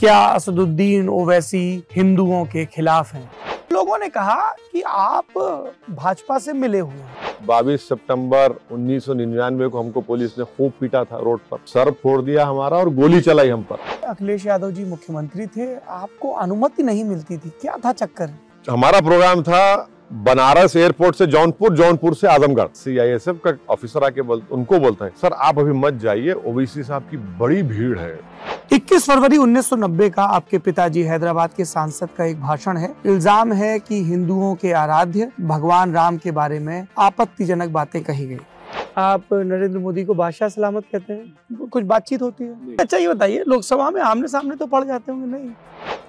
क्या असदुद्दीन ओवैसी हिंदुओं के खिलाफ हैं लोगों ने कहा कि आप भाजपा से मिले हुए हैं बाईस सितंबर 1999 को हमको पुलिस ने खूब पीटा था रोड पर सर फोड़ दिया हमारा और गोली चलाई हम पर अखिलेश यादव जी मुख्यमंत्री थे आपको अनुमति नहीं मिलती थी क्या था चक्कर हमारा प्रोग्राम था बनारस एयरपोर्ट से जौनपुर जौनपुर से आजमगढ़ सीआईएसएफ का ऑफिसर आके बोल, उनको बोलता है सर आप अभी मत जाइए ओबीसी साहब की बड़ी भीड़ है 21 फरवरी 1990 का आपके पिताजी हैदराबाद के सांसद का एक भाषण है इल्जाम है कि हिंदुओं के आराध्य भगवान राम के बारे में आपत्तिजनक बातें कही गई आप नरेंद्र मोदी को बादशाह सलामत कहते हैं कुछ बातचीत होती है अच्छा ये बताइए लोकसभा में आमने सामने तो पड़ जाते होंगे नहीं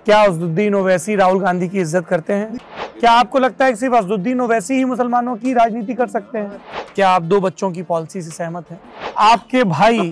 क्या असदुद्दीन ओवैसी राहुल गांधी की इज्जत करते हैं क्या आपको लगता है कि सिर्फ असदुद्दीन ओवैसी ही मुसलमानों की राजनीति कर सकते हैं क्या आप दो बच्चों की पॉलिसी से सहमत हैं आपके भाई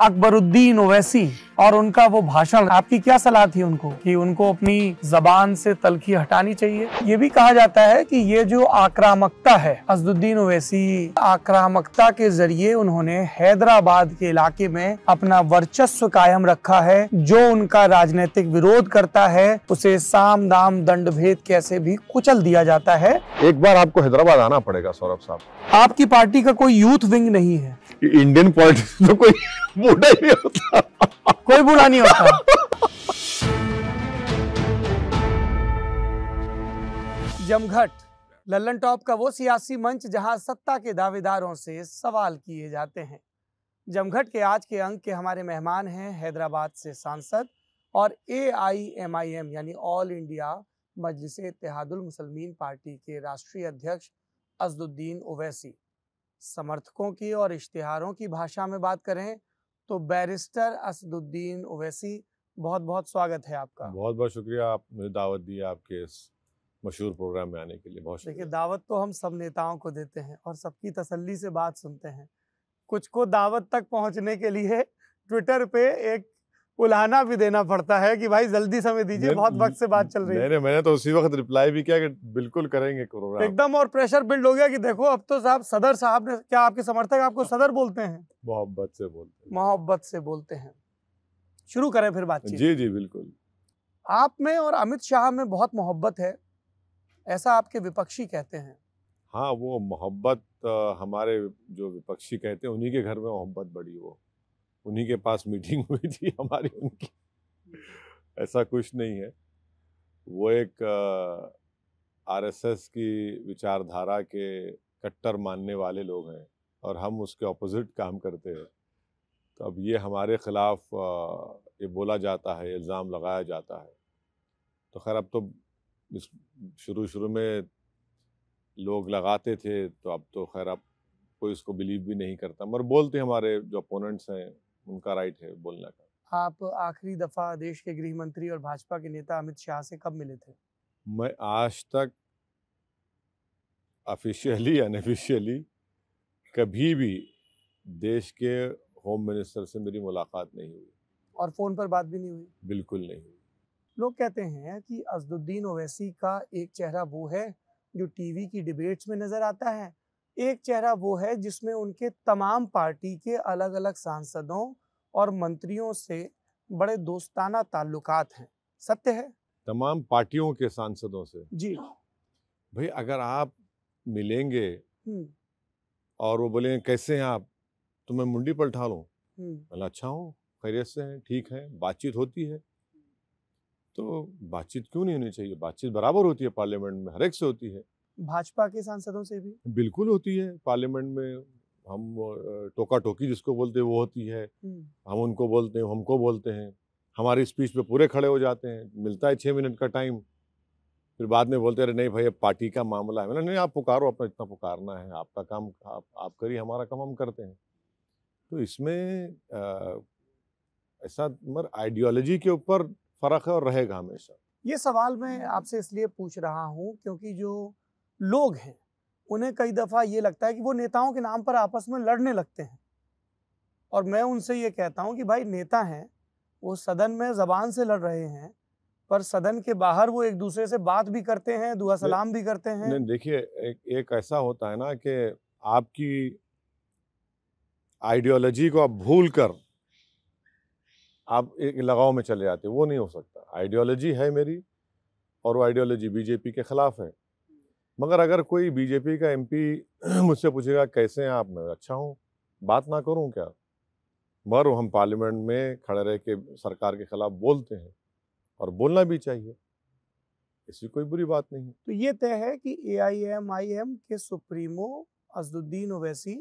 अकबरुद्दीन ओवैसी और उनका वो भाषण आपकी क्या सलाह थी उनको कि उनको अपनी जबान से तलखी हटानी चाहिए ये भी कहा जाता है कि ये जो आक्रामकता है अजुद्दीन ओवैसी आक्रामकता के जरिए उन्होंने हैदराबाद के इलाके में अपना वर्चस्व कायम रखा है जो उनका राजनीतिक विरोध करता है उसे साम दाम दंड भेद कैसे भी कुचल दिया जाता है एक बार आपको हैदराबाद आना पड़ेगा सौरभ साहब आपकी पार्टी का कोई यूथ विंग नहीं है इंडियन पॉलिटिक्स में तो कोई बूढ़ा ही नहीं होता कोई बूढ़ा नहीं होता जमघट लल्लन टॉप का वो सियासी मंच जहां सत्ता के दावेदारों से सवाल किए जाते हैं जमघट के आज के अंक के हमारे मेहमान हैं हैदराबाद से सांसद और A I M I M यानी all India Majlis Ittehadul Muslimeen party के राष्ट्रीय अध्यक्ष अजदुद्दीन ओवैसी समर्थकों की और इश्तिहारों की भाषा में बात करें तो बैरिस्टर असदुद्दीन ओवैसी बहुत बहुत स्वागत है आपका बहुत बहुत शुक्रिया आप मुझे दावत दी आपके इस मशहूर प्रोग्राम में आने के लिए बहुत देखिए दावत तो हम सब नेताओं को देते हैं और सबकी तसल्ली से बात सुनते हैं कुछ को दावत तक पहुंचने के लिए ट्विटर पे एक उलाना भी देना पड़ता है कि भाई जल्दी समय दीजिए बहुत वक्त से बात चल रही है मैंने तो उसी वक्त रिप्लाई भी किया कि बिल्कुल करेंगे प्रोग्राम एकदम और प्रेशर बिल्ड हो गया कि देखो अब तो साहब सदर साहब ने क्या आपके समर्थक आपको सदर बोलते हैं मोहब्बत से बोलते हैं मोहब्बत से बोलते हैं शुरू करें फिर बातचीत जी जी बिल्कुल आप में और अमित शाह में बहुत मोहब्बत है ऐसा आपके विपक्षी कहते हैं हाँ वो मोहब्बत हमारे जो विपक्षी कहते हैं उन्हीं के घर में मोहब्बत बड़ी वो उन्हीं के पास मीटिंग हुई थी हमारी उनकी ऐसा कुछ नहीं है वो एक आरएसएस की विचारधारा के कट्टर मानने वाले लोग हैं और हम उसके ऑपोजिट काम करते हैं तो अब ये हमारे ख़िलाफ़ ये बोला जाता है इल्ज़ाम लगाया जाता है तो खैर अब तो इस शुरू शुरू में लोग लगाते थे तो अब तो खैर अब कोई इसको बिलीव भी नहीं करता मगर बोलते हमारे जो अपोनेंट्स हैं उनका राइट है बोलने का आप आखिरी दफा देश के गृह मंत्री और भाजपा के नेता अमित शाह से कब मिले थे मैं आज तक ऑफिशियली अनऑफिशियली कभी भी देश के होम मिनिस्टर से मेरी मुलाकात नहीं हुई और फ़ोन पर बात भी नहीं हुई बिल्कुल नहीं लोग कहते हैं कि असदुद्दीन ओवैसी का एक चेहरा वो है जो टीवी की डिबेट्स में नज़र आता है एक चेहरा वो है जिसमें उनके तमाम पार्टी के अलग अलग सांसदों और मंत्रियों से बड़े दोस्ताना ताल्लुकात हैं सत्य है तमाम पार्टियों के सांसदों से जी भाई अगर आप मिलेंगे और वो बोले कैसे हैं आप तो मैं मुंडी पलटा लू बोला अच्छा हूँ खैरियत से हैं ठीक है बातचीत होती है तो बातचीत क्यों नहीं होनी चाहिए बातचीत बराबर होती है पार्लियामेंट में हर एक से होती है भाजपा के सांसदों से भी बिल्कुल होती है पार्लियामेंट में हम टोका टोकी जिसको बोलते हैं वो होती है हम्म। हम उनको बोलते हैं हमको बोलते हैं हमारी स्पीच पे पूरे खड़े हो जाते हैं मिलता है छः मिनट का टाइम फिर बाद में बोलते अरे नहीं भाई अब पार्टी का मामला है मैंने नहीं आप पुकारो अपना इतना पुकारना है आपका काम आप, आप करिए हमारा काम हम करते हैं तो इसमें ऐसा मगर आइडियोलॉजी के ऊपर फ़र्क है और रहेगा हमेशा ये सवाल मैं आपसे इसलिए पूछ रहा हूँ क्योंकि जो लोग हैं उन्हें कई दफ़ा ये लगता है कि वो नेताओं के नाम पर आपस में लड़ने लगते हैं और मैं उनसे ये कहता हूँ कि भाई नेता हैं वो सदन में ज़बान से लड़ रहे हैं पर सदन के बाहर वो एक दूसरे से बात भी करते हैं दुआ सलाम भी करते हैं देखिए एक, एक ऐसा होता है ना कि आपकी आइडियोलॉजी को आप भूल कर आप एक लगाव में चले जाते वो नहीं हो सकता आइडियोलॉजी है मेरी और वो आइडियोलॉजी बीजेपी के ख़िलाफ़ है मगर अगर कोई बीजेपी का एमपी मुझसे पूछेगा कैसे हैं आप मैं अच्छा हूँ बात ना करूँ क्या मगर हम पार्लियामेंट में खड़े रह के सरकार के खिलाफ बोलते हैं और बोलना भी चाहिए इसी कोई बुरी बात नहीं तो ये तय है कि A I M I M के सुप्रीमो असदुद्दीन ओवैसी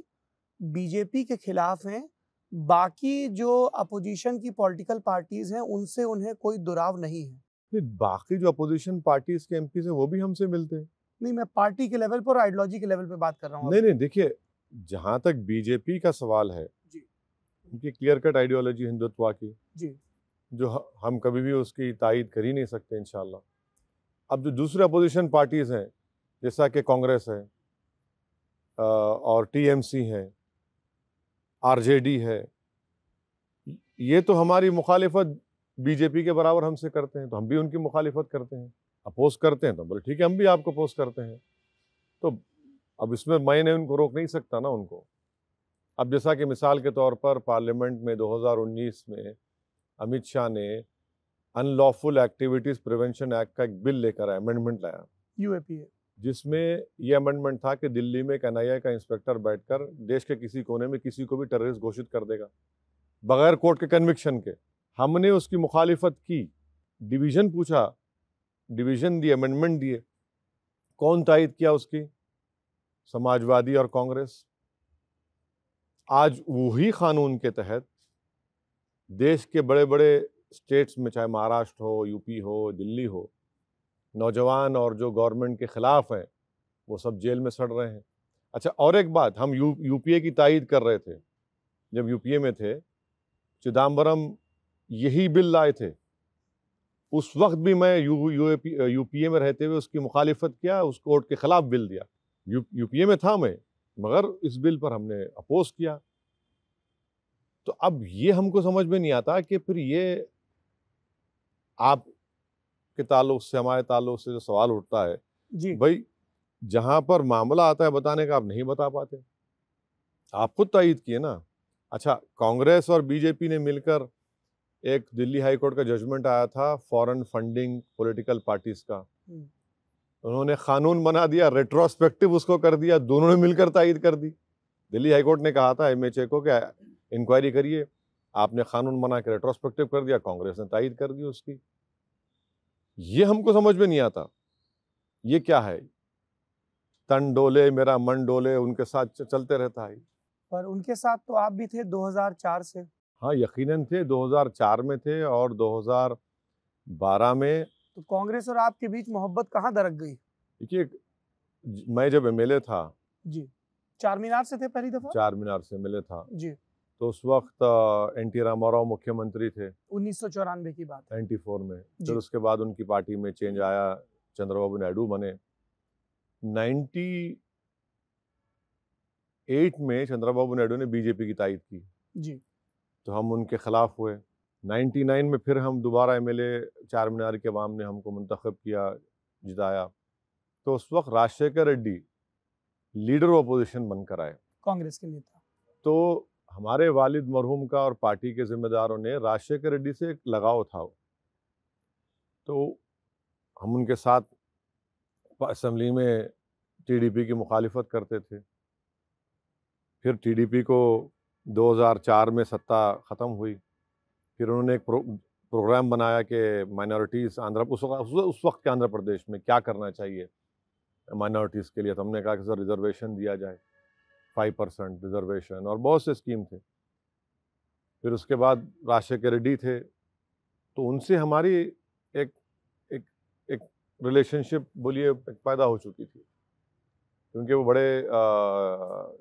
बीजेपी के खिलाफ हैं बाकी जो अपोजिशन की पॉलिटिकल पार्टीज हैं उनसे उन्हें कोई दुराव नहीं है नहीं बाकी जो अपोजिशन पार्टीज के एम हैं वो भी हमसे मिलते हैं नहीं मैं पार्टी के लेवल पर और आइडियोलॉजी के लेवल पर बात कर रहा हूँ नहीं नहीं देखिए जहाँ तक बीजेपी का सवाल है उनकी क्लियर कट आइडियोलॉजी हिंदुत्व की जी जो हम कभी भी उसकी तायद कर ही नहीं सकते इन अब जो दूसरे अपोजिशन पार्टीज़ हैं जैसा कि कांग्रेस है और टीएमसी है आरजेडी है ये तो हमारी मुखालिफत बीजेपी के बराबर हमसे करते हैं तो हम भी उनकी मुखालिफत करते हैं अपोज करते हैं तो बोले ठीक है हम भी आपको अपोज करते हैं तो अब इसमें मैंने उनको रोक नहीं सकता ना उनको अब जैसा कि मिसाल के तौर पर पार्लियामेंट में 2019 में अमित शाह ने अनलॉफुल एक्टिविटीज़ प्रिवेंशन एक्ट का एक बिल लेकर आया अमेंडमेंट लाया यू जिसमें यह अमेंडमेंट था कि दिल्ली में एक एन का इंस्पेक्टर बैठकर देश के किसी कोने में किसी को भी टेररिस्ट घोषित कर देगा बगैर कोर्ट के कन्विक्शन के हमने उसकी मुखालिफत की डिवीज़न पूछा डिवीजन दिए अमेंडमेंट दिए कौन तायद किया उसकी समाजवादी और कांग्रेस आज वही क़ानून के तहत देश के बड़े बड़े स्टेट्स में चाहे महाराष्ट्र हो यूपी हो दिल्ली हो नौजवान और जो गवर्नमेंट के ख़िलाफ़ हैं वो सब जेल में सड़ रहे हैं अच्छा और एक बात हम यू यूपीए की तायद कर रहे थे जब यूपीए में थे चिदम्बरम यही बिल लाए थे उस वक्त भी मैं यू यू यूपीए में रहते हुए उसकी मुखालिफत किया उस कोर्ट के ख़िलाफ़ बिल दिया यू यूपीए में था मैं मगर इस बिल पर हमने अपोज किया तो अब ये हमको समझ में नहीं आता कि फिर ये आप के ताल्लुक से हमारे ताल्लुक से जो सवाल उठता है जी भाई जहाँ पर मामला आता है बताने का आप नहीं बता पाते आप खुद तयद किए ना अच्छा कांग्रेस और बीजेपी ने मिलकर एक दिल्ली हाई कोर्ट का जजमेंट आया था फॉरेन फंडिंग पॉलिटिकल पार्टीज का हम्म। उन्होंने कानून बना दिया रेट्रोस्पेक्टिव उसको कर दिया दोनों ने मिलकर तायद कर दी दिल्ली हाई कोर्ट ने कहा था एम को कि इंक्वायरी करिए आपने कानून बना के रेट्रोस्पेक्टिव कर दिया कांग्रेस ने तायद कर दी उसकी ये हमको समझ में नहीं आता ये क्या है तन डोले मेरा मन डोले उनके साथ चलते रहता है पर उनके साथ तो आप भी थे 2004 से हाँ यकीनन थे 2004 में थे और 2012 में तो कांग्रेस और आपके बीच मोहब्बत कहाँ दरक गई देखिए मैं जब एमएलए था जी चार मीनार से थे पहली दफा चार मीनार से मिले था जी तो उस वक्त एन टी रामाराव मुख्यमंत्री थे उन्नीस सौ चौरानवे की बात नाइन्टी फोर में फिर उसके बाद उनकी पार्टी में चेंज आया चंद्रबाबू नायडू बने नाइन्टी एट में चंद्रबाबू नायडू ने बीजेपी की तारीफ की जी तो हम उनके ख़िलाफ़ हुए 99 में फिर हम दोबारा एम एल ए चार मीनार के अवाम ने हमको मंतखब किया जिताया तो उस वक्त राजशेखर रेड्डी लीडर अपोजिशन बनकर आए कांग्रेस के नेता तो हमारे वालिद मरहूम का और पार्टी के जिम्मेदारों ने राजशेखर रेड्डी से एक लगाव था तो हम उनके साथ असम्बली में टीडीपी की मुखालफत करते थे फिर टीडीपी को 2004 में सत्ता ख़त्म हुई फिर उन्होंने एक प्रो, प्रोग्राम बनाया कि माइनॉरिटीज़ आंध्र उस वक्त उस वक्त के आंध्र प्रदेश में क्या करना चाहिए माइनॉरिटीज़ के लिए तो हमने कहा कि सर रिजर्वेशन दिया जाए फाइव परसेंट रिजर्वेशन और बहुत से स्कीम थे फिर उसके बाद राजशेखर रेड्डी थे तो उनसे हमारी एक एक एक रिलेशनशिप बोलिए पैदा हो चुकी थी क्योंकि वो बड़े आ,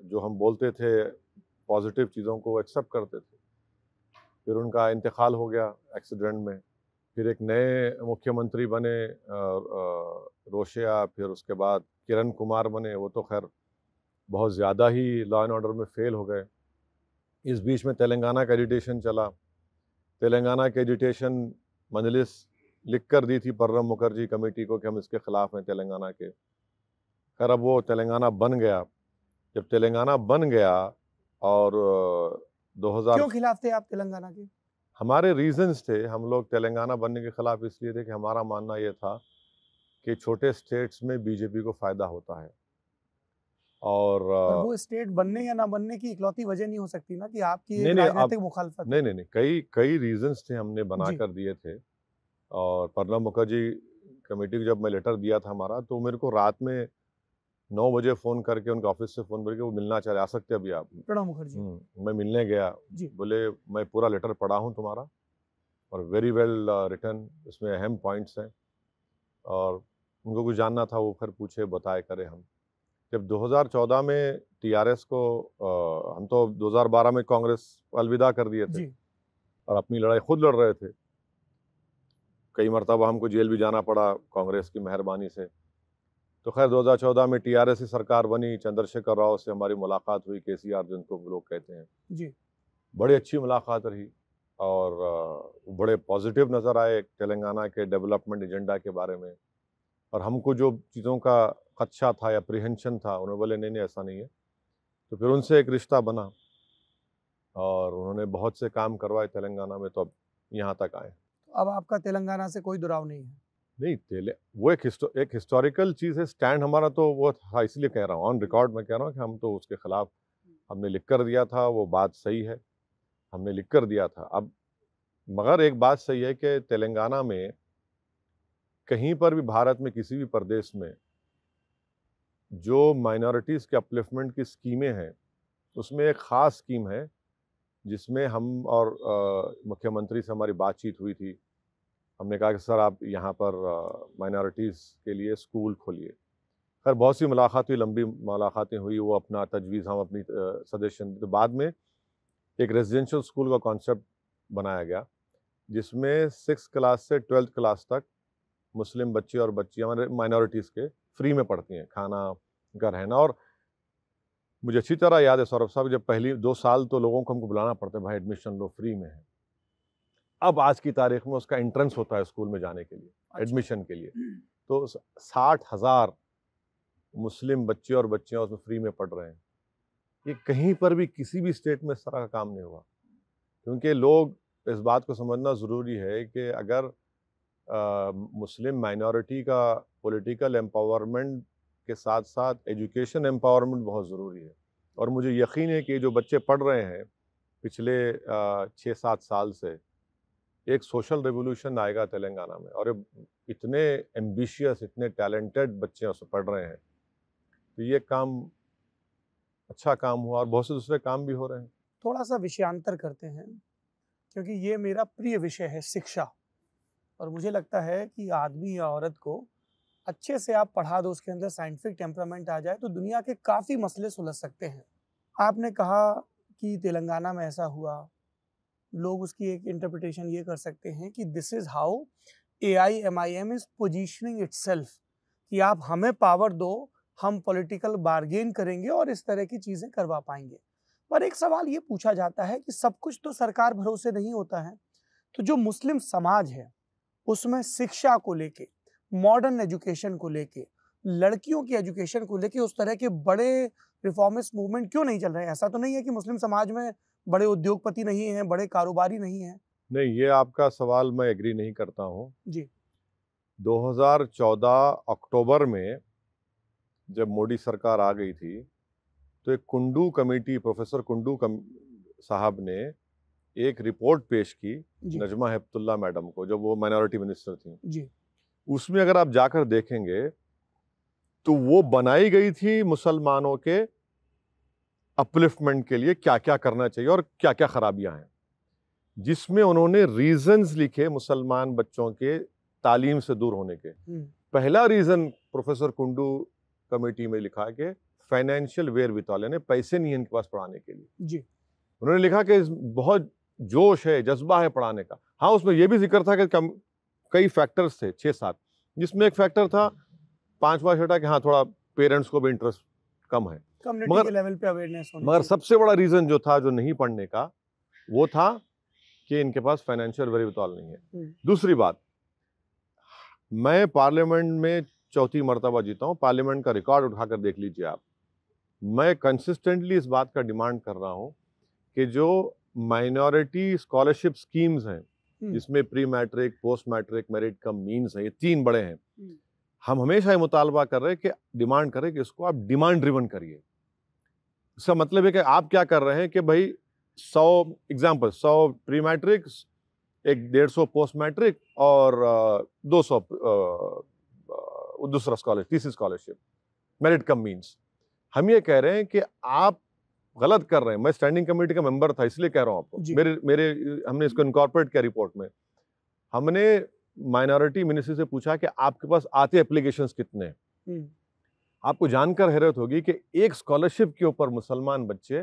जो हम बोलते थे पॉजिटिव चीज़ों को एक्सेप्ट करते थे फिर उनका इंतकाल हो गया एक्सीडेंट में फिर एक नए मुख्यमंत्री बने रोशिया फिर उसके बाद किरण कुमार बने वो तो खैर बहुत ज़्यादा ही लॉ एंड ऑर्डर में फेल हो गए इस बीच में तेलंगाना का एजिटेशन चला तेलंगाना के एजिटेशन मजलिस लिख कर दी थी पर्रम मुखर्जी कमेटी को कि हम इसके ख़िलाफ़ हैं तेलंगाना के खैर अब वो तेलंगाना बन गया जब तेलंगाना बन गया और दो हजार क्यों खिलाफ थे आप तेलंगाना के हमारे रीजंस थे हम लोग तेलंगाना बनने के खिलाफ इसलिए थे कि हमारा मानना यह था कि छोटे स्टेट्स में बीजेपी को फायदा होता है और वो स्टेट बनने या ना बनने की इकलौती वजह नहीं हो सकती ना कि आपकी नहीं, नहीं, आप, नहीं, नहीं नहीं नहीं कई कई रीजंस थे हमने बना कर दिए थे और प्रणब मुखर्जी कमेटी को जब मैं लेटर दिया था हमारा तो मेरे को रात में नौ बजे फ़ोन करके उनके ऑफिस से फ़ोन करके वो मिलना चाह रहे आ सकते अभी आप प्रणाम मुखर्जी हम्म, मैं मिलने गया बोले मैं पूरा लेटर पढ़ा हूँ तुम्हारा और वेरी वेल रिटर्न इसमें अहम पॉइंट्स हैं और उनको कुछ जानना था वो फिर पूछे बताए करे हम जब 2014 में टीआरएस को आ, uh, हम तो 2012 में कांग्रेस अलविदा कर दिए थे और अपनी लड़ाई खुद लड़ रहे थे कई मरतबा हमको जेल भी जाना पड़ा कांग्रेस की मेहरबानी से तो खैर 2014 में टीआरएस की सरकार बनी चंद्रशेखर राव से हमारी मुलाकात हुई के सी आर जिनको लोग कहते हैं जी बड़ी अच्छी मुलाकात रही और बड़े पॉजिटिव नज़र आए तेलंगाना के डेवलपमेंट एजेंडा के बारे में और हमको जो चीज़ों का खदशा था या प्रिहेंशन था उन्होंने बोले नहीं नहीं ऐसा नहीं है तो फिर उनसे एक रिश्ता बना और उन्होंने बहुत से काम करवाए तेलंगाना में तो अब यहाँ तक आए अब आपका तेलंगाना से कोई दुराव नहीं है नहीं तेले वो एक हिस्टो, एक हिस्टोरिकल चीज़ है स्टैंड हमारा तो वो था इसलिए कह रहा हूँ ऑन रिकॉर्ड मैं कह रहा हूँ कि हम तो उसके ख़िलाफ़ हमने लिख कर दिया था वो बात सही है हमने लिख कर दिया था अब मगर एक बात सही है कि तेलंगाना में कहीं पर भी भारत में किसी भी प्रदेश में जो माइनॉरिटीज़ के अपलिफ्टमेंट की स्कीमें हैं उसमें एक ख़ास स्कीम है जिसमें हम और मुख्यमंत्री से हमारी बातचीत हुई थी हमने कहा कि सर आप यहाँ पर माइनॉरिटीज़ के लिए स्कूल खोलिए खैर बहुत सी मुलाकात हुई लंबी मुलाकातें हुई वो अपना तजवीज़ हम अपनी सजेशन तो बाद में एक रेजिडेंशियल स्कूल का कॉन्सेप्ट बनाया गया जिसमें सिक्स क्लास से ट्वेल्थ क्लास तक मुस्लिम बच्चे और बच्चियाँ हमारे माइनॉरिटीज़ के फ्री में पढ़ती हैं खाना का रहना और मुझे अच्छी तरह याद है सौरभ साहब जब पहली दो साल तो लोगों को हमको बुलाना पड़ता है भाई एडमिशन लो फ्री में है अब आज की तारीख में उसका एंट्रेंस होता है स्कूल में जाने के लिए अच्छा। एडमिशन के लिए हम्म। तो साठ हज़ार मुस्लिम बच्चे और बच्चियाँ उसमें फ्री में पढ़ रहे हैं ये कहीं पर भी किसी भी स्टेट में इस तरह का काम नहीं हुआ क्योंकि लोग इस बात को समझना ज़रूरी है कि अगर आ, मुस्लिम माइनॉरिटी का पॉलिटिकल एम्पावरमेंट के साथ साथ एजुकेशन एम्पावरमेंट बहुत ज़रूरी है और मुझे यकीन है कि जो बच्चे पढ़ रहे हैं पिछले छः सात साल से एक सोशल रेवोल्यूशन आएगा तेलंगाना में और इतने एम्बिशियस इतने टैलेंटेड बच्चे उसमें पढ़ रहे हैं तो ये काम अच्छा काम हुआ और बहुत से दूसरे काम भी हो रहे हैं थोड़ा सा विषयांतर करते हैं क्योंकि ये मेरा प्रिय विषय है शिक्षा और मुझे लगता है कि आदमी या औरत को अच्छे से आप पढ़ा दो उसके अंदर साइंटिफिक टेम्परामेंट आ जाए तो दुनिया के काफ़ी मसले सुलझ सकते हैं आपने कहा कि तेलंगाना में ऐसा हुआ लोग उसकी एक इंटरप्रिटेशन ये कर सकते हैं कि this is how A I M I M is positioning it कि आप हमें पावर दो हम पॉलिटिकल बार्गेन करेंगे और इस तरह की चीज़ें करवा पाएंगे पर एक सवाल ये पूछा जाता है कि सब कुछ तो सरकार भरोसे नहीं होता है तो जो मुस्लिम समाज है उसमें शिक्षा को लेके मॉडर्न एजुकेशन को लेके लड़कियों की एजुकेशन को लेके उस तरह के बड़े रिफॉर्मिस्ट मूवमेंट क्यों नहीं चल रहे हैं ऐसा तो नहीं है कि मुस्लिम समाज में बड़े उद्योगपति नहीं है बड़े कारोबारी नहीं है नहीं ये आपका सवाल मैं एग्री नहीं करता हूँ जी 2014 अक्टूबर में जब मोदी सरकार आ गई थी तो एक कुंडू कमेटी प्रोफेसर कुंडू कम साहब ने एक रिपोर्ट पेश की नजमा हेपतुल्ला मैडम को जब वो माइनॉरिटी मिनिस्टर थी जी उसमें अगर आप जाकर देखेंगे तो वो बनाई गई थी मुसलमानों के अपलिफ्टमेंट के लिए क्या क्या करना चाहिए और क्या क्या खराबियां हैं जिसमें उन्होंने रीजंस लिखे मुसलमान बच्चों के तालीम से दूर होने के हम्म। पहला रीज़न प्रोफेसर कुंडू कमेटी में लिखा कि फाइनेंशियल वेयर विताल यानी पैसे नहीं है इनके पास पढ़ाने के लिए जी उन्होंने लिखा कि बहुत जोश है जज्बा है पढ़ाने का हाँ उसमें यह भी जिक्र था कि कम कई फैक्टर्स थे छः सात जिसमें एक फैक्टर था पाँचवा छठा कि हाँ थोड़ा पेरेंट्स को भी इंटरेस्ट कम है मगर लेवल पे अवेयरनेस मगर सबसे बड़ा रीजन जो था जो नहीं पढ़ने का वो था कि इनके पास फाइनेंशियल वेरीबितौल नहीं है हम्म। दूसरी बात मैं पार्लियामेंट में चौथी मरतबा जीता हूँ पार्लियामेंट का रिकॉर्ड उठाकर देख लीजिए आप मैं कंसिस्टेंटली इस बात का डिमांड कर रहा हूँ कि जो माइनॉरिटी स्कॉलरशिप स्कीम्स हैं हम्म। जिसमें pre matric post matric merit cum means है ये तीन बड़े हैं हम्म। हम हमेशा ये मुतालबा कर रहे हैं कि डिमांड करें कि इसको आप डिमांड ड्रिवन करिए इसका मतलब है कि आप क्या कर रहे हैं कि भाई सौ एग्जाम्पल सौ प्री मैट्रिक एक डेढ़ सौ पोस्ट मैट्रिक और दो सौ दूसरा स्कॉलर तीसरी स्कॉलरशिप मेरिट कम मीन्स हम ये कह रहे हैं कि आप गलत कर रहे हैं मैं स्टैंडिंग कमेटी का मेंबर था इसलिए कह रहा हूँ आपको मेरे मेरे हमने इसको इनकॉर्पोरेट किया रिपोर्ट में हमने माइनॉरिटी मिनिस्ट्री से पूछा कि आपके पास आते एप्लीकेशन कितने हैं हम्म। आपको जानकर हैरत होगी कि एक स्कॉलरशिप के ऊपर मुसलमान बच्चे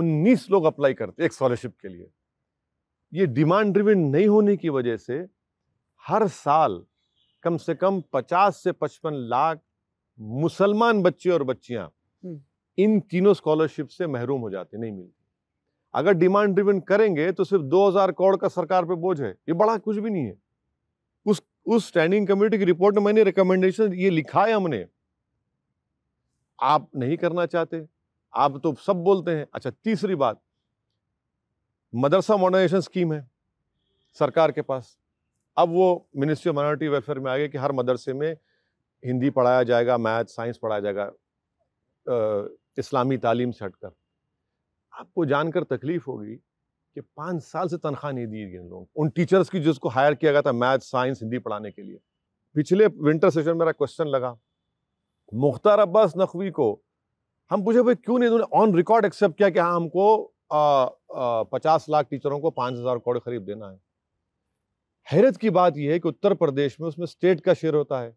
19 लोग अप्लाई करते एक स्कॉलरशिप के लिए ये डिमांड ड्रिवन नहीं होने की वजह से हर साल कम से कम 50 से 55 लाख मुसलमान बच्चे और बच्चियां हम्म। इन तीनों स्कॉलरशिप से महरूम हो जाते नहीं मिलती अगर डिमांड ड्रिवन करेंगे तो सिर्फ 2000 करोड़ का सरकार पे बोझ है ये बड़ा कुछ भी नहीं है उस उस स्टैंडिंग कमेटी की रिपोर्ट में मैंने रिकमेंडेशन ये लिखा है हमने आप नहीं करना चाहते आप तो सब बोलते हैं अच्छा तीसरी बात मदरसा मॉडर्नाइजेशन स्कीम है सरकार के पास अब वो मिनिस्ट्री ऑफ माइनॉरिटी वेलफेयर में आ गए कि हर मदरसे में हिंदी पढ़ाया जाएगा मैथ साइंस पढ़ाया जाएगा इस्लामी तालीम से हटकर आपको जानकर तकलीफ़ होगी कि पाँच साल से तनख्वाह नहीं दी गई उन लोगों उन टीचर्स की जिसको हायर किया गया था मैथ साइंस हिंदी पढ़ाने के लिए पिछले विंटर सेशन मेरा क्वेश्चन लगा मुख्तार अब्बास नकवी को हम पूछे भाई क्यों नहीं ऑन रिकॉर्ड एक्सेप्ट किया कि हाँ हमको पचास लाख टीचरों को पाँच हज़ार करोड़ खरीद देना है हैरत की बात यह है कि उत्तर प्रदेश में उसमें स्टेट का शेयर होता है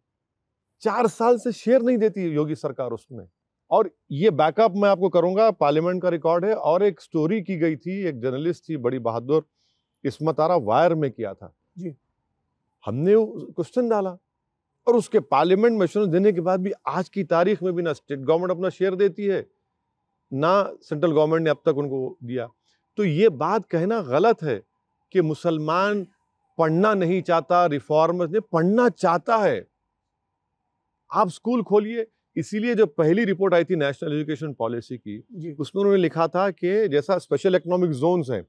चार साल से शेयर नहीं देती योगी सरकार उसमें और ये बैकअप मैं आपको करूंगा पार्लियामेंट का रिकॉर्ड है और एक स्टोरी की गई थी एक जर्नलिस्ट थी बड़ी बहादुर इसमत आरा वायर में किया था जी हमने क्वेश्चन डाला और उसके पार्लियामेंट में शुरू देने के बाद भी आज की तारीख में भी ना स्टेट गवर्नमेंट अपना शेयर देती है ना सेंट्रल गवर्नमेंट ने अब तक उनको दिया तो ये बात कहना गलत है कि मुसलमान पढ़ना नहीं चाहता रिफॉर्म ने पढ़ना चाहता है आप स्कूल खोलिए इसीलिए जो पहली रिपोर्ट आई थी नेशनल एजुकेशन पॉलिसी की उसमें उन्होंने लिखा था कि जैसा स्पेशल इकोनॉमिक जोन्स हैं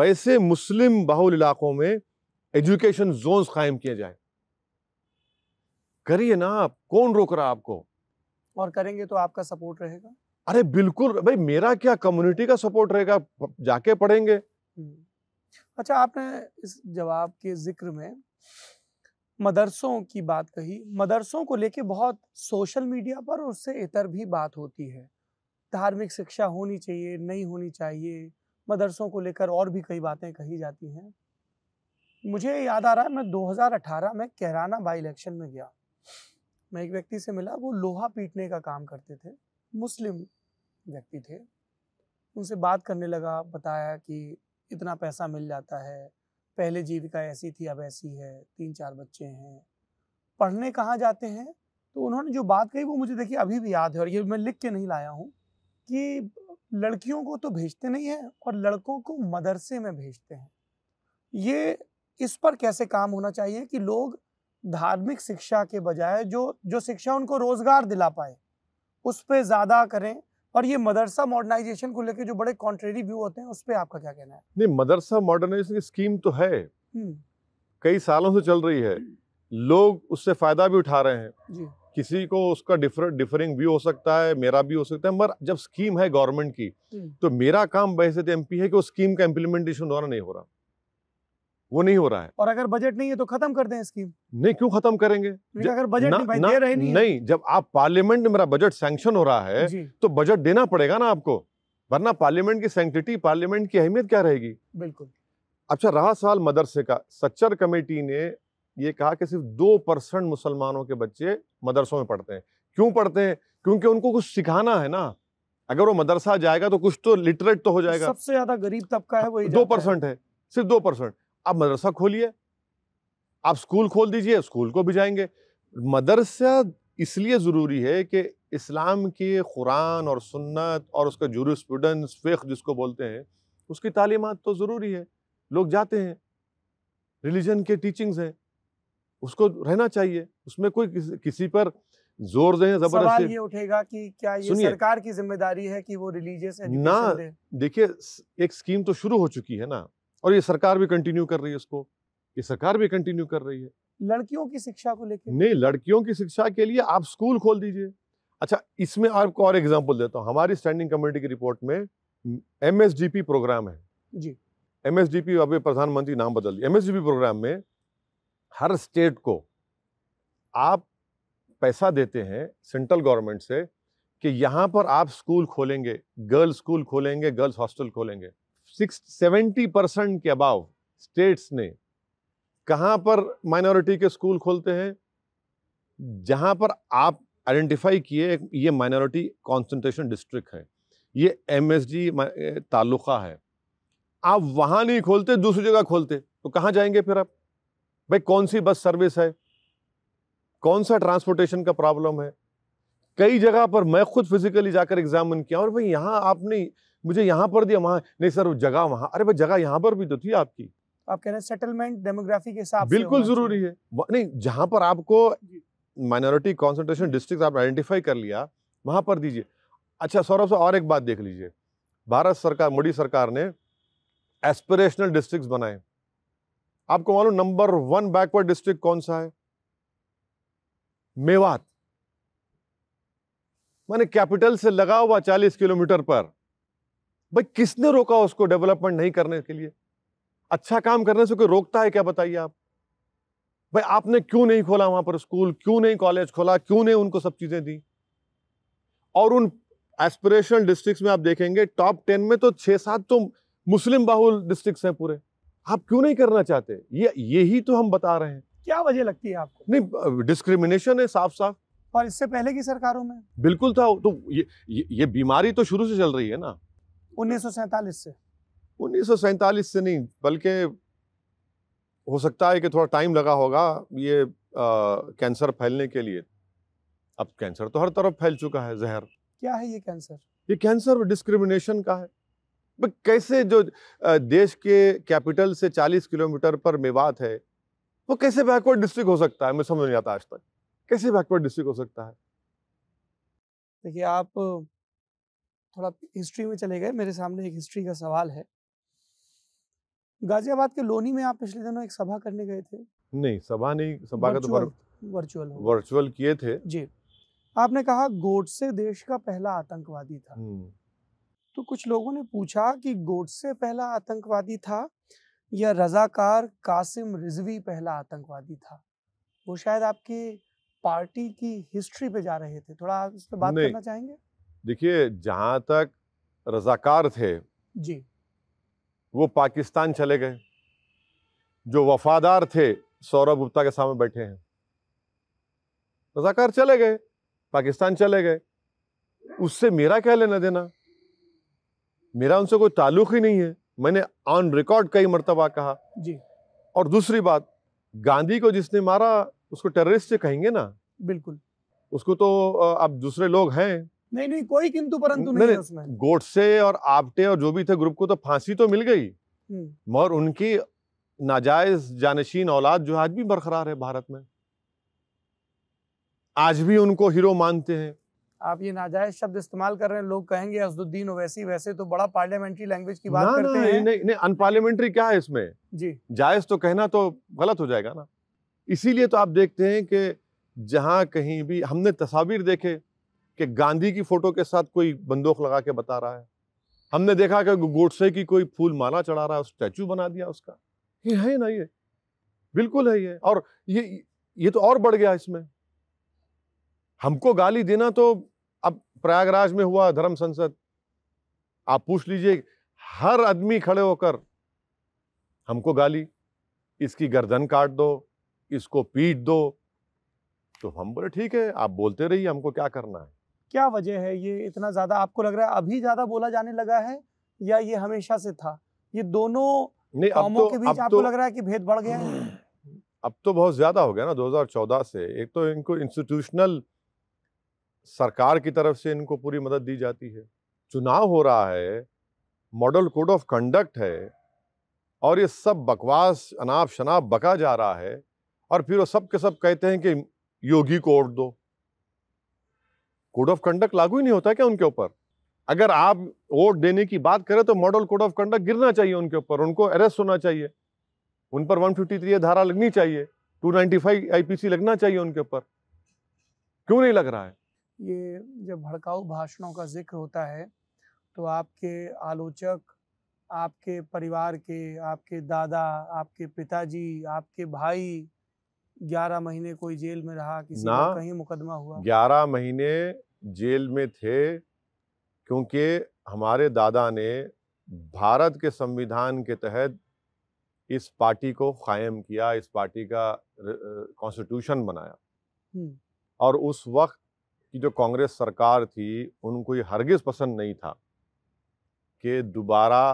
वैसे मुस्लिम बहुल इलाकों में एजुकेशन जोन्स कायम किए जाएं करिए ना आप कौन रोक रहा आपको और करेंगे तो आपका सपोर्ट रहेगा अरे बिल्कुल भाई मेरा क्या कम्युनिटी का सपोर्ट रहेगा जाके पढ़ेंगे अच्छा आपने इस जवाब के जिक्र में मदरसों की बात कही मदरसों को लेके बहुत सोशल मीडिया पर उससे इतर भी बात होती है धार्मिक शिक्षा होनी चाहिए नहीं होनी चाहिए मदरसों को लेकर और भी कई बातें कही जाती हैं मुझे याद आ रहा है मैं 2018 में कैराना बाई इलेक्शन में गया मैं एक व्यक्ति से मिला वो लोहा पीटने का काम करते थे मुस्लिम व्यक्ति थे उनसे बात करने लगा बताया कि इतना पैसा मिल जाता है पहले जीविका ऐसी थी अब ऐसी है तीन चार बच्चे हैं पढ़ने कहाँ जाते हैं तो उन्होंने जो बात कही वो मुझे देखिए अभी भी याद है और ये मैं लिख के नहीं लाया हूँ कि लड़कियों को तो भेजते नहीं है और लड़कों को मदरसे में भेजते हैं ये इस पर कैसे काम होना चाहिए कि लोग धार्मिक शिक्षा के बजाय जो जो शिक्षा उनको रोजगार दिला पाए उस पर ज़्यादा करें और ये मदरसा मॉडर्नाइजेशन को लेकर जो बड़े कॉन्ट्रेरी व्यू होते हैं उस पर आपका क्या कहना है नहीं मदरसा मॉडर्नाइजेशन की स्कीम तो है हम्म। कई सालों से चल रही है लोग उससे फ़ायदा भी उठा रहे हैं जी। किसी को उसका डिफर डिफरिंग व्यू हो सकता है मेरा भी हो सकता है मगर जब स्कीम है गवर्नमेंट की तो मेरा काम तो एम है कि उस स्कीम का इम्प्लीमेंटेशन द्वारा नहीं हो रहा वो नहीं हो रहा है और अगर बजट नहीं है तो खत्म कर दें स्कीम नहीं क्यों खत्म करेंगे ज, अगर बजट नहीं, भाई ना, दे रहे नहीं, नहीं जब आप पार्लियामेंट में मेरा बजट सैंक्शन हो रहा है तो बजट देना पड़ेगा ना आपको वरना पार्लियामेंट की सेंटिटी पार्लियामेंट की अहमियत क्या रहेगी बिल्कुल अच्छा रहा साल मदरसे का सच्चर कमेटी ने ये कहा कि सिर्फ दो परसेंट मुसलमानों के बच्चे मदरसों में पढ़ते हैं क्यों पढ़ते हैं क्योंकि उनको कुछ सिखाना है ना अगर वो मदरसा जाएगा तो कुछ तो लिटरेट तो हो जाएगा सबसे ज्यादा गरीब तबका है वो दो परसेंट है सिर्फ दो परसेंट आप मदरसा खोलिए आप स्कूल खोल दीजिए स्कूल को भी जाएंगे मदरसा इसलिए ज़रूरी है कि इस्लाम के कुरान और सुन्नत और उसका जूरिस्प्रूडेंस फेख जिसको बोलते हैं उसकी तालीमत तो ज़रूरी है लोग जाते हैं रिलीजन के टीचिंग्स हैं उसको रहना चाहिए उसमें कोई किसी पर जोर दें जबरदस्त ये उठेगा कि क्या ये सरकार की जिम्मेदारी है कि वो रिलीजियस ना देखिए एक स्कीम तो शुरू हो चुकी है ना और ये सरकार भी कंटिन्यू कर रही है उसको ये सरकार भी कंटिन्यू कर रही है लड़कियों की शिक्षा को लेकर नहीं लड़कियों की शिक्षा के लिए आप स्कूल खोल दीजिए अच्छा इसमें आपको और एग्जाम्पल देता हूँ हमारी स्टैंडिंग कमेटी की रिपोर्ट में एम प्रोग्राम है जी एम अभी प्रधानमंत्री नाम बदल दिया एम प्रोग्राम में हर स्टेट को आप पैसा देते हैं सेंट्रल गवर्नमेंट से कि यहाँ पर आप स्कूल खोलेंगे गर्ल्स स्कूल खोलेंगे गर्ल्स हॉस्टल खोलेंगे सिक्स सेवेंटी परसेंट के अबाव स्टेट्स ने कहाँ पर माइनॉरिटी के स्कूल खोलते हैं जहाँ पर आप आइडेंटिफाई किए ये माइनॉरिटी कॉन्सेंट्रेशन डिस्ट्रिक्ट है ये एम एस डी ताल्लुका है आप वहाँ नहीं खोलते दूसरी जगह खोलते तो कहाँ जाएंगे फिर आप भाई कौन सी बस सर्विस है कौन सा ट्रांसपोर्टेशन का प्रॉब्लम है कई जगह पर मैं खुद फिजिकली जाकर एग्जामिन किया और भाई यहाँ आपने मुझे यहाँ पर दिया वहाँ नहीं सर वो जगह वहाँ अरे भाई जगह यहाँ पर भी तो थी आपकी आप कह रहे हैं सेटलमेंट डेमोग्राफी के हिसाब बिल्कुल जरूरी है नहीं जहाँ पर आपको माइनॉरिटी कॉन्सेंट्रेशन डिस्ट्रिक्ट आप आइडेंटिफाई कर लिया वहाँ पर दीजिए अच्छा सौरभ सर और एक बात देख लीजिए भारत सरकार मोदी सरकार ने एस्पिरेशनल डिस्ट्रिक्ट बनाए आपको मालूम नंबर वन बैकवर्ड डिस्ट्रिक्ट कौन सा है मेवात माने कैपिटल से लगा हुआ चालीस किलोमीटर पर भाई किसने रोका उसको डेवलपमेंट नहीं करने के लिए अच्छा काम करने से कोई रोकता है क्या बताइए आप भाई आपने क्यों नहीं खोला वहां पर स्कूल क्यों नहीं कॉलेज खोला क्यों नहीं उनको सब चीजें दी और उन एस्पिरेशनल डिस्ट्रिक्ट में आप देखेंगे टॉप टेन में तो छह सात तो मुस्लिम बाहुल डिस्ट्रिक्ट हैं पूरे आप क्यों नहीं करना चाहते ये यही तो हम बता रहे हैं क्या वजह लगती है आपको नहीं डिस्क्रिमिनेशन है साफ साफ और इससे पहले की सरकारों में बिल्कुल था तो ये ये, ये बीमारी तो शुरू से चल रही है ना 1947 से 1947 से नहीं बल्कि हो सकता है कि थोड़ा टाइम लगा होगा ये आ, कैंसर फैलने के लिए अब कैंसर तो हर तरफ फैल चुका है जहर क्या है ये कैंसर ये कैंसर डिस्क्रिमिनेशन का है कैसे जो देश के कैपिटल से 40 किलोमीटर पर मेवात है वो कैसे बैकवर्ड डिस्ट्रिक्ट हो सकता है मुझे समझ नहीं आता आज तक कैसे बैकवर्ड डिस्ट्रिक्ट हो सकता है देखिए आप थोड़ा हिस्ट्री में चले गए मेरे सामने एक हिस्ट्री का सवाल है गाजियाबाद के लोनी में आप पिछले दिनों एक सभा करने गए थे नहीं सभा नहीं सभा का तो वर्चुअल वर्चुअल किए थे जी आपने कहा गोडसे देश का पहला आतंकवादी था हम्म। तो कुछ लोगों ने पूछा कि गोडसे पहला आतंकवादी था या रजाकार कासिम रिजवी पहला आतंकवादी था वो शायद आपकी पार्टी की हिस्ट्री पे जा रहे थे थोड़ा आप इस पर बात करना चाहेंगे देखिए जहाँ तक रजाकार थे जी वो पाकिस्तान चले गए जो वफादार थे सौरभ गुप्ता के सामने बैठे हैं रजाकार चले गए पाकिस्तान चले गए उससे मेरा क्या लेना देना मेरा उनसे कोई ताल्लुक ही नहीं है मैंने ऑन रिकॉर्ड कई मरतबा कहा जी और दूसरी बात गांधी को जिसने मारा उसको टेररिस्ट कहेंगे ना बिल्कुल उसको तो अब दूसरे लोग हैं नहीं नहीं कोई किंतु परंतु नहीं, नहीं उसमें गोडसे और आपटे और जो भी थे ग्रुप को तो फांसी तो मिल गई हम्म। मगर उनकी नाजायज जानशीन औलाद जो आज भी बरकरार है भारत में आज भी उनको हीरो मानते हैं आप ये नाजायज शब्द इस्तेमाल कर रहे हैं लोग कहेंगे असदुद्दीन ओवैसी वैसे तो बड़ा पार्लियामेंट्री लैंग्वेज की बात ना, करते ना, हैं नहीं नहीं अनपार्लियामेंट्री क्या है इसमें जी जायज तो कहना तो गलत हो जाएगा ना इसीलिए तो आप देखते हैं कि जहां कहीं भी हमने तस्वीर देखे कि गांधी की फ़ोटो के साथ कोई बंदूक लगा के बता रहा है हमने देखा कि गोडसे की कोई फूल माला चढ़ा रहा है स्टैचू बना दिया उसका ये है ना ये बिल्कुल है ये और ये ये तो और बढ़ गया इसमें हमको गाली देना तो अब प्रयागराज में हुआ धर्म संसद आप पूछ लीजिए हर आदमी खड़े होकर हमको गाली इसकी गर्दन काट दो इसको पीट दो तो हम बोले ठीक है आप बोलते रहिए हमको क्या करना है क्या वजह है ये इतना ज़्यादा आपको लग रहा है अभी ज़्यादा बोला जाने लगा है या ये हमेशा से था ये दोनों अब तो, के बीच आपको तो, लग रहा है कि भेद बढ़ गया है अब तो बहुत ज़्यादा हो गया ना 2014 से एक तो इनको इंस्टीट्यूशनल सरकार की तरफ से इनको पूरी मदद दी जाती है चुनाव हो रहा है मॉडल कोड ऑफ कंडक्ट है और ये सब बकवास अनाप शनाप बका जा रहा है और फिर वो सब के सब कहते हैं कि योगी को वोट दो कोड ऑफ कंडक्ट लागू ही नहीं होता क्या उनके ऊपर अगर आप वोट देने की बात करें तो मॉडल कोड ऑफ कंडक्ट गिरना चाहिए उनके ऊपर उनको अरेस्ट होना चाहिए उन पर 153 धारा लगनी चाहिए 295 आईपीसी लगना चाहिए उनके ऊपर क्यों नहीं लग रहा है ये जब भड़काऊ भाषणों का जिक्र होता है तो आपके आलोचक आपके परिवार के आपके दादा आपके पिताजी आपके भाई ग्यारह महीने कोई जेल में रहा किसी ना, कहीं मुकदमा हुआ ग्यारह महीने जेल में थे क्योंकि हमारे दादा ने भारत के संविधान के तहत इस पार्टी को कायम किया इस पार्टी का कॉन्स्टिट्यूशन बनाया और उस वक्त की जो कांग्रेस सरकार थी उनको ये हरगिज पसंद नहीं था कि दोबारा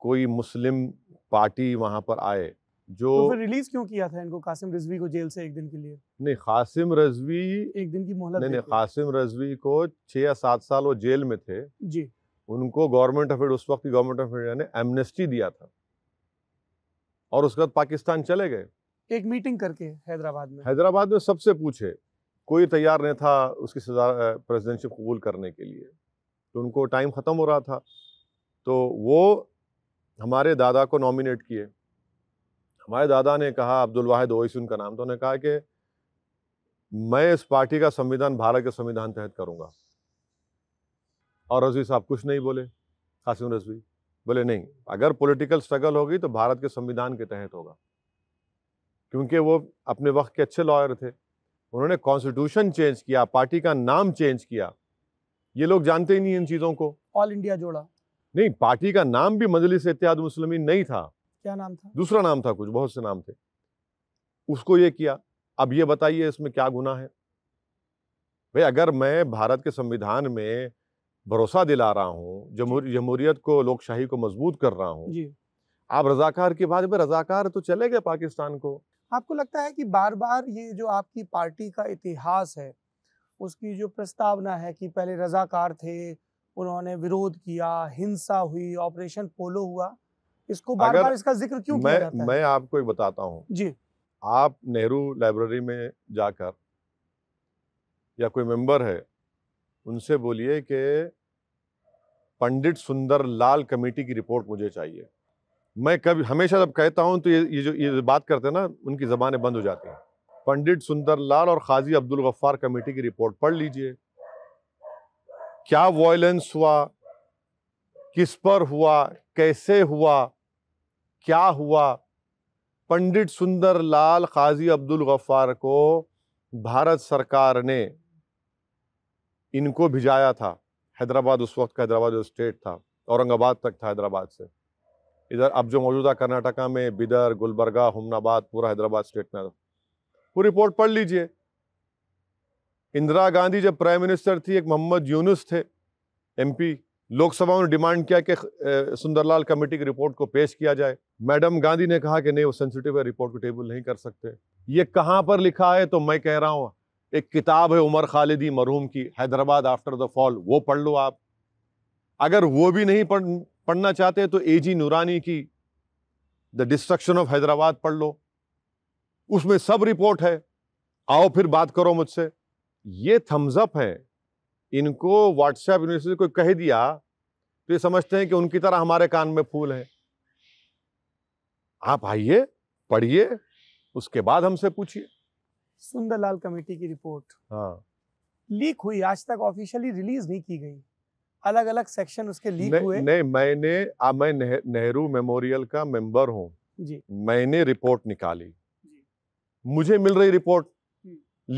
कोई मुस्लिम पार्टी वहां पर आए जो तो फिर रिलीज क्यों किया था इनको कासिम रिजवी को जेल से एक दिन के लिए नहीं कासिम रजवी एक दिन की मोहलत नहीं नहीं कासिम रजवी को छः या सात साल वो जेल में थे जी उनको गवर्नमेंट ऑफ इंडिया उस वक्त की गवर्नमेंट ऑफ इंडिया ने एमनेस्टी दिया था और उसके बाद पाकिस्तान चले गए एक मीटिंग करके हैदराबाद में हैदराबाद में सबसे पूछे कोई तैयार नहीं था उसकी सजा प्रेसिडेंटशिप कबूल करने के लिए तो उनको टाइम ख़त्म हो रहा था तो वो हमारे दादा को नॉमिनेट किए हमारे दादा ने कहा अब्दुल वाहिद ओवैसी उनका नाम तो उन्होंने कहा कि मैं इस पार्टी का संविधान भारत के संविधान तहत करूंगा और रजवी साहब कुछ नहीं बोले कासिम रजवी बोले नहीं अगर पॉलिटिकल स्ट्रगल होगी तो भारत के संविधान के तहत होगा क्योंकि वो अपने वक्त के अच्छे लॉयर थे उन्होंने कॉन्स्टिट्यूशन चेंज किया पार्टी का नाम चेंज किया ये लोग जानते ही नहीं इन चीज़ों को ऑल इंडिया जोड़ा नहीं पार्टी का नाम भी मजलिस इत्याद मुस्लिम नहीं था क्या नाम था दूसरा नाम था कुछ बहुत से नाम थे उसको ये किया अब ये बताइए इसमें क्या गुना है भाई अगर मैं भारत के संविधान में भरोसा दिला रहा हूँ जमहूरियत को लोकशाही को मजबूत कर रहा हूँ आप रजाकार की बात में रजाकार तो चले गए पाकिस्तान को आपको लगता है कि बार बार ये जो आपकी पार्टी का इतिहास है उसकी जो प्रस्तावना है कि पहले रजाकार थे उन्होंने विरोध किया हिंसा हुई ऑपरेशन पोलो हुआ इसको बार बार इसका जिक्र क्यों मैं, किया जाता मैं है? मैं आपको बताता हूँ जी आप नेहरू लाइब्रेरी में जाकर या कोई मेंबर है उनसे बोलिए कि पंडित सुंदर लाल कमेटी की रिपोर्ट मुझे चाहिए मैं कभी हमेशा जब कहता हूँ तो ये ये जो ये बात करते हैं ना उनकी ज़बानें बंद हो जाती हैं पंडित सुंदर लाल और खाजी अब्दुल गफ्फार कमेटी की रिपोर्ट पढ़ लीजिए क्या वॉयलेंस हुआ किस पर हुआ कैसे हुआ क्या हुआ पंडित सुंदर लाल काजी अब्दुल गफ्फार को भारत सरकार ने इनको भिजाया था हैदराबाद उस वक्त का हैदराबाद जो स्टेट था औरंगाबाद तक था हैदराबाद से इधर अब जो मौजूदा कर्नाटका में बिदर गुलबर्गा हमनाबाद पूरा हैदराबाद स्टेट में था वो रिपोर्ट पढ़ लीजिए इंदिरा गांधी जब प्राइम मिनिस्टर थी एक मोहम्मद यूनुस थे एमपी लोकसभा ने डिमांड किया कि सुंदरलाल कमेटी की रिपोर्ट को पेश किया जाए मैडम गांधी ने कहा कि नहीं वो सेंसिटिव है रिपोर्ट को टेबल नहीं कर सकते ये कहाँ पर लिखा है तो मैं कह रहा हूँ एक किताब है उमर खालिदी मरहूम की हैदराबाद आफ्टर द फॉल वो पढ़ लो आप अगर वो भी नहीं पढ़ पढ़ना चाहते तो ए जी नूरानी की द डिस्ट्रक्शन ऑफ हैदराबाद पढ़ लो उसमें सब रिपोर्ट है आओ फिर बात करो मुझसे ये थम्सअप है इनको व्हाट्सएप यूनिवर्सिटी कोई कह दिया तो ये समझते हैं कि उनकी तरह हमारे कान में फूल है आप आइए पढ़िए उसके बाद हमसे पूछिए सुंदरलाल कमेटी की रिपोर्ट हाँ लीक हुई आज तक ऑफिशियली रिलीज नहीं की गई अलग अलग सेक्शन उसके लीक नहीं, हुए नहीं मैंने आ, मैं नेहरू मेमोरियल का मेंबर हूँ मैंने रिपोर्ट निकाली मुझे मिल रही रिपोर्ट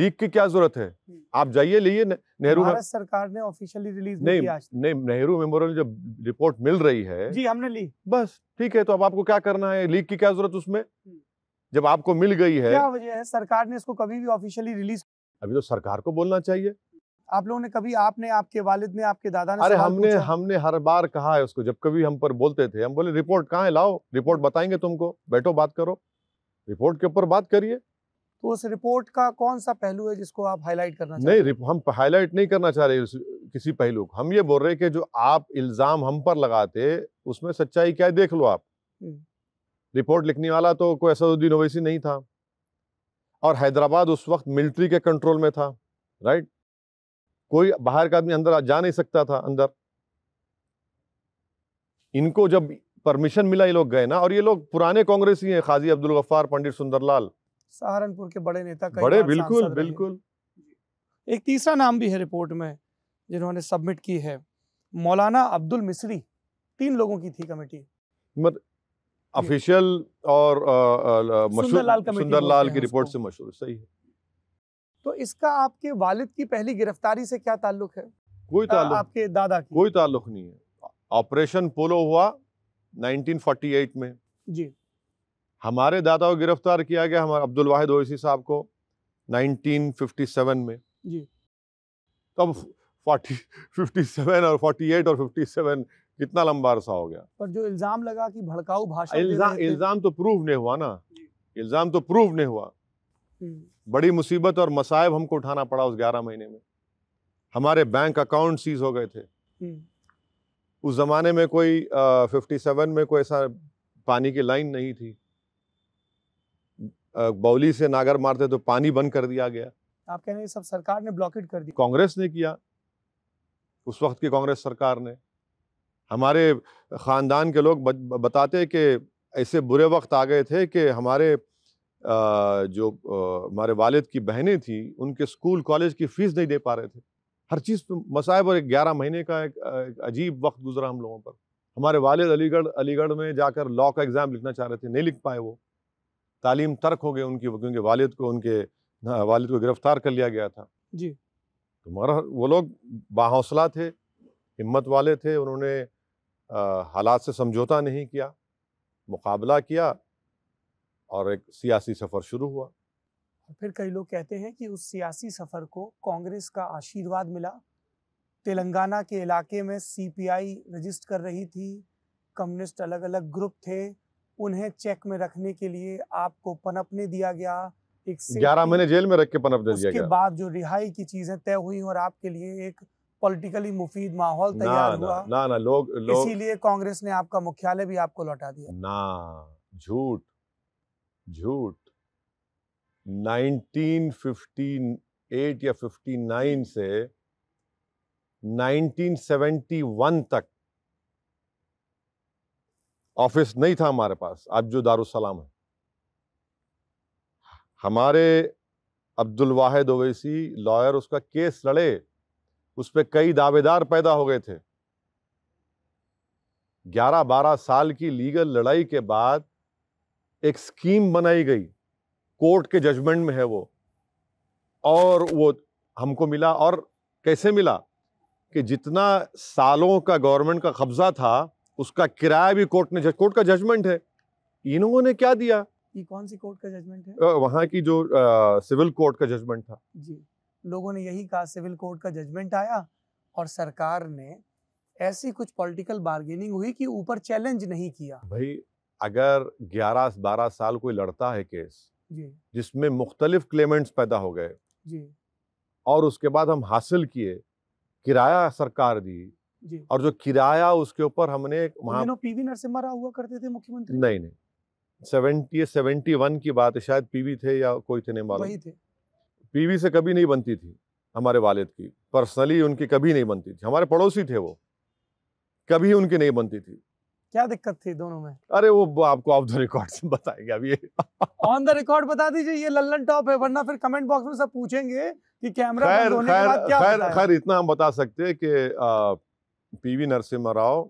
लीक की क्या जरूरत है हम्म। आप जाइए लिए नेहरू भारत सरकार ने ऑफिशियली रिलीज नहीं नहीं नेहरू मेमोरियल जब रिपोर्ट मिल रही है जी हमने ली बस ठीक है तो अब आपको क्या करना है लीक की क्या जरूरत उसमें हम्म। जब आपको मिल गई है क्या वजह है सरकार ने इसको कभी भी ऑफिशियली रिलीज अभी तो सरकार को बोलना चाहिए आप लोगों ने कभी आपने आपके वालिद ने आपके दादा ने अरे हमने हमने हर बार कहा है उसको जब कभी हम पर बोलते थे हम बोले रिपोर्ट कहाँ है लाओ रिपोर्ट बताएंगे तुमको बैठो बात करो रिपोर्ट के ऊपर बात करिए तो उस रिपोर्ट का कौन सा पहलू है जिसको आप हाईलाइट करना नहीं हम हाईलाइट नहीं करना चाह रहे किसी पहलू को हम ये बोल रहे कि जो आप इल्ज़ाम हम पर लगाते उसमें सच्चाई क्या है देख लो आप हम्म। रिपोर्ट लिखने वाला तो कोई असदुद्दीन ओवैसी नहीं था और हैदराबाद उस वक्त मिलिट्री के कंट्रोल में था राइट कोई बाहर का आदमी अंदर जा नहीं सकता था अंदर इनको जब परमिशन मिला ये लोग गए ना और ये लोग पुराने कांग्रेसी हैं खाजी अब्दुल गफ्फार पंडित सुंदरलाल सहारनपुर के बड़े नेता कई बड़े बिल्कुल बिल्कुल एक तीसरा नाम भी है रिपोर्ट में जिन्होंने सबमिट की है मौलाना अब्दुल मिस्री तीन लोगों की थी कमेटी मत ऑफिशियल और सुंदर लाल की रिपोर्ट से मशहूर सही है तो इसका आपके वालिद की पहली गिरफ्तारी से क्या ताल्लुक है कोई ताल्लुक आपके दादा की कोई ताल्लुक नहीं है ऑपरेशन पोलो हुआ 1948 में जी हमारे दादा को गिरफ्तार किया गया हमारे अब्दुल वाहिद ओसी साहब को 1957 में जी तब 40 57 और 48 और 57 कितना लंबा अरसा हो गया पर जो इल्ज़ाम लगा कि भड़काऊ भाषा इल्ज़ाम इल्ज़ाम तो प्रूफ नहीं हुआ ना इल्ज़ाम तो प्रूफ नहीं हुआ बड़ी मुसीबत और मसायब हमको उठाना पड़ा उस ग्यारह महीने में हमारे बैंक अकाउंट सीज हो गए थे उस ज़माने में कोई फिफ्टी सेवन में कोई ऐसा पानी की लाइन नहीं थी बौली से नागर मारते तो पानी बंद कर दिया गया आप कह रहे हैं सब सरकार ने ब्लॉकेट कर दिया कांग्रेस ने किया उस वक्त की कांग्रेस सरकार ने हमारे ख़ानदान के लोग बताते कि ऐसे बुरे वक्त आ गए थे कि हमारे जो हमारे वालिद की बहनें थी उनके स्कूल कॉलेज की फ़ीस नहीं दे पा रहे थे हर चीज़ पर तो मसायब और एक ग्यारह महीने का एक अजीब वक्त गुजरा हम लोगों पर हमारे वालिद अलीगढ़ अलीगढ़ में जाकर लॉ का एग्ज़ाम लिखना चाह रहे थे नहीं लिख पाए वो तालीम तर्क हो गए उनकी क्योंकि वालिद को उनके वालिद को गिरफ्तार कर लिया गया था जी तो मगर वो लोग बाहौसला थे हिम्मत वाले थे उन्होंने हालात से समझौता नहीं किया मुकाबला किया और एक सियासी सफ़र शुरू हुआ फिर कई लोग कहते हैं कि उस सियासी सफ़र को कांग्रेस का आशीर्वाद मिला तेलंगाना के इलाके में सीपीआई रजिस्ट कर रही थी कम्युनिस्ट अलग अलग ग्रुप थे उन्हें चेक में रखने के लिए आपको पनपने दिया गया एक ग्यारह महीने जेल में रख के पनप दिया उसके बाद जो रिहाई की चीजें तय हुई और आपके लिए एक पॉलिटिकली मुफीद माहौल तैयार हुआ ना ना लोग लो, इसीलिए कांग्रेस ने आपका मुख्यालय भी आपको लौटा दिया ना झूठ झूठ 1958 या 59 से 1971 तक ऑफिस नहीं था हमारे पास आज जो दारुसलाम है हमारे अब्दुल वाहिद ओवैसी लॉयर उसका केस लड़े उस पर कई दावेदार पैदा हो गए थे ग्यारह बारह साल की लीगल लड़ाई के बाद एक स्कीम बनाई गई कोर्ट के जजमेंट में है वो और वो हमको मिला और कैसे मिला कि जितना सालों का गवर्नमेंट का कब्जा था उसका किराया भी कोर्ट ने जज, कोर्ट का जजमेंट है इन्होंने क्या दिया ये कौन सी कोर्ट का जजमेंट है वहाँ की जो आ, सिविल कोर्ट का जजमेंट था जी लोगों ने यही कहा सिविल कोर्ट का जजमेंट आया और सरकार ने ऐसी कुछ पॉलिटिकल बार्गेनिंग हुई कि ऊपर चैलेंज नहीं किया भाई अगर 11-12 साल कोई लड़ता है केस जिसमें मुख्तलिफ क्लेमेंट्स पैदा हो गए जी और उसके बाद हम हासिल किए किराया सरकार दी और जो किराया उसके ऊपर हमने तो वहाँ पीवी नरसिम्हा राव हुआ करते थे मुख्यमंत्री नहीं नहीं सेवेंटी सेवेंटी वन की बात है शायद पीवी थे या कोई थे नहीं मालूम थे पीवी से कभी नहीं बनती थी हमारे वालिद की पर्सनली उनकी कभी नहीं बनती थी हमारे पड़ोसी थे वो कभी उनकी नहीं बनती थी क्या दिक्कत थी दोनों में अरे वो आपको ऑफ द रिकॉर्ड से बताएंगे अभी ऑन द रिकॉर्ड बता दीजिए ये लल्लन टॉप है वरना फिर कमेंट बॉक्स में सब पूछेंगे कि कैमरा खैर खैर खैर इतना हम बता सकते हैं कि पीवी नरसिम्हा राव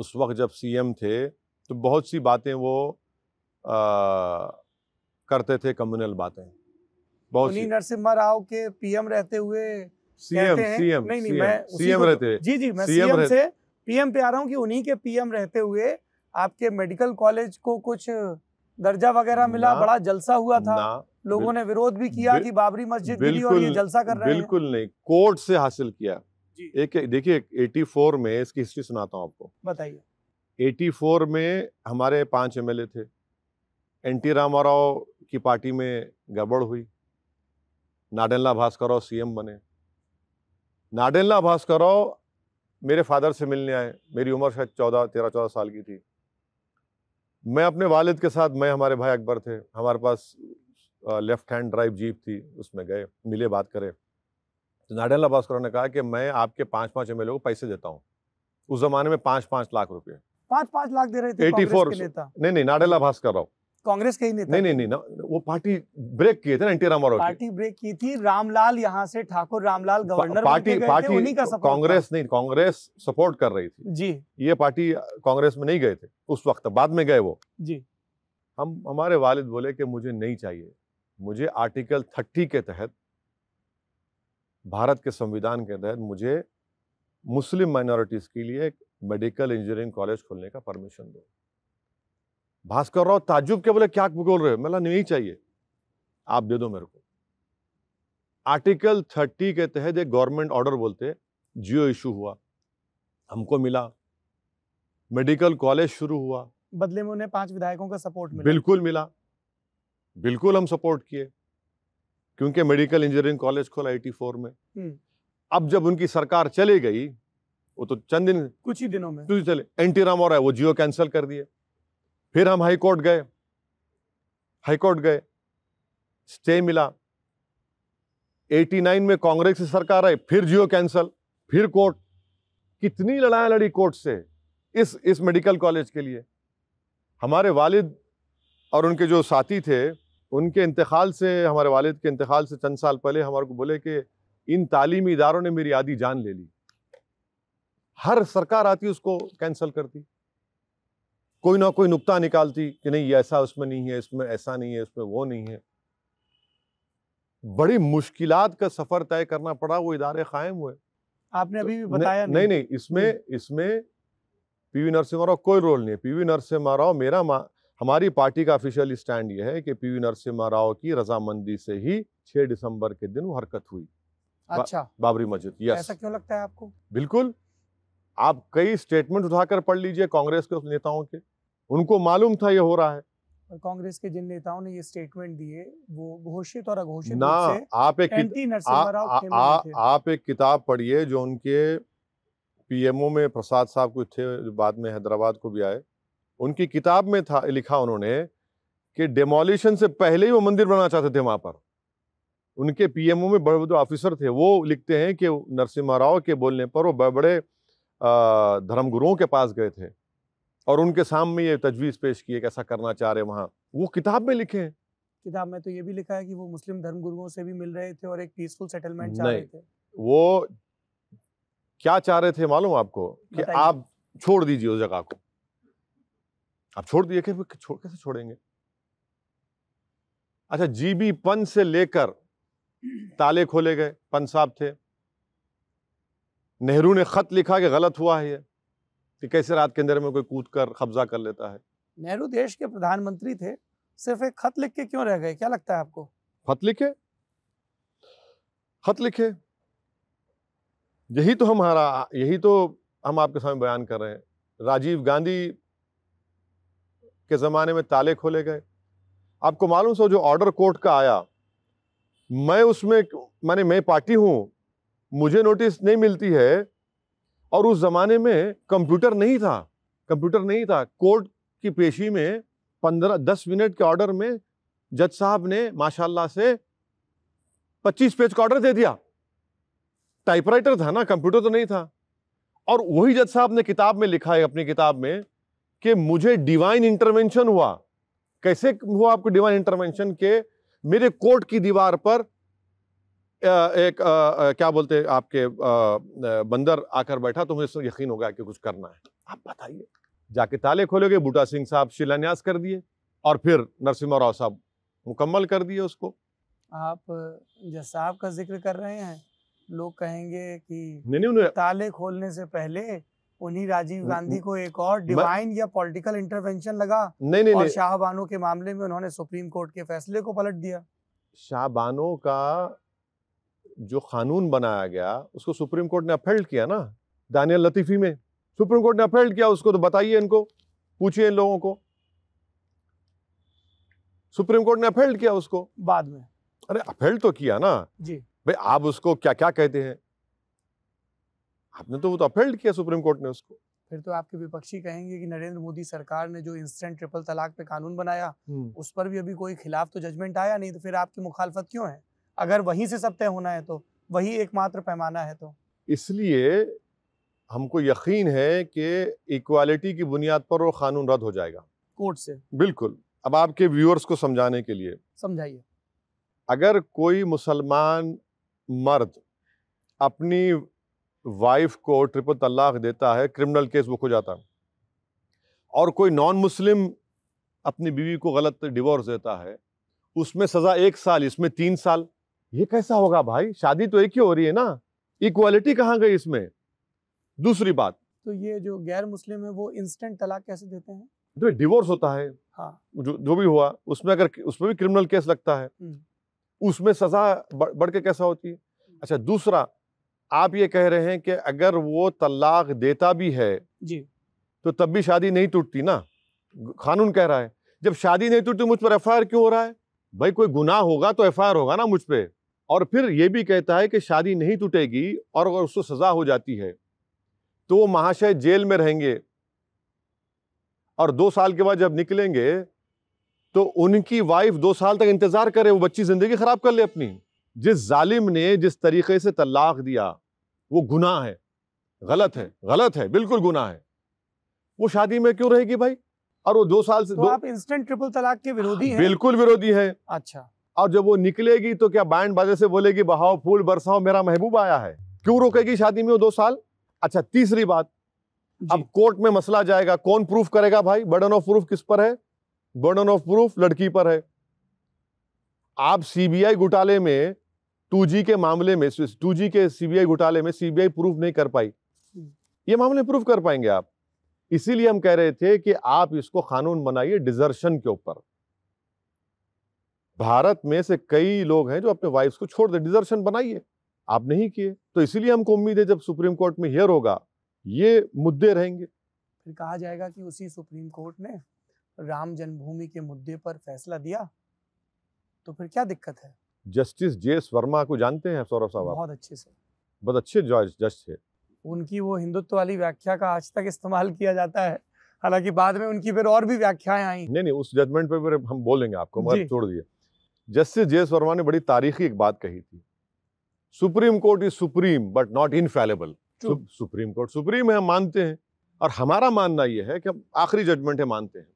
उस वक्त जब सीएम थे तो बहुत सी बातें वो आ, करते थे कम्युनल बातें बहुत सी नरसिम्हा राव के पीएम रहते हुए सीएम सीएम नहीं नहीं मैं सीएम रहते जी जी मैं सीएम से पीएम पे आ रहा हूँ कि उन्हीं के पीएम रहते हुए आपके मेडिकल कॉलेज को कुछ दर्जा वगैरह मिला बड़ा जलसा हुआ था लोगों ने विरोध भी किया कि बाबरी मस्जिद लिए और ये जलसा कर रहे हैं बिल्कुल नहीं कोर्ट से हासिल किया एक देखिए 84 में इसकी हिस्ट्री सुनाता हूँ आपको बताइए 84 में हमारे पांच एमएलए थे एन टी रामाराव की पार्टी में गड़बड़ हुई नाडेनला भास्कर राव सी बने नाडेनला भास्कर राव मेरे फादर से मिलने आए मेरी उम्र शायद चौदह तेरह चौदह साल की थी मैं अपने वालिद के साथ मैं हमारे भाई अकबर थे हमारे पास लेफ्ट हैंड ड्राइव जीप थी उसमें गए मिले बात करें तो नाडियाला भास्कर ने कहा कि मैं आपके पांच पांच एम को पैसे देता हूँ उस जमाने में पांच पांच लाख रुपए पांच पांच लाख दे रहे थे एटी फोर नहीं नहीं नाडेला भास्कर राव कांग्रेस के ही नेता नहीं नहीं नहीं वो पार्टी ब्रेक किए थे ना एन पार्टी ब्रेक की थी रामलाल यहाँ से Thakur Ramlal governor party party Congress नहीं कांग्रेस सपोर्ट कर रही थी जी ये पार्टी कांग्रेस में नहीं गए थे उस वक्त बाद में गए वो जी हम हमारे वालिद बोले कि मुझे नहीं चाहिए मुझे आर्टिकल थर्टी के तहत भारत के संविधान के तहत मुझे मुस्लिम माइनॉरिटीज़ के लिए एक मेडिकल इंजीनियरिंग कॉलेज खोलने का परमिशन दो भास्कर राव ताजुब के बोले क्या बोल रहे हो मेरा नहीं चाहिए आप दे दो मेरे को आर्टिकल थर्टी के तहत एक गवर्नमेंट ऑर्डर बोलते जियो इशू हुआ हमको मिला मेडिकल कॉलेज शुरू हुआ बदले में उन्हें पांच विधायकों का सपोर्ट मिला बिल्कुल मिला बिल्कुल हम सपोर्ट किए क्योंकि मेडिकल इंजीनियरिंग कॉलेज खोला एटी फोर में हम्म। अब जब उनकी सरकार चले गई वो तो चंद दिन कुछ ही दिनों में कुछ चले एनटी राम और वो जियो कैंसिल कर दिए फिर हम हाई कोर्ट गए हाई कोर्ट गए स्टे मिला 89 में कांग्रेस की सरकार आई फिर जियो कैंसिल फिर कोर्ट कितनी लड़ाई लड़ी कोर्ट से इस इस मेडिकल कॉलेज के लिए हमारे वालिद और उनके जो साथी थे उनके इंतकाल से हमारे वालिद के इंतकाल से चंद साल पहले हमारे को बोले कि इन तालीमी इदारों ने मेरी आधी जान ले ली हर सरकार आती उसको कैंसिल करती कोई ना कोई नुक्ता निकालती कि नहीं ये ऐसा उसमें नहीं है इसमें ऐसा नहीं है इसमें वो नहीं है बड़ी मुश्किल का सफ़र तय करना पड़ा वो इदारे कायम हुए आपने अभी भी तो बताया नहीं नहीं, नहीं इसमें हम्म। इसमें पीवी नरसिम्हा राव कोई रोल नहीं है पीवी नरसिम्हा राव मेरा हमारी पार्टी का ऑफिशियल स्टैंड ये है कि पी वी नरसिम्हा राव की रजामंदी से ही 6 दिसंबर के दिन वो हरकत हुई अच्छा बा, बाबरी मस्जिद यस ऐसा क्यों लगता है आपको बिल्कुल आप कई स्टेटमेंट उठाकर पढ़ लीजिए कांग्रेस के नेताओं के उनको मालूम था ये हो रहा है कांग्रेस के जिन नेताओं ने ये स्टेटमेंट दिए वो घोषित और अघोषित ना आप एक आ, आ, आ, आप एक किताब पढ़िए जो उनके पीएमओ में प्रसाद साहब कुछ थे बाद में हैदराबाद को भी आए उनकी किताब में था लिखा उन्होंने कि डेमोलिशन से पहले ही वो मंदिर बनाना चाहते थे वहाँ पर उनके पीएमओ में बड़े बड़े ऑफिसर थे वो लिखते हैं कि नरसिम्हा राव के बोलने पर वो बड़े बड़े धर्मगुरुओं के पास गए थे और उनके सामने ये तजवीज़ पेश किए कैसा करना चाह रहे वहाँ वो किताब में लिखे हैं किताब में तो ये भी लिखा है कि वो मुस्लिम धर्मगुरुओं से भी मिल रहे थे और एक पीसफुल सेटलमेंट चाह रहे थे वो क्या चाह रहे थे मालूम आपको कि आप छोड़ दीजिए उस जगह को आप छोड़ दिए कि छोड़ कैसे छोड़ेंगे अच्छा जीबी पन से लेकर ताले खोले गए पन साहब थे नेहरू ने खत लिखा कि गलत हुआ है ये कि कैसे रात के अंदर में कोई कूद कर कब्जा कर लेता है नेहरू देश के प्रधानमंत्री थे सिर्फ एक खत लिख के क्यों रह गए क्या लगता है आपको खत लिखे खत लिखे यही तो हमारा यही तो हम आपके सामने बयान कर रहे हैं राजीव गांधी के ज़माने में ताले खोले गए आपको मालूम सो जो ऑर्डर कोर्ट का आया मैं उसमें माने मैं पार्टी हूँ मुझे नोटिस नहीं मिलती है और उस ज़माने में कंप्यूटर नहीं था कंप्यूटर नहीं था कोर्ट की पेशी में पंद्रह दस मिनट के ऑर्डर में जज साहब ने माशाल्लाह से पच्चीस पेज का ऑर्डर दे दिया टाइपराइटर था ना कंप्यूटर तो नहीं था और वही जज साहब ने किताब में लिखा है अपनी किताब में कि मुझे डिवाइन इंटरवेंशन हुआ कैसे हुआ आपको डिवाइन इंटरवेंशन के मेरे कोर्ट की दीवार पर एक क्या बोलते आपके बंदर आकर बैठा तो मुझे यकीन हो गया कि कुछ करना है आप बताइए जाके ताले खोलोगे बूटा सिंह साहब शिलान्यास कर दिए और फिर नरसिम्हा राव साहब मुकम्मल कर दिए उसको आप जैसा साहब का जिक्र कर रहे हैं लोग कहेंगे कि नहीं नहीं ताले खोलने से पहले उन्हीं राजीव गांधी को एक और डिवाइन या पॉलिटिकल इंटरवेंशन लगा नहीं नहीं और शाहबानो के मामले में उन्होंने सुप्रीम कोर्ट के फैसले को पलट दिया शाहबानो का जो कानून बनाया गया उसको सुप्रीम कोर्ट ने अपहेल्ड किया ना दानियल लतीफी में सुप्रीम कोर्ट ने अपहेल्ड किया उसको तो बताइए इनको पूछिए इन लोगों को सुप्रीम कोर्ट ने अपहेल्ड किया उसको बाद में अरे अपहेल्ड तो किया ना जी भाई आप उसको क्या क्या कहते हैं आपने तो वो तो अपहेल्ड किया सुप्रीम कोर्ट ने उसको फिर तो आपके विपक्षी कहेंगे कि नरेंद्र मोदी सरकार ने जो इंस्टेंट ट्रिपल तलाक पे कानून बनाया हम्म। उस पर भी अभी कोई खिलाफ तो जजमेंट आया नहीं तो फिर आपकी मुखालफत क्यों है अगर वहीं से सब तय होना है तो वही एकमात्र पैमाना है तो इसलिए हमको यकीन है कि इक्वालिटी की बुनियाद पर वो कानून रद्द हो जाएगा कोर्ट से बिल्कुल अब आपके व्यूअर्स को समझाने के लिए समझाइए अगर कोई मुसलमान मर्द अपनी वाइफ को ट्रिपल तलाक देता है क्रिमिनल केस बुक हो जाता है और कोई नॉन मुस्लिम अपनी बीवी को गलत डिवोर्स देता है उसमें सज़ा एक साल इसमें तीन साल ये कैसा होगा भाई शादी तो एक ही हो रही है ना इक्वालिटी कहाँ गई इसमें दूसरी बात तो ये जो गैर मुस्लिम है वो इंस्टेंट तलाक कैसे देते हैं तो डिवोर्स होता है हाँ जो जो भी हुआ उसमें अगर उसमें भी क्रिमिनल केस लगता है हम्म। उसमें सजा बढ़, बढ़ के कैसा होती है हम्म। अच्छा दूसरा आप ये कह रहे हैं कि अगर वो तलाक देता भी है जी तो तब भी शादी नहीं टूटती ना कानून कह रहा है जब शादी नहीं टूटती तो मुझ पर एफ क्यों हो रहा है भाई कोई गुनाह होगा तो एफ होगा ना मुझ पर और फिर ये भी कहता है कि शादी नहीं टूटेगी और अगर उसको सज़ा हो जाती है तो वो महाशय जेल में रहेंगे और दो साल के बाद जब निकलेंगे तो उनकी वाइफ दो साल तक इंतज़ार करे वो बच्ची ज़िंदगी ख़राब कर ले अपनी जिस जालिम ने जिस तरीके से तलाक दिया वो गुना है गलत है गलत है बिल्कुल गुना है वो शादी में क्यों रहेगी भाई और वो दो साल से तो दो... आप इंस्टेंट ट्रिपल तलाक के विरोधी हाँ, हैं बिल्कुल विरोधी है अच्छा और जब वो निकलेगी तो क्या बैंड बाजे से बोलेगी बहाओ फूल बरसाओ मेरा महबूब आया है क्यों रोकेगी शादी में वो दो साल अच्छा तीसरी बात अब कोर्ट में मसला जाएगा कौन प्रूफ करेगा भाई बर्डन ऑफ प्रूफ किस पर है बर्डन ऑफ प्रूफ लड़की पर है आप सीबीआई घोटाले में टू के मामले में टू के सीबीआई घोटाले में सीबीआई प्रूफ नहीं कर पाई ये मामले प्रूफ कर पाएंगे आप इसीलिए हम कह रहे थे कि आप इसको कानून बनाइए डिजर्शन के ऊपर भारत में से कई लोग हैं जो अपने वाइफ को छोड़ दे डिजर्शन बनाइए आप नहीं किए तो इसीलिए हमको उम्मीद है जब सुप्रीम कोर्ट में हियर होगा ये मुद्दे रहेंगे फिर कहा जाएगा कि उसी सुप्रीम कोर्ट ने राम जन्मभूमि के मुद्दे पर फैसला दिया तो फिर क्या दिक्कत है जस्टिस जे एस वर्मा को जानते हैं सौरभ साहब बहुत अच्छे से बहुत अच्छे जज जज थे उनकी वो हिंदुत्व वाली व्याख्या का आज तक इस्तेमाल किया जाता है हालांकि बाद में उनकी फिर और भी व्याख्याएं आई नहीं नहीं उस जजमेंट पे फिर हम बोलेंगे आपको मगर छोड़ दिए जस्टिस जे एस वर्मा ने बड़ी तारीखी एक बात कही थी supreme court is supreme but not infallible supreme court supreme है हम मानते हैं और हमारा मानना यह है कि हम आखिरी जजमेंट है मानते हैं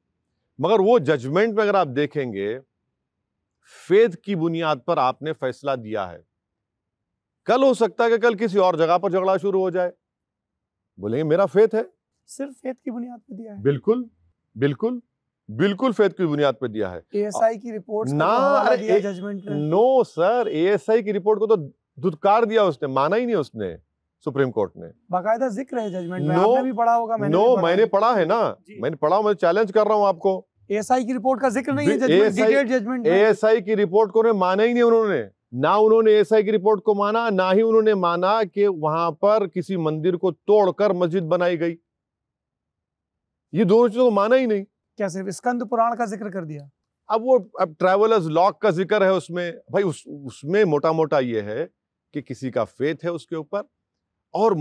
मगर वो जजमेंट में अगर आप देखेंगे फेद की बुनियाद पर आपने फैसला दिया है कल हो सकता है कि कल किसी और जगह पर झगड़ा शुरू हो जाए बोलेंगे मेरा फेथ है सिर्फ फेथ की बुनियाद पर दिया है बिल्कुल बिल्कुल बिल्कुल फेथ की बुनियाद पर दिया है एएसआई की रिपोर्ट ना तो अरे जजमेंट नो सर एएसआई की रिपोर्ट को तो दुदकार दिया उसने माना ही नहीं उसने सुप्रीम कोर्ट ने बाकायदा जिक्र है जजमेंट में नो, आपने भी पढ़ा होगा मैंने नो मैंने पढ़ा है ना मैंने पढ़ा मैं चैलेंज कर रहा हूँ आपको एएसआई की रिपोर्ट का जिक्र नहीं है डिटेल जजमेंट एएसआई की रिपोर्ट को माना ही नहीं उन्होंने ना उन्होंने एएसआई की रिपोर्ट को माना ना ही उन्होंने माना कि वहां पर किसी मंदिर को तोड़कर मस्जिद बनाई गई ये दोनों चीजों को माना ही नहीं क्या सिर्फ स्कंद पुराण का जिक्र कर दिया अब वो अब ट्रेवलर्स लॉक का जिक्र है उसमें भाई उस उसमें मोटा मोटा ये है कि किसी का फेथ है उसके ऊपर और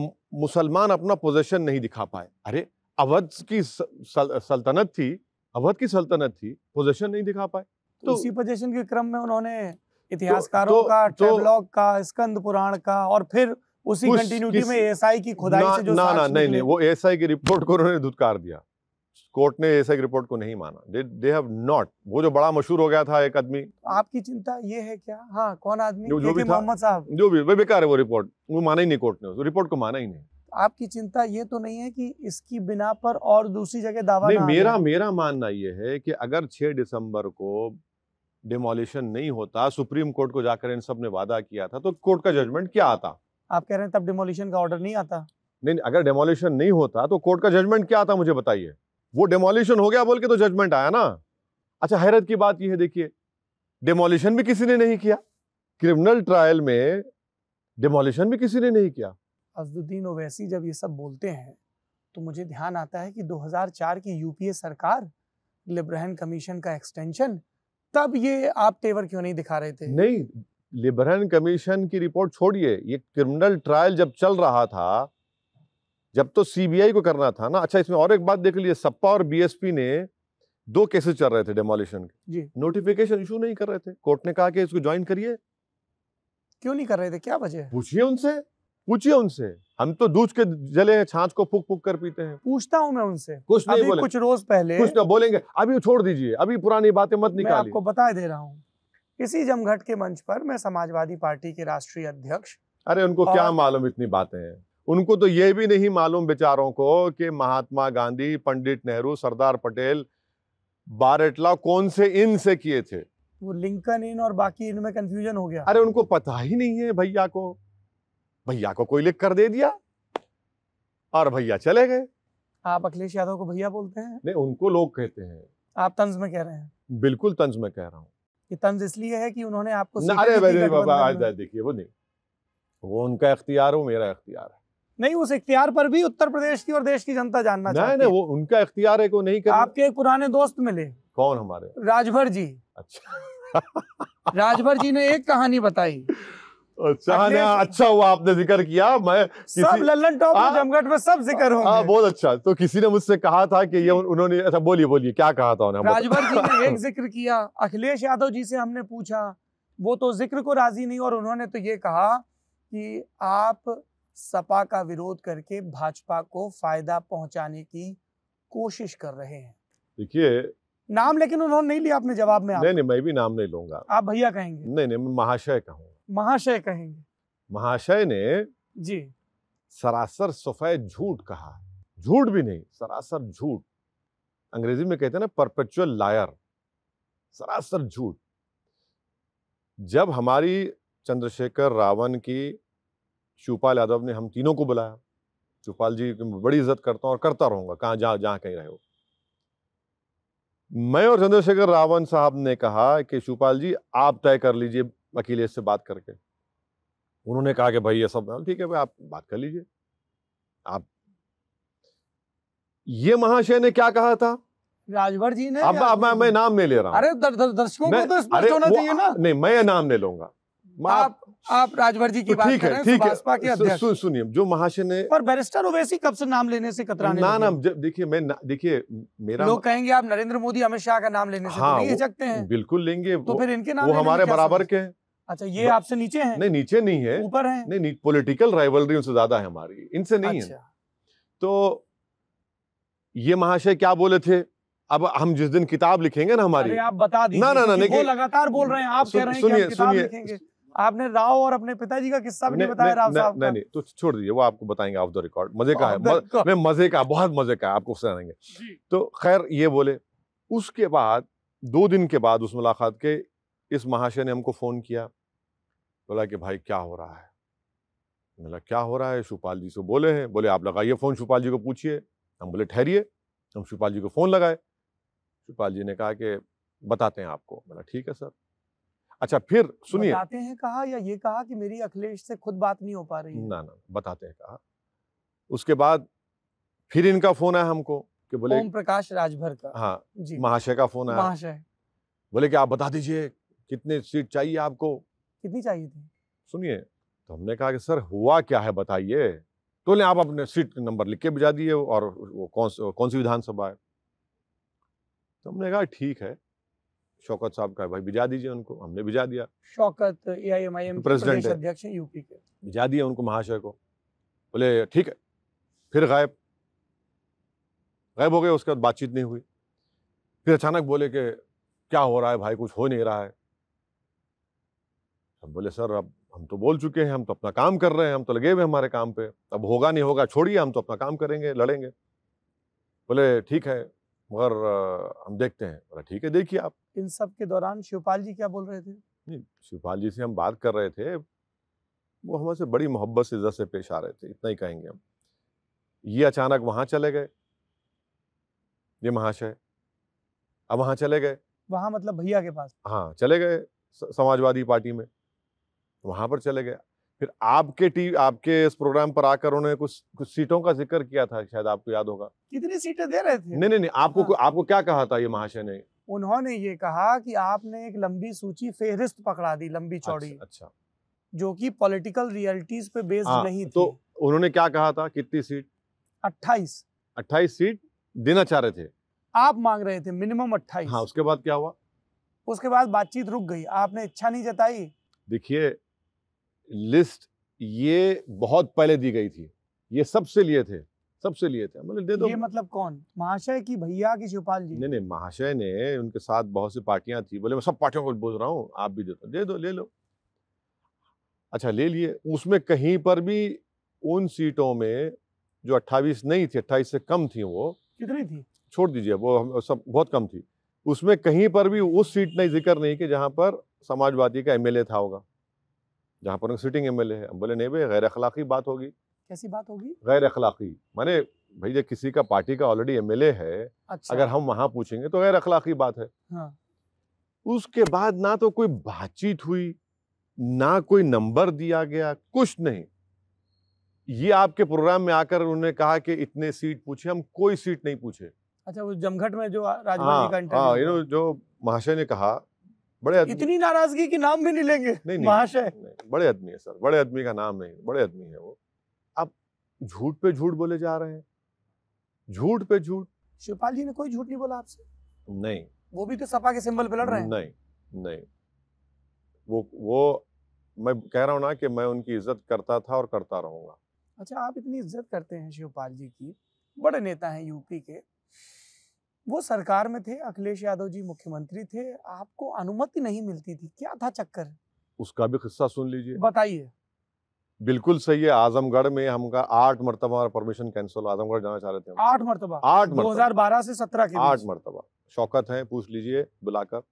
मुसलमान अपना पोजिशन नहीं दिखा पाए अरे अवध की सल, सल्तनत थी अवध की सल्तनत थी पोजेशन नहीं दिखा पाए तो, तो उसी पोजीशन के क्रम में उन्होंने तो इतिहासकारों तो, तो, का ट्रेवलॉग का स्कंद पुराण का और फिर उसी कंटिन्यूटी में एएसआई की खुदाई से जो ना ना नहीं नहीं वो एएसआई की रिपोर्ट को उन्होंने धुतकार दिया कोर्ट ने एएसआई की रिपोर्ट को नहीं माना दे दे हैव नॉट वो जो बड़ा मशहूर हो गया था एक आदमी आपकी चिंता ये है क्या हाँ कौन आदमी जो, भी मोहम्मद साहब जो भी वे बेकार है वो रिपोर्ट वो माना ही नहीं कोर्ट ने रिपोर्ट को माना ही नहीं आपकी चिंता ये तो नहीं है कि इसकी बिना पर और दूसरी जगह दावा नहीं मेरा मेरा मानना ये है कि अगर 6 दिसंबर को डिमोलिशन नहीं होता सुप्रीम कोर्ट को जाकर इन सब ने वादा किया था तो कोर्ट का जजमेंट क्या आता आप कह रहे हैं तब डिमोलिशन का ऑर्डर नहीं आता नहीं अगर डेमोलिशन नहीं होता तो कोर्ट का जजमेंट क्या आता मुझे बताइए वो डेमोलिशन हो गया बोल के तो जजमेंट आया ना अच्छा हैरत की बात यह है देखिए डेमोलिशन भी किसी ने नहीं किया क्रिमिनल ट्रायल में डिमोलिशन भी किसी ने नहीं किया अजदुद्दीन ओवैसी जब ये सब बोलते हैं तो मुझे ध्यान आता है कि 2004 की यूपीए सरकार लिब्रहन कमीशन का एक्सटेंशन तब ये आप तेवर क्यों नहीं दिखा रहे थे नहीं लिब्रहन कमीशन की रिपोर्ट छोड़िए ये क्रिमिनल ट्रायल जब चल रहा था जब तो सीबीआई को करना था ना अच्छा इसमें और एक बात देख लीजिए सपा और बीएसपी ने दो केसेस चल रहे थे डेमोलिशन के नोटिफिकेशन इशू नहीं कर रहे थे कोर्ट ने कहा कि इसको ज्वाइन करिए क्यों नहीं कर रहे थे क्या वजह पूछिए उनसे पूछिए उनसे हम तो दूध के जले हैं छाछ को फूक फूक कर पीते हैं पूछता हूँ मैं उनसे कुछ नहीं अभी कुछ रोज पहले कुछ ना तो बोलेंगे अभी छोड़ दीजिए अभी पुरानी बातें मत निकाल आपको बता दे रहा हूँ इसी जमघट के मंच पर मैं समाजवादी पार्टी के राष्ट्रीय अध्यक्ष अरे उनको क्या मालूम इतनी बातें हैं उनको तो ये भी नहीं मालूम बेचारों को कि महात्मा गांधी पंडित नेहरू सरदार पटेल बारेटला कौन से इन से किए थे वो लिंकन इन और बाकी इनमें कंफ्यूजन हो गया अरे उनको पता ही नहीं है भैया को भैया को कोई लिख कर दे दिया और भैया चले गए आप अखिलेश यादव को भैया बोलते हैं नहीं उनको लोग कहते हैं आप तंज में कह रहे हैं बिल्कुल तंज में कह रहा हूँ तंज इसलिए है कि उन्होंने आपको अरे आज देखिए वो नहीं वो उनका अख्तियार हो मेरा अख्तियार है नहीं उस इख्तियार पर भी उत्तर प्रदेश की और देश की जनता जानना नहीं, नहीं, वो उनका इख्तियार है को नहीं करना। आपके एक पुराने दोस्त मिले कौन हमारे राजभर जी अच्छा राजभर जी ने एक कहानी बताई अच्छा ना हाँ, अच्छा हुआ आपने जिक्र किया मैं किसी... सब ललन टॉप और हाँ। जमघट में सब जिक्र हो हाँ बहुत अच्छा तो किसी ने मुझसे कहा था कि ये उन्होंने अच्छा बोलिए बोलिए क्या कहा था उन्होंने राजभर जी ने एक जिक्र किया अखिलेश यादव जी से हमने पूछा वो तो जिक्र को राजी नहीं और उन्होंने तो ये कहा कि आप सपा का विरोध करके भाजपा को फायदा पहुंचाने की कोशिश कर रहे हैं देखिए नाम लेकिन उन्होंने नहीं लिया अपने जवाब में नहीं नहीं मैं भी नाम नहीं लूंगा आप भैया कहेंगे नहीं नहीं मैं महाशय कहूँ महाशय कहेंगे महाशय ने जी सरासर सफेद झूठ कहा झूठ भी नहीं सरासर झूठ अंग्रेजी में कहते हैं ना परपेचुअल लायर सरासर झूठ जब हमारी चंद्रशेखर रावण की शिवपाल यादव ने हम तीनों को बुलाया शिवपाल जी की बड़ी इज्जत करता हूं और करता रहूंगा कहा जहां जहां कहीं रहे हो मैं और चंद्रशेखर रावण साहब ने कहा कि शिवपाल जी आप तय कर लीजिए वकील से बात करके उन्होंने कहा कि भाई ये सब ठीक है भाई आप बात कर लीजिए आप ये महाशय ने क्या कहा था राजभर जी ने अब मैं मैं नाम नहीं ले रहा अरे दर, दर, दर्शकों को तो स्पष्ट होना चाहिए ना नहीं मैं नाम नहीं लूंगा आप आप राजभर जी की तो ठीक है ठीक है के अध्यक्ष सुनिए जो महाशय ने पर बैरिस्टर ओवैसी कब से नाम लेने से कतराने ना ना देखिए मैं देखिए मेरा लोग कहेंगे आप नरेंद्र मोदी अमित शाह का नाम लेने से तो हाँ, नहीं सकते हैं बिल्कुल लेंगे तो फिर इनके नाम वो हमारे बराबर के हैं अच्छा ये आपसे नीचे हैं नहीं नीचे नहीं है ऊपर है नहीं नहीं पॉलिटिकल राइवलरी उनसे ज्यादा है हमारी इनसे नहीं अच्छा। है तो ये महाशय क्या बोले थे अब हम जिस दिन किताब लिखेंगे ना हमारी आप बता दीजिए ना ना ना, ना वो लगातार बोल रहे हैं आप कह रहे हैं सुनिए सुनिए आपने राव और अपने पिताजी का किस्सा भी नहीं बताया राव साहब नहीं नहीं तो छोड़ दीजिए वो आपको बताएंगे ऑफ द रिकॉर्ड मजे का है मैं मजे का बहुत मजे का आपको सुनाएंगे तो खैर ये बोले उसके बाद दो दिन के बाद उस मुलाकात के इस महाशय ने हमको फ़ोन किया बोला कि भाई क्या हो रहा है बोला क्या हो रहा है शिवपाल जी से बोले हैं बोले आप लगाइए फ़ोन शिवपाल जी को पूछिए हम बोले ठहरिए हम शिवपाल जी को फ़ोन लगाए शिवपाल जी ने कहा कि बताते हैं आपको बोला ठीक है सर अच्छा फिर सुनिए बताते हैं कहा या ये कहा कि मेरी अखिलेश से खुद बात नहीं हो पा रही ना ना बताते हैं कहा उसके बाद फिर इनका फोन आया हमको कि बोले ओम प्रकाश राजभर का हाँ जी महाशय का फोन आया महाशय बोले कि आप बता दीजिए कितने सीट चाहिए आपको कितनी चाहिए थी सुनिए तो हमने कहा कि सर हुआ क्या है बताइए तो ले आप अपने सीट नंबर लिख के भिजा दिए और वो कौन सी कौन सी विधानसभा है तो हमने कहा ठीक है शौकत साहब का भाई भिजा दीजिए उनको हमने भिजा दिया शौकत एआईएमआईएम तो प्रेसिडेंट अध्यक्ष यूपी के भिजा दिए उनको महाशय को बोले ठीक है फिर गायब गायब हो गए उसके बाद बातचीत नहीं हुई फिर अचानक बोले कि क्या हो रहा है भाई कुछ हो नहीं रहा है हम बोले सर अब हम तो बोल चुके हैं हम तो अपना काम कर रहे हैं हम तो लगे हुए हमारे काम पे अब होगा नहीं होगा छोड़िए हम तो अपना काम करेंगे लड़ेंगे बोले ठीक है मगर हम देखते हैं बोला ठीक है देखिए आप इन सब के दौरान शिवपाल जी क्या बोल रहे थे नहीं शिवपाल जी से हम बात कर रहे थे वो हमसे बड़ी मोहब्बत से इज्जत से पेश आ रहे थे इतना ही कहेंगे हम ये अचानक वहाँ चले गए ये महाशय अब वहाँ चले गए वहाँ मतलब भैया के पास हाँ चले गए समाजवादी पार्टी में वहां पर चले गए फिर आपके टी आपके इस प्रोग्राम पर आकर उन्होंने कुछ कुछ सीटों का जिक्र किया था शायद आपको याद होगा कितनी सीटें दे रहे थे नहीं नहीं नहीं आपको हाँ। आपको क्या कहा था ये महाशय ने उन्होंने ये कहा कि आपने एक लंबी सूची फेहरिस्त पकड़ा दी लंबी अच्छा, चौड़ी अच्छा, अच्छा। जो कि पॉलिटिकल रियलिटीज पे बेस्ड हाँ, नहीं तो थी। तो उन्होंने क्या कहा था कितनी सीट अट्ठाईस अट्ठाईस सीट देना चाह रहे थे आप मांग रहे थे मिनिमम अट्ठाईस हाँ, उसके बाद क्या हुआ उसके बाद बातचीत रुक गई आपने इच्छा नहीं जताई देखिए लिस्ट ये बहुत पहले दी गई थी ये सबसे लिए थे सबसे लिए थे मतलब दे दो ये मतलब कौन महाशय की भैया की शिवपाल जी नहीं नहीं महाशय ने उनके साथ बहुत सी पार्टियां थी बोले मैं सब पार्टियों को बोल रहा हूँ आप भी दे दो दे दो ले लो अच्छा ले लिए उसमें कहीं पर भी उन सीटों में जो 28 नहीं थी 28 से कम थी वो कितनी थी छोड़ दीजिए वो सब बहुत कम थी उसमें कहीं पर भी उस सीट नहीं जिक्र नहीं कि जहाँ पर समाजवादी का एमएलए था होगा जहाँ पर सिटिंग एम एल ए है हम बोले नहीं भाई गैर अखलाकी बात होगी कैसी बात होगी गैर अखलाकी माने भाई जब किसी का पार्टी का ऑलरेडी एम है अच्छा। अगर हम वहाँ पूछेंगे तो गैर अखलाकी बात है हाँ। उसके बाद ना तो कोई बातचीत हुई ना कोई नंबर दिया गया कुछ नहीं ये आपके प्रोग्राम में आकर उन्होंने कहा कि इतने सीट पूछे हम कोई सीट नहीं पूछे अच्छा वो जमघट में जो राजमानी हाँ, का हाँ, यू हाँ, नो जो महाशय ने कहा बड़े आदमी इतनी नाराजगी की नाम भी नहीं लेंगे नहीं, नहीं महाशय बड़े आदमी है सर बड़े आदमी का नाम नहीं बड़े आदमी है वो आप झूठ पे झूठ बोले जा रहे हैं झूठ पे झूठ शिवपाल जी ने कोई झूठ नहीं बोला आपसे नहीं वो भी तो सपा के सिंबल पे लड़ रहे हैं नहीं नहीं वो वो मैं कह रहा हूँ ना कि मैं उनकी इज्जत करता था और करता रहूंगा अच्छा आप इतनी इज्जत करते हैं शिवपाल जी की बड़े नेता हैं यूपी के वो सरकार में थे अखिलेश यादव जी मुख्यमंत्री थे आपको अनुमति नहीं मिलती थी क्या था चक्कर उसका भी किस्सा सुन लीजिए बताइए बिल्कुल सही है आजमगढ़ में हमका आठ मरतबा परमिशन कैंसिल आजमगढ़ जाना चाह रहे थे आठ मरतबा आठ दो हजार बारह से सत्रह के आठ मरतबा शौकत है पूछ लीजिए बुलाकर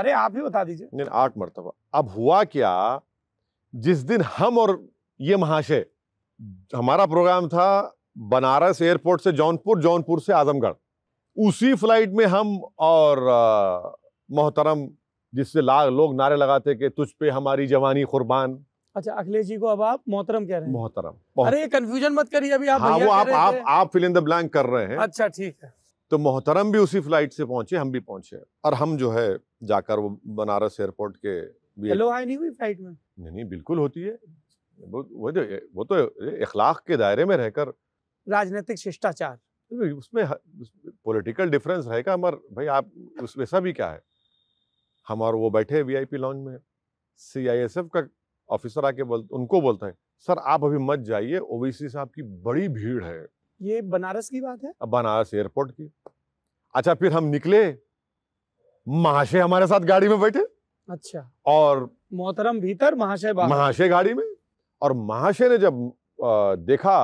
अरे आप ही बता दीजिए नहीं आठ मरतबा अब हुआ क्या जिस दिन हम और ये महाशय हमारा प्रोग्राम था बनारस एयरपोर्ट से जौनपुर जौनपुर से आजमगढ़ उसी फ्लाइट में हम और मोहतरम जिससे लाख लोग नारे लगाते कि तुझ पे हमारी जवानी कुर्बान अच्छा अखिलेश जी को अब आप मोहतरम कह रहे हैं मोहतरम अरे कंफ्यूजन मत करिए अभी आप हाँ, वो आप आप आप फिल इन द ब्लैंक कर रहे हैं अच्छा ठीक है तो मोहतरम भी उसी फ्लाइट से पहुंचे हम भी पहुंचे और हम जो है जाकर वो बनारस एयरपोर्ट के हेलो आई नहीं हुई फ्लाइट में नहीं नहीं बिल्कुल होती है वो वो जो वो तो इखलाक के दायरे में रहकर राजनीतिक शिष्टाचार तो उसमें पॉलिटिकल डिफरेंस रहेगा हमार भाई आप उसमें सभी क्या है हमारे वो बैठे वीआईपी लॉन्ज में सीआईएसएफ का ऑफिसर आके बोल उनको बोलते हैं सर आप अभी मत जाइए ओबीसी साहब की बड़ी भीड़ है ये बनारस की बात है अब बनारस एयरपोर्ट की अच्छा फिर हम निकले महाशय हमारे साथ गाड़ी में बैठे अच्छा और मोहतरम भीतर महाशय महाशय गाड़ी में और महाशय ने जब आ, देखा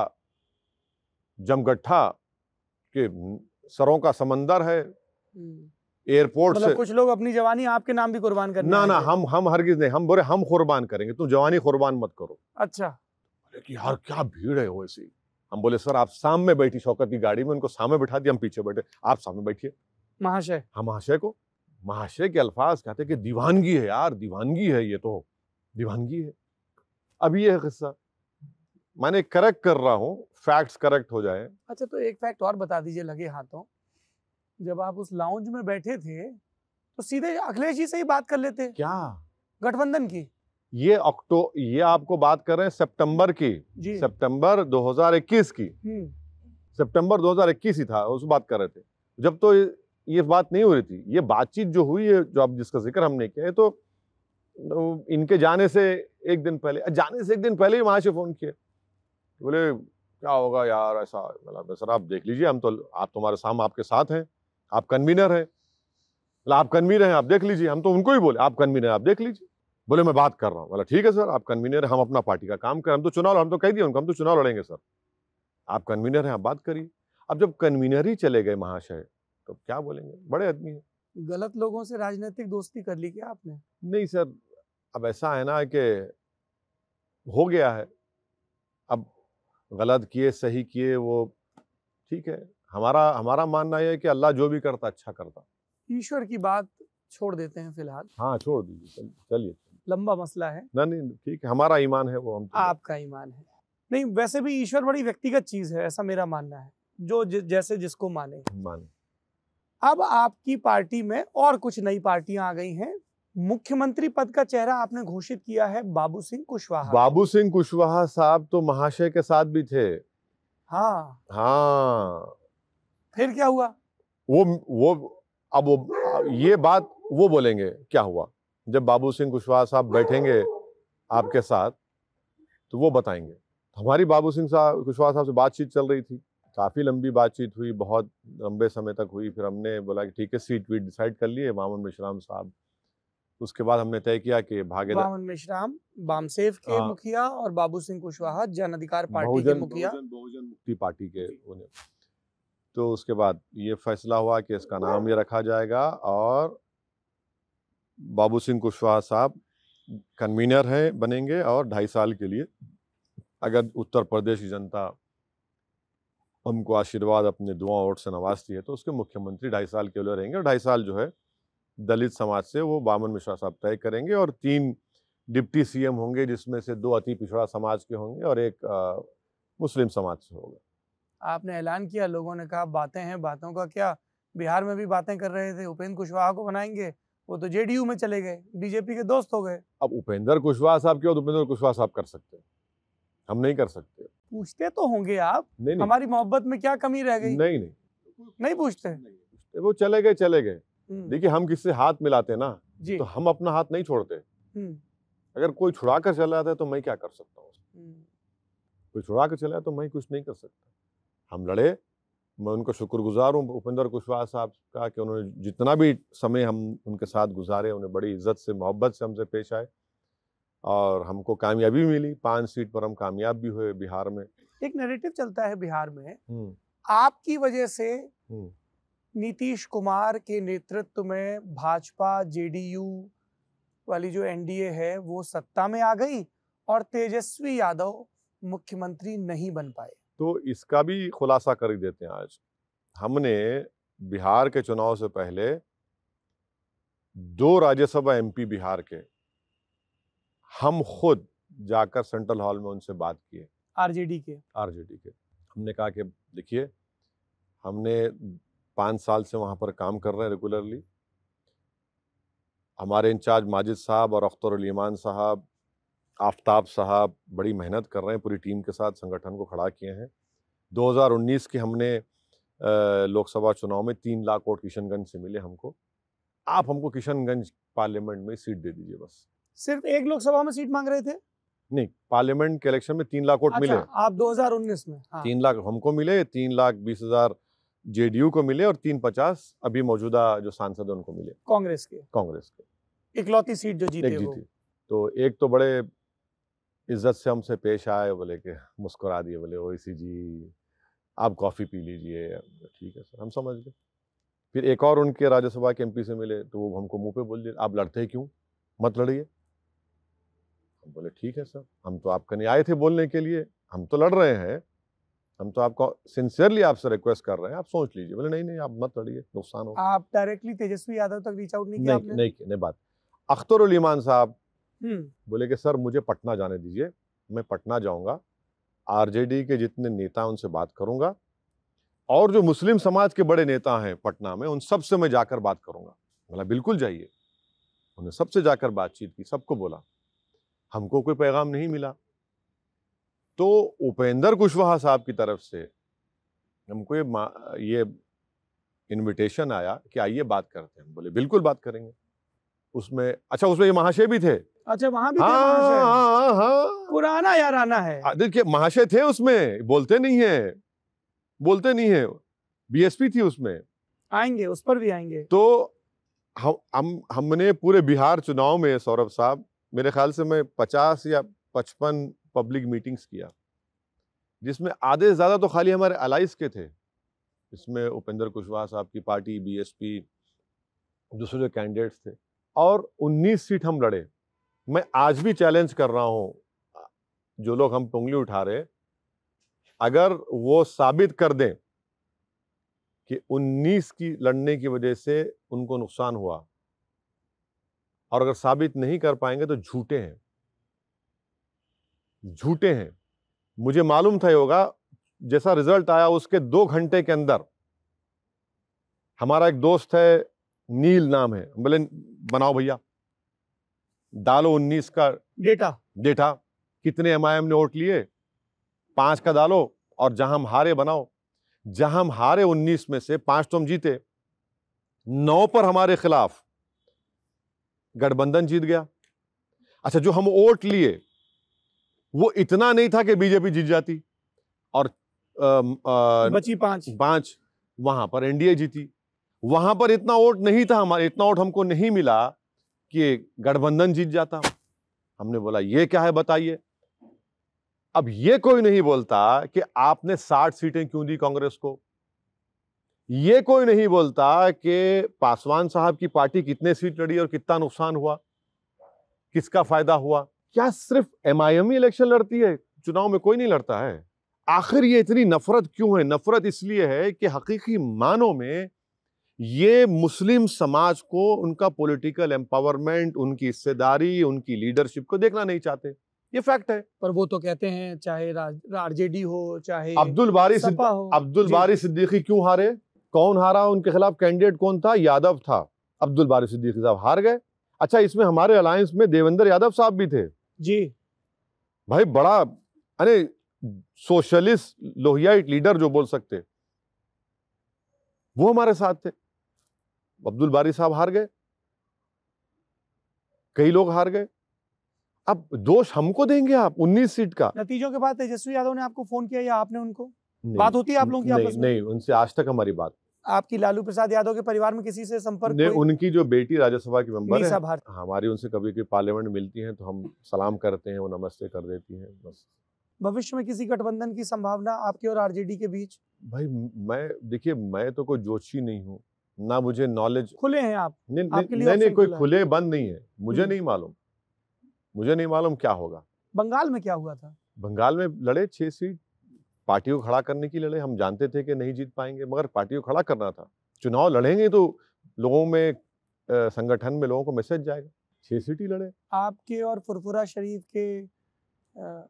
जमगट्ठा के सरों का समंदर है हम्म। एयरपोर्ट मतलब से कुछ लोग अपनी जवानी आपके नाम भी कुर्बान करेंगे ना ना हम हम हरगिज नहीं हम बोले हम कुर्बान करेंगे तुम जवानी कुर्बान मत करो अच्छा लेकिन कि यार क्या भीड़ है वो ऐसी हम बोले सर आप सामने बैठी शौकत की गाड़ी में उनको सामने बैठा दिया हम पीछे बैठे आप सामने बैठिए महाशय हाँ महाशय को महाशय के अल्फाज कहते कि दीवानगी है यार दीवानगी है ये तो दीवानगी है अब ये है किस्सा मैंने करेक्ट कर रहा हूँ फैक्ट्स करेक्ट हो जाए अच्छा तो एक फैक्ट और बता दीजिए लगे हाथों जब आप उस लाउंज में बैठे थे तो सीधे अखिलेश जी से ही बात कर लेते क्या गठबंधन की ये अक्टो ये आपको बात कर रहे हैं सितंबर की सितंबर 2021 की हम्म। सितंबर 2021 ही था उस बात कर रहे थे जब तो ये बात नहीं हो रही थी ये बातचीत जो हुई है जो आप जिसका जिक्र हमने किया है तो इनके जाने से एक दिन पहले जाने से एक दिन पहले ही वहां से फोन किया बोले क्या होगा यार ऐसा मतलब सर आप देख लीजिए हम तो आप तो हमारे सामने आपके साथ हैं आप कन्वीनर हैं मतलब आप कन्वीनर हैं आप देख लीजिए हम तो उनको ही बोले आप कन्वीनर आप देख लीजिए बोले मैं बात कर रहा हूँ बोला ठीक है सर आप कन्वीनर हम अपना पार्टी का काम करें हम तो चुनाव हम तो कह दिए उनको हम तो चुनाव लड़ेंगे सर आप कन्वीनर हैं आप बात करिए अब जब कन्वीनर ही चले गए महाशय तो क्या बोलेंगे बड़े आदमी हैं गलत लोगों से राजनीतिक दोस्ती कर ली क्या आपने नहीं सर अब ऐसा है ना कि हो गया है गलत किए सही किए वो ठीक है हमारा हमारा मानना यह है कि अल्लाह जो भी करता अच्छा करता ईश्वर की बात छोड़ देते हैं फिलहाल हाँ छोड़ दीजिए चलिए लंबा मसला है ना नहीं ठीक है हमारा ईमान है वो हम तो आपका ईमान है नहीं वैसे भी ईश्वर बड़ी व्यक्तिगत चीज है ऐसा मेरा मानना है जो जैसे जिसको माने माने अब आपकी पार्टी में और कुछ नई पार्टियां आ गई हैं मुख्यमंत्री पद का चेहरा आपने घोषित किया है बाबू सिंह कुशवाहा बाबू सिंह कुशवाहा साहब तो महाशय के साथ भी थे हाँ हाँ फिर क्या हुआ वो वो अब वो ये बात वो बोलेंगे क्या हुआ जब बाबू सिंह कुशवाहा साहब बैठेंगे आपके साथ तो वो बताएंगे हमारी बाबू सिंह साहब कुशवाहा साहब से बातचीत चल रही थी काफ़ी लंबी बातचीत हुई बहुत लंबे समय तक हुई फिर हमने बोला कि ठीक है सीट वीट डिसाइड कर लिए वामन मिश्राम साहब उसके बाद हमने तय किया कि भाग्य मिश्राम बामसेव के आ, हाँ। मुखिया और बाबू सिंह कुशवाहा जन अधिकार पार्टी के मुखिया बहुजन मुक्ति पार्टी के उन्हें तो उसके बाद ये फैसला हुआ कि इसका नाम ये रखा जाएगा और बाबू सिंह कुशवाहा साहब कन्वीनर हैं बनेंगे और ढाई साल के लिए अगर उत्तर प्रदेश की जनता हमको आशीर्वाद अपने दुआ वोट से नवाजती है तो उसके मुख्यमंत्री ढाई साल के लिए रहेंगे और ढाई साल जो है दलित समाज से वो बामन मिश्रा साहब तय करेंगे और तीन डिप्टी सीएम होंगे जिसमें से दो अति पिछड़ा समाज के होंगे और एक आ, मुस्लिम समाज से होगा आपने ऐलान किया लोगों ने कहा बातें हैं बातों का क्या बिहार में भी बातें कर रहे थे उपेंद्र कुशवाहा को बनाएंगे वो तो जेडीयू में चले गए बीजेपी के दोस्त हो गए अब उपेंद्र कुशवाहा साहब क्यों उपेंद्र कुशवाहा साहब कर सकते हैं हम नहीं कर सकते पूछते तो होंगे आप नहीं, नहीं। हमारी मोहब्बत में क्या कमी रह गई नहीं नहीं नहीं पूछते नहीं, वो चले गए चले गए हम्म। देखिए हम किससे हाथ मिलाते ना तो हम अपना हाथ नहीं छोड़ते हम्म। अगर कोई छुड़ा कर चला जाता है तो मैं क्या कर सकता हूँ हम्म। कोई छुड़ा कर चला तो मैं कुछ नहीं कर सकता हम लड़े मैं उनका शुक्रगुजार हूँ उपेंद्र कुशवाहा साहब का कि उन्होंने जितना भी समय हम उनके साथ गुजारे उन्हें बड़ी इज्जत से मोहब्बत से हमसे पेश आए और हमको कामयाबी मिली पांच सीट पर हम कामयाब भी हुए बिहार में एक नैरेटिव चलता है बिहार में आपकी वजह से नीतीश कुमार के नेतृत्व में भाजपा जेडीयू वाली जो एनडीए है वो सत्ता में आ गई और तेजस्वी यादव मुख्यमंत्री नहीं बन पाए तो इसका भी खुलासा कर ही देते हैं आज हमने बिहार के चुनाव से पहले दो राज्यसभा एमपी बिहार के हम खुद जाकर सेंट्रल हॉल में उनसे बात किए आरजेडी के आरजेडी के हमने कहा कि देखिए हमने पाँच साल से वहाँ पर काम कर रहे हैं रेगुलरली हमारे इंचार्ज माजिद साहब और अख्तर अलीमान साहब आफ्ताब साहब बड़ी मेहनत कर रहे हैं पूरी टीम के साथ संगठन को खड़ा किए हैं 2019 की हमने लोकसभा चुनाव में तीन लाख वोट किशनगंज से मिले हमको आप हमको किशनगंज पार्लियामेंट में सीट दे दीजिए बस सिर्फ एक लोकसभा में सीट मांग रहे थे नहीं पार्लियामेंट के इलेक्शन में तीन लाख वोट अच्छा, मिले आप 2019 में हाँ। तीन लाख हमको मिले तीन लाख बीस हजार जेडीयू को मिले और तीन पचास अभी मौजूदा जो सांसद उनको मिले कांग्रेस के कांग्रेस के इकलौती सीट जो जीते जीती तो एक तो बड़े इज्जत से हमसे पेश आए बोले के मुस्कुरा दिए बोले ओ सी जी आप कॉफ़ी पी लीजिए ठीक है सर हम समझ गए फिर एक और उनके राज्यसभा के एमपी से मिले तो वो हमको मुंह पे बोल दिए आप लड़ते क्यों मत लड़िए हम बोले ठीक है सर हम तो आपके नहीं आए थे बोलने के लिए हम तो लड़ रहे हैं हम तो आपको सिंसियरली आपसे रिक्वेस्ट कर रहे हैं आप सोच लीजिए बोले नहीं नहीं आप मत लड़िए नुकसान हो आप डायरेक्टली तेजस्वी यादव तक रीच आउट नहीं किया नहीं नहीं, नहीं बात अख्तर उलीमान साहब हम्म। बोले कि सर मुझे पटना जाने दीजिए मैं पटना जाऊंगा आरजेडी के जितने नेता उनसे बात करूंगा और जो मुस्लिम समाज के बड़े नेता हैं पटना में उन सबसे मैं जाकर बात करूंगा बोला बिल्कुल जाइए उन्हें सबसे जाकर बातचीत की सबको बोला हमको कोई पैगाम नहीं मिला तो उपेंद्र कुशवाहा साहब की तरफ से हमको ये ये इनविटेशन आया कि आइए बात करते हैं बोले बिल्कुल बात करेंगे उसमें अच्छा उसमें ये महाशय भी थे अच्छा वहां भी हाँ, थे हाँ, हाँ, हाँ, पुराना यार आना है देखिए महाशय थे उसमें बोलते नहीं है बोलते नहीं है बीएसपी थी उसमें आएंगे उस पर भी आएंगे तो हम हम हमने पूरे बिहार चुनाव में सौरभ साहब मेरे ख्याल से मैं पचास या पचपन पब्लिक मीटिंग्स किया जिसमें आधे से ज़्यादा तो खाली हमारे अलाइज के थे इसमें उपेंद्र कुशवाहा साहब की पार्टी बीएसपी दूसरे जो कैंडिडेट्स थे और 19 सीट हम लड़े मैं आज भी चैलेंज कर रहा हूँ जो लोग हम टोंगली उठा रहे अगर वो साबित कर दें कि 19 की लड़ने की वजह से उनको नुकसान हुआ और अगर साबित नहीं कर पाएंगे तो झूठे हैं झूठे हैं मुझे मालूम था योगा जैसा रिजल्ट आया उसके दो घंटे के अंदर हमारा एक दोस्त है नील नाम है बोले बनाओ भैया डालो उन्नीस का डेटा डेटा कितने एम आई एम ने वोट लिए पांच का डालो और जहां हम हारे बनाओ जहां हम हारे उन्नीस में से पांच तो हम जीते नौ पर हमारे खिलाफ गठबंधन जीत गया अच्छा जो हम वोट लिए वो इतना नहीं था कि बीजेपी जीत जाती और आ, आ, बची पांच पांच वहां पर एनडीए जीती वहां पर इतना वोट नहीं था हमारे इतना वोट हमको नहीं मिला कि गठबंधन जीत जाता हमने बोला ये क्या है बताइए अब ये कोई नहीं बोलता कि आपने साठ सीटें क्यों दी कांग्रेस को ये कोई नहीं बोलता कि पासवान साहब की पार्टी कितने सीट लड़ी और कितना नुकसान हुआ किसका फायदा हुआ क्या सिर्फ एम इलेक्शन लड़ती है चुनाव में कोई नहीं लड़ता है आखिर ये इतनी नफरत क्यों है नफरत इसलिए है कि हकीकी मानों में ये मुस्लिम समाज को उनका पॉलिटिकल एम्पावरमेंट उनकी हिस्सेदारी उनकी लीडरशिप को देखना नहीं चाहते ये फैक्ट है पर वो तो कहते हैं चाहे आरजेडी हो चाहे अब्दुल बारी अब्दुल बारी सिद्दीकी क्यों हारे कौन हारा उनके खिलाफ कैंडिडेट कौन था यादव था अब्दुल बारी सिद्दीकी साहब हार गए अच्छा इसमें हमारे अलायंस में देवेंद्र यादव साहब भी थे जी भाई बड़ा अरे सोशलिस्ट लोहियाइट लीडर जो बोल सकते वो हमारे साथ थे अब्दुल बारी साहब हार गए कई लोग हार गए अब दोष हमको देंगे आप 19 सीट का नतीजों के बाद तेजस्वी यादव ने आपको फोन किया या आपने उनको बात होती है आप लोगों की नहीं, नहीं उनसे आज तक हमारी बात आपकी लालू प्रसाद यादव के परिवार में किसी से संपर्क नहीं उनकी जो बेटी राज्यसभा की मेंबर है हमारी उनसे कभी कभी पार्लियामेंट मिलती हैं तो हम सलाम करते हैं वो नमस्ते कर देती हैं बस भविष्य में किसी गठबंधन की संभावना आपके और आरजेडी के बीच भाई मैं देखिए मैं तो कोई जोशी नहीं हूँ ना मुझे नॉलेज खुले हैं आप नहीं नहीं, नहीं कोई खुले बंद नहीं है मुझे हम्म। नहीं मालूम मुझे नहीं मालूम क्या होगा बंगाल में क्या हुआ था बंगाल में लड़े छह सीट पार्टी को खड़ा करने की लड़े हम जानते थे कि नहीं जीत पाएंगे मगर पार्टी को खड़ा करना था चुनाव लड़ेंगे तो लोगों में संगठन में लोगों को मैसेज जाएगा छह सीटी लड़े आपके और फुरफुरा शरीफ के आ,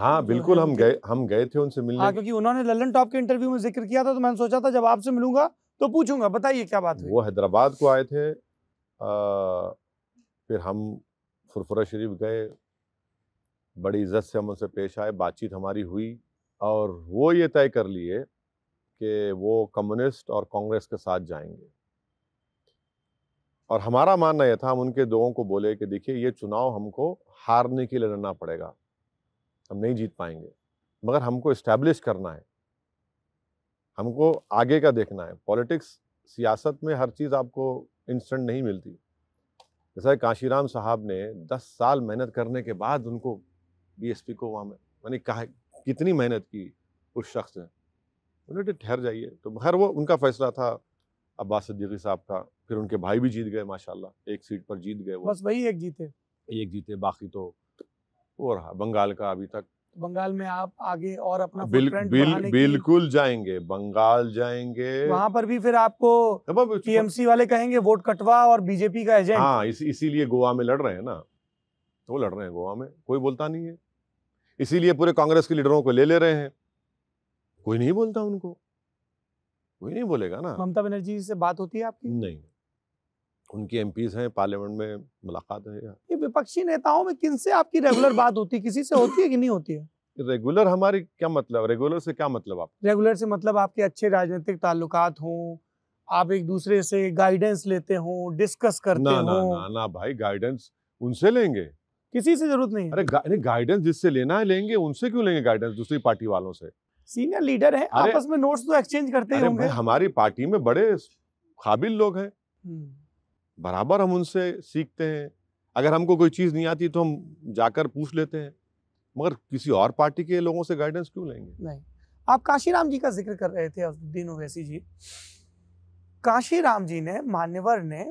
हाँ बिल्कुल हम गए हम गए थे उनसे मिलने हाँ, क्योंकि उन्होंने लल्लन टॉप के इंटरव्यू में जिक्र किया था तो मैंने सोचा था जब आपसे मिलूंगा तो पूछूंगा बताइए क्या बात वो हैदराबाद को आए थे फिर हम फुरफुरा शरीफ गए बड़ी इज्जत से हम उनसे पेश आए बातचीत हमारी हुई और वो ये तय कर लिए कि वो कम्युनिस्ट और कांग्रेस के साथ जाएंगे और हमारा मानना यह था हम उनके लोगों को बोले कि देखिए ये चुनाव हमको हारने के लिए लड़ना पड़ेगा हम नहीं जीत पाएंगे मगर हमको इस्टेब्लिश करना है हमको आगे का देखना है पॉलिटिक्स सियासत में हर चीज़ आपको इंस्टेंट नहीं मिलती जैसा काशीराम साहब ने 10 साल मेहनत करने के बाद उनको बीएसपी को वहाँ में मैंने कहा कितनी मेहनत की उस शख्स ने उन्होंने तो ठहर जाइए तो खैर वो उनका फैसला था अब्बास सिद्दीकी साहब का फिर उनके भाई भी जीत गए माशाल्लाह एक सीट पर जीत गए वो बस वही एक जीते एक जीते बाकी तो वो रहा बंगाल का अभी तक बंगाल में आप आगे और अपना बिल, बिल, बिल्कुल जाएंगे बंगाल जाएंगे वहां पर भी फिर आपको टीएमसी वाले कहेंगे वोट कटवा और बीजेपी का एजेंट हाँ इस, इसीलिए गोवा में लड़ रहे हैं ना तो लड़ रहे हैं गोवा में कोई बोलता नहीं है इसीलिए पूरे कांग्रेस के लीडरों को ले ले रहे हैं कोई नहीं बोलता उनको कोई नहीं बोलेगा ना ममता बनर्जी से बात होती है आपकी नहीं उनके एम हैं पार्लियामेंट में मुलाकात है ये विपक्षी नेताओं में किन से आपकी रेगुलर बात होती है किसी से होती है कि नहीं होती है रेगुलर हमारी क्या मतलब रेगुलर से क्या मतलब आप रेगुलर से मतलब आपके अच्छे राजनीतिक ताल्लुकात हों आप एक दूसरे से गाइडेंस लेते हो डिस्कस करते ना, हो ना ना ना भाई गाइडेंस उनसे लेंगे किसी से जरूरत नहीं अरे गा, गाइडेंस जिससे लेना है लेंगे उनसे क्यों लेंगे गाइडेंस दूसरी पार्टी वालों से सीनियर लीडर है आपस में नोट्स तो एक्सचेंज करते ही होंगे हमारी पार्टी में बड़े काबिल लोग हैं हम्म। बराबर हम उनसे सीखते हैं अगर हमको कोई चीज़ नहीं आती तो हम जाकर पूछ लेते हैं मगर किसी और पार्टी के लोगों से गाइडेंस क्यों लेंगे नहीं आप काशीराम जी का जिक्र कर रहे थे अफदुद्दीन ओवैसी जी काशीराम जी ने मान्यवर ने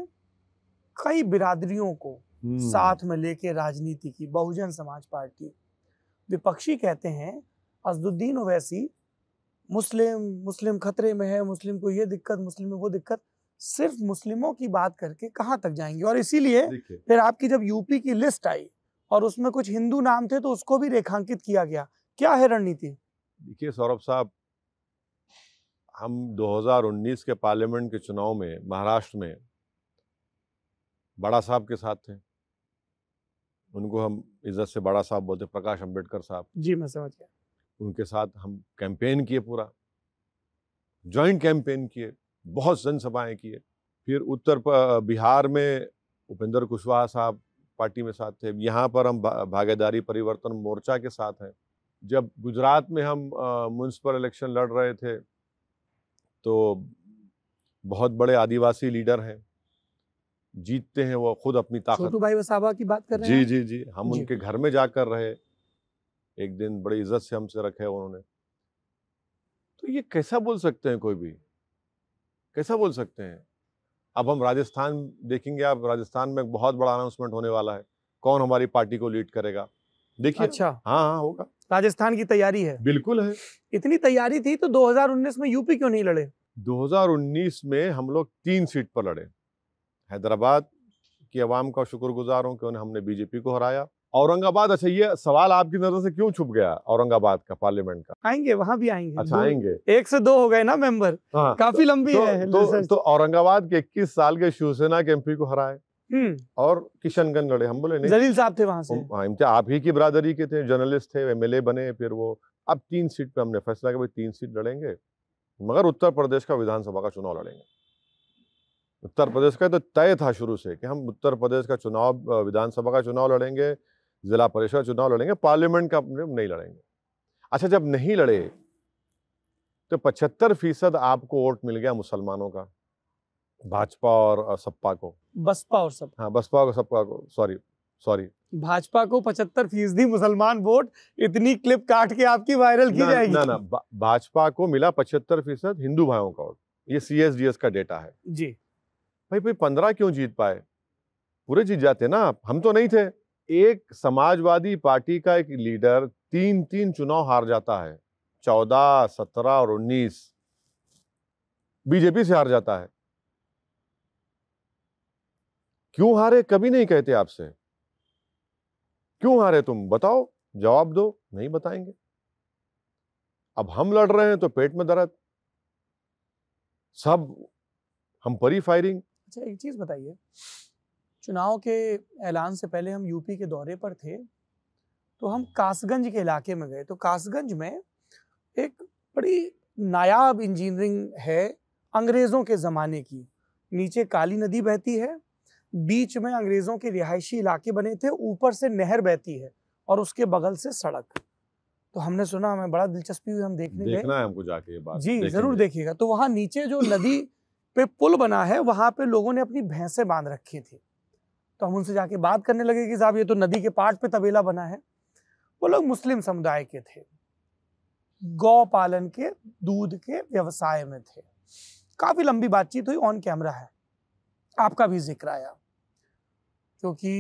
कई बिरादरियों को साथ हम्म। में लेके राजनीति की बहुजन समाज पार्टी विपक्षी कहते हैं असदुद्दीन ओवैसी मुस्लिम मुस्लिम खतरे में है मुस्लिम को ये दिक्कत मुस्लिम में वो दिक्कत सिर्फ मुस्लिमों की बात करके कहाँ तक जाएंगे और इसीलिए फिर आपकी जब यूपी की लिस्ट आई और उसमें कुछ हिंदू नाम थे तो उसको भी रेखांकित किया गया क्या है रणनीति देखिए सौरभ साहब हम 2019 के पार्लियामेंट के चुनाव में महाराष्ट्र में बड़ा साहब के साथ थे उनको हम इज्जत से बड़ा साहब बोलते प्रकाश अम्बेडकर साहब जी मैं समझ गया उनके साथ हम कैंपेन किए पूरा जॉइंट कैंपेन किए बहुत जनसभाएँ किए फिर उत्तर बिहार में उपेंद्र कुशवाहा साहब पार्टी में साथ थे यहाँ पर हम भागीदारी परिवर्तन मोर्चा के साथ हैं जब गुजरात में हम म्यूनसिपल इलेक्शन लड़ रहे थे तो बहुत बड़े आदिवासी लीडर हैं जीतते हैं वो खुद अपनी ताकत छोटू भाई वसावा की बात कर रहे हैं जी जी जी हम जी। उनके घर में जाकर रहे एक दिन बड़ी इज्जत से हमसे रखे उन्होंने तो ये कैसा बोल सकते हैं कोई भी कैसा बोल सकते हैं अब हम राजस्थान देखेंगे आप राजस्थान में बहुत बड़ा अनाउंसमेंट होने वाला है कौन हमारी पार्टी को लीड करेगा देखिए अच्छा हाँ हाँ होगा राजस्थान की तैयारी है बिल्कुल है इतनी तैयारी थी तो 2019 में यूपी क्यों नहीं लड़े 2019 में हम लोग तीन सीट पर लड़े हैदराबाद की आवाम का शुक्रगुजार हूँ कि उन्हें हमने बीजेपी को हराया औरंगाबाद अच्छा ये सवाल आपकी नजर से क्यों छुप गया औरंगाबाद का पार्लियामेंट का आएंगे वहाँ भी आएंगे अच्छा आएंगे एक से दो हो गए ना मेंबर हाँ, काफी तो लंबी तो, है तो, तो औरंगाबाद के इक्कीस साल के शिवसेना के एमपी को हराए हम्म। और किशनगंज लड़े हम बोले नहीं जलील साहब थे वहां से हाँ, आप ही की बरादरी के थे जर्नलिस्ट थे एमएलए बने फिर वो अब तीन सीट पे हमने फैसला किया तीन सीट लड़ेंगे मगर उत्तर प्रदेश का विधानसभा का चुनाव लड़ेंगे उत्तर प्रदेश का तो तय था शुरू से कि हम उत्तर प्रदेश का चुनाव विधानसभा का चुनाव लड़ेंगे ज़िला परिषद का चुनाव लड़ेंगे पार्लियामेंट का नहीं लड़ेंगे अच्छा जब नहीं लड़े तो पचहत्तर फीसद आपको वोट मिल गया मुसलमानों का भाजपा और सपा को बसपा और सपा हाँ बसपा और सपा को सॉरी सॉरी भाजपा को पचहत्तर फीसदी मुसलमान वोट इतनी क्लिप काट के आपकी वायरल की जाएगी ना ना भाजपा को मिला पचहत्तर फीसद हिंदू भाइयों का वोट ये सी का डेटा है जी भाई भाई पंद्रह क्यों जीत पाए पूरे जीत जाते ना हम तो नहीं थे एक समाजवादी पार्टी का एक लीडर तीन तीन चुनाव हार जाता है चौदह सत्रह और उन्नीस बीजेपी से हार जाता है क्यों हारे कभी नहीं कहते आपसे क्यों हारे तुम बताओ जवाब दो नहीं बताएंगे अब हम लड़ रहे हैं तो पेट में दर्द सब हम परी फायरिंग अच्छा एक चीज़ बताइए चुनाव के ऐलान से पहले हम यूपी के दौरे पर थे तो हम कासगंज के इलाके में गए तो कासगंज में एक बड़ी नायाब इंजीनियरिंग है अंग्रेज़ों के ज़माने की नीचे काली नदी बहती है बीच में अंग्रेज़ों के रिहायशी इलाके बने थे ऊपर से नहर बहती है और उसके बगल से सड़क तो हमने सुना हमें बड़ा दिलचस्पी हुई हम देखने देखना है हमको जाके ये बात जी जरूर देखिएगा तो वहाँ नीचे जो नदी पे पुल बना है वहाँ पे लोगों ने अपनी भैंसें बांध रखी थी तो हम उनसे जाके बात करने लगे कि साहब ये तो नदी के पाट पे तबेला बना है वो लोग मुस्लिम समुदाय के थे गौ पालन के दूध के व्यवसाय में थे काफ़ी लंबी बातचीत हुई ऑन कैमरा है आपका भी जिक्र आया क्योंकि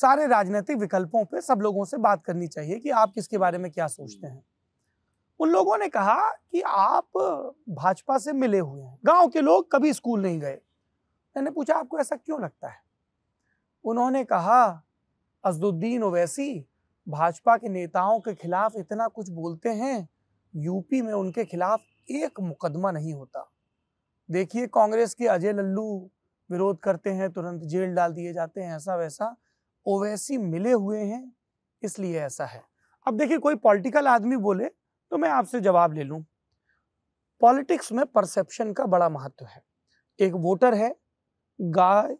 सारे राजनीतिक विकल्पों पे सब लोगों से बात करनी चाहिए कि आप किसके बारे में क्या सोचते हम्म। हैं उन लोगों ने कहा कि आप भाजपा से मिले हुए हैं गांव के लोग कभी स्कूल नहीं गए मैंने पूछा आपको ऐसा क्यों लगता है उन्होंने कहा अजुद्दीन ओवैसी भाजपा के नेताओं के खिलाफ इतना कुछ बोलते हैं यूपी में उनके खिलाफ एक मुकदमा नहीं होता देखिए कांग्रेस के अजय लल्लू विरोध करते हैं तुरंत जेल डाल दिए जाते हैं ऐसा वैसा ओवैसी मिले हुए हैं इसलिए ऐसा है अब देखिए कोई पॉलिटिकल आदमी बोले तो मैं आपसे जवाब ले लू पॉलिटिक्स में परसेप्शन का बड़ा महत्व है एक वोटर है गाय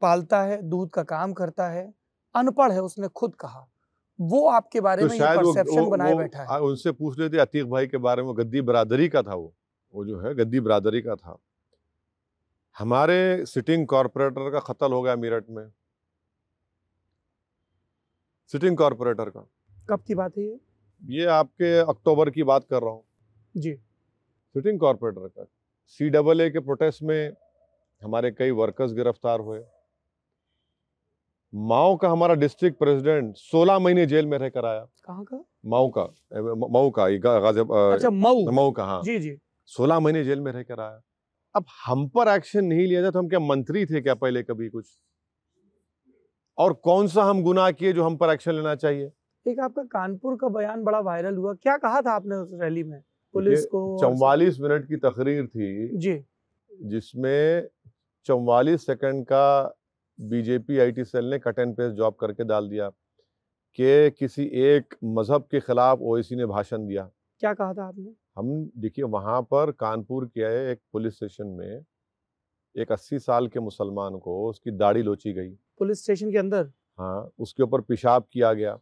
पालता है दूध का काम करता है अनपढ़ है उसने खुद कहा वो आपके बारे तो में परसेप्शन बनाए वो, बैठा है उनसे पूछ लेते अतीक भाई के बारे में गद्दी बरादरी का था वो वो जो है गद्दी बरादरी का था हमारे सिटिंग कॉरपोरेटर का कत्ल हो गया मेरठ में सिटिंग कॉरपोरेटर का कब की बात है ये ये आपके अक्टूबर की बात कर रहा हूँ जी सिटिंग कॉरपोरेटर का सी डबल ए के प्रोटेस्ट में हमारे कई वर्कर्स गिरफ्तार हुए माओ का हमारा डिस्ट्रिक्ट प्रेसिडेंट 16 महीने जेल में रहकर आया कहाँ का माओ का मऊ का अच्छा मऊ मऊ का हाँ जी जी 16 महीने जेल में रहकर आया अब हम पर एक्शन नहीं लिया जाता तो हम क्या मंत्री थे क्या पहले कभी कुछ और कौन सा हम गुनाह किए जो हम पर एक्शन लेना चाहिए एक आपका कानपुर का बयान बड़ा वायरल हुआ क्या कहा था आपने उस रैली में पुलिस को चौवालीस मिनट की तकरीर थी जी जिसमें चौवालीस सेकंड का बीजेपी आईटी सेल ने कट एंड पेस्ट जॉब करके डाल दिया कि किसी एक मजहब के खिलाफ ओएसी ने भाषण दिया क्या कहा था आपने हम देखिए वहाँ पर कानपुर के एक पुलिस स्टेशन में एक अस्सी साल के मुसलमान को उसकी दाढ़ी लोची गई पुलिस स्टेशन के अंदर हाँ उसके ऊपर पेशाब किया गया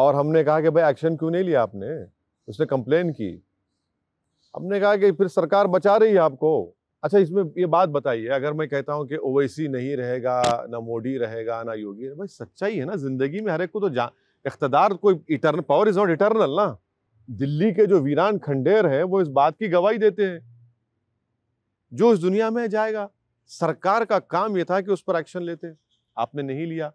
और हमने कहा कि भाई एक्शन क्यों नहीं लिया आपने उसने कंप्लेन की हमने कहा कि फिर सरकार बचा रही है आपको अच्छा इसमें ये बात बताइए अगर मैं कहता हूँ कि ओवैसी नहीं रहेगा ना मोदी रहेगा ना योगी भाई सच्चाई है ना ज़िंदगी में हर एक को तो जा इकतदार कोई eternal power is not eternal ना दिल्ली के जो वीरान खंडेर हैं वो इस बात की गवाही देते हैं जो इस दुनिया में जाएगा सरकार का काम यह था कि उस पर एक्शन लेते आपने नहीं लिया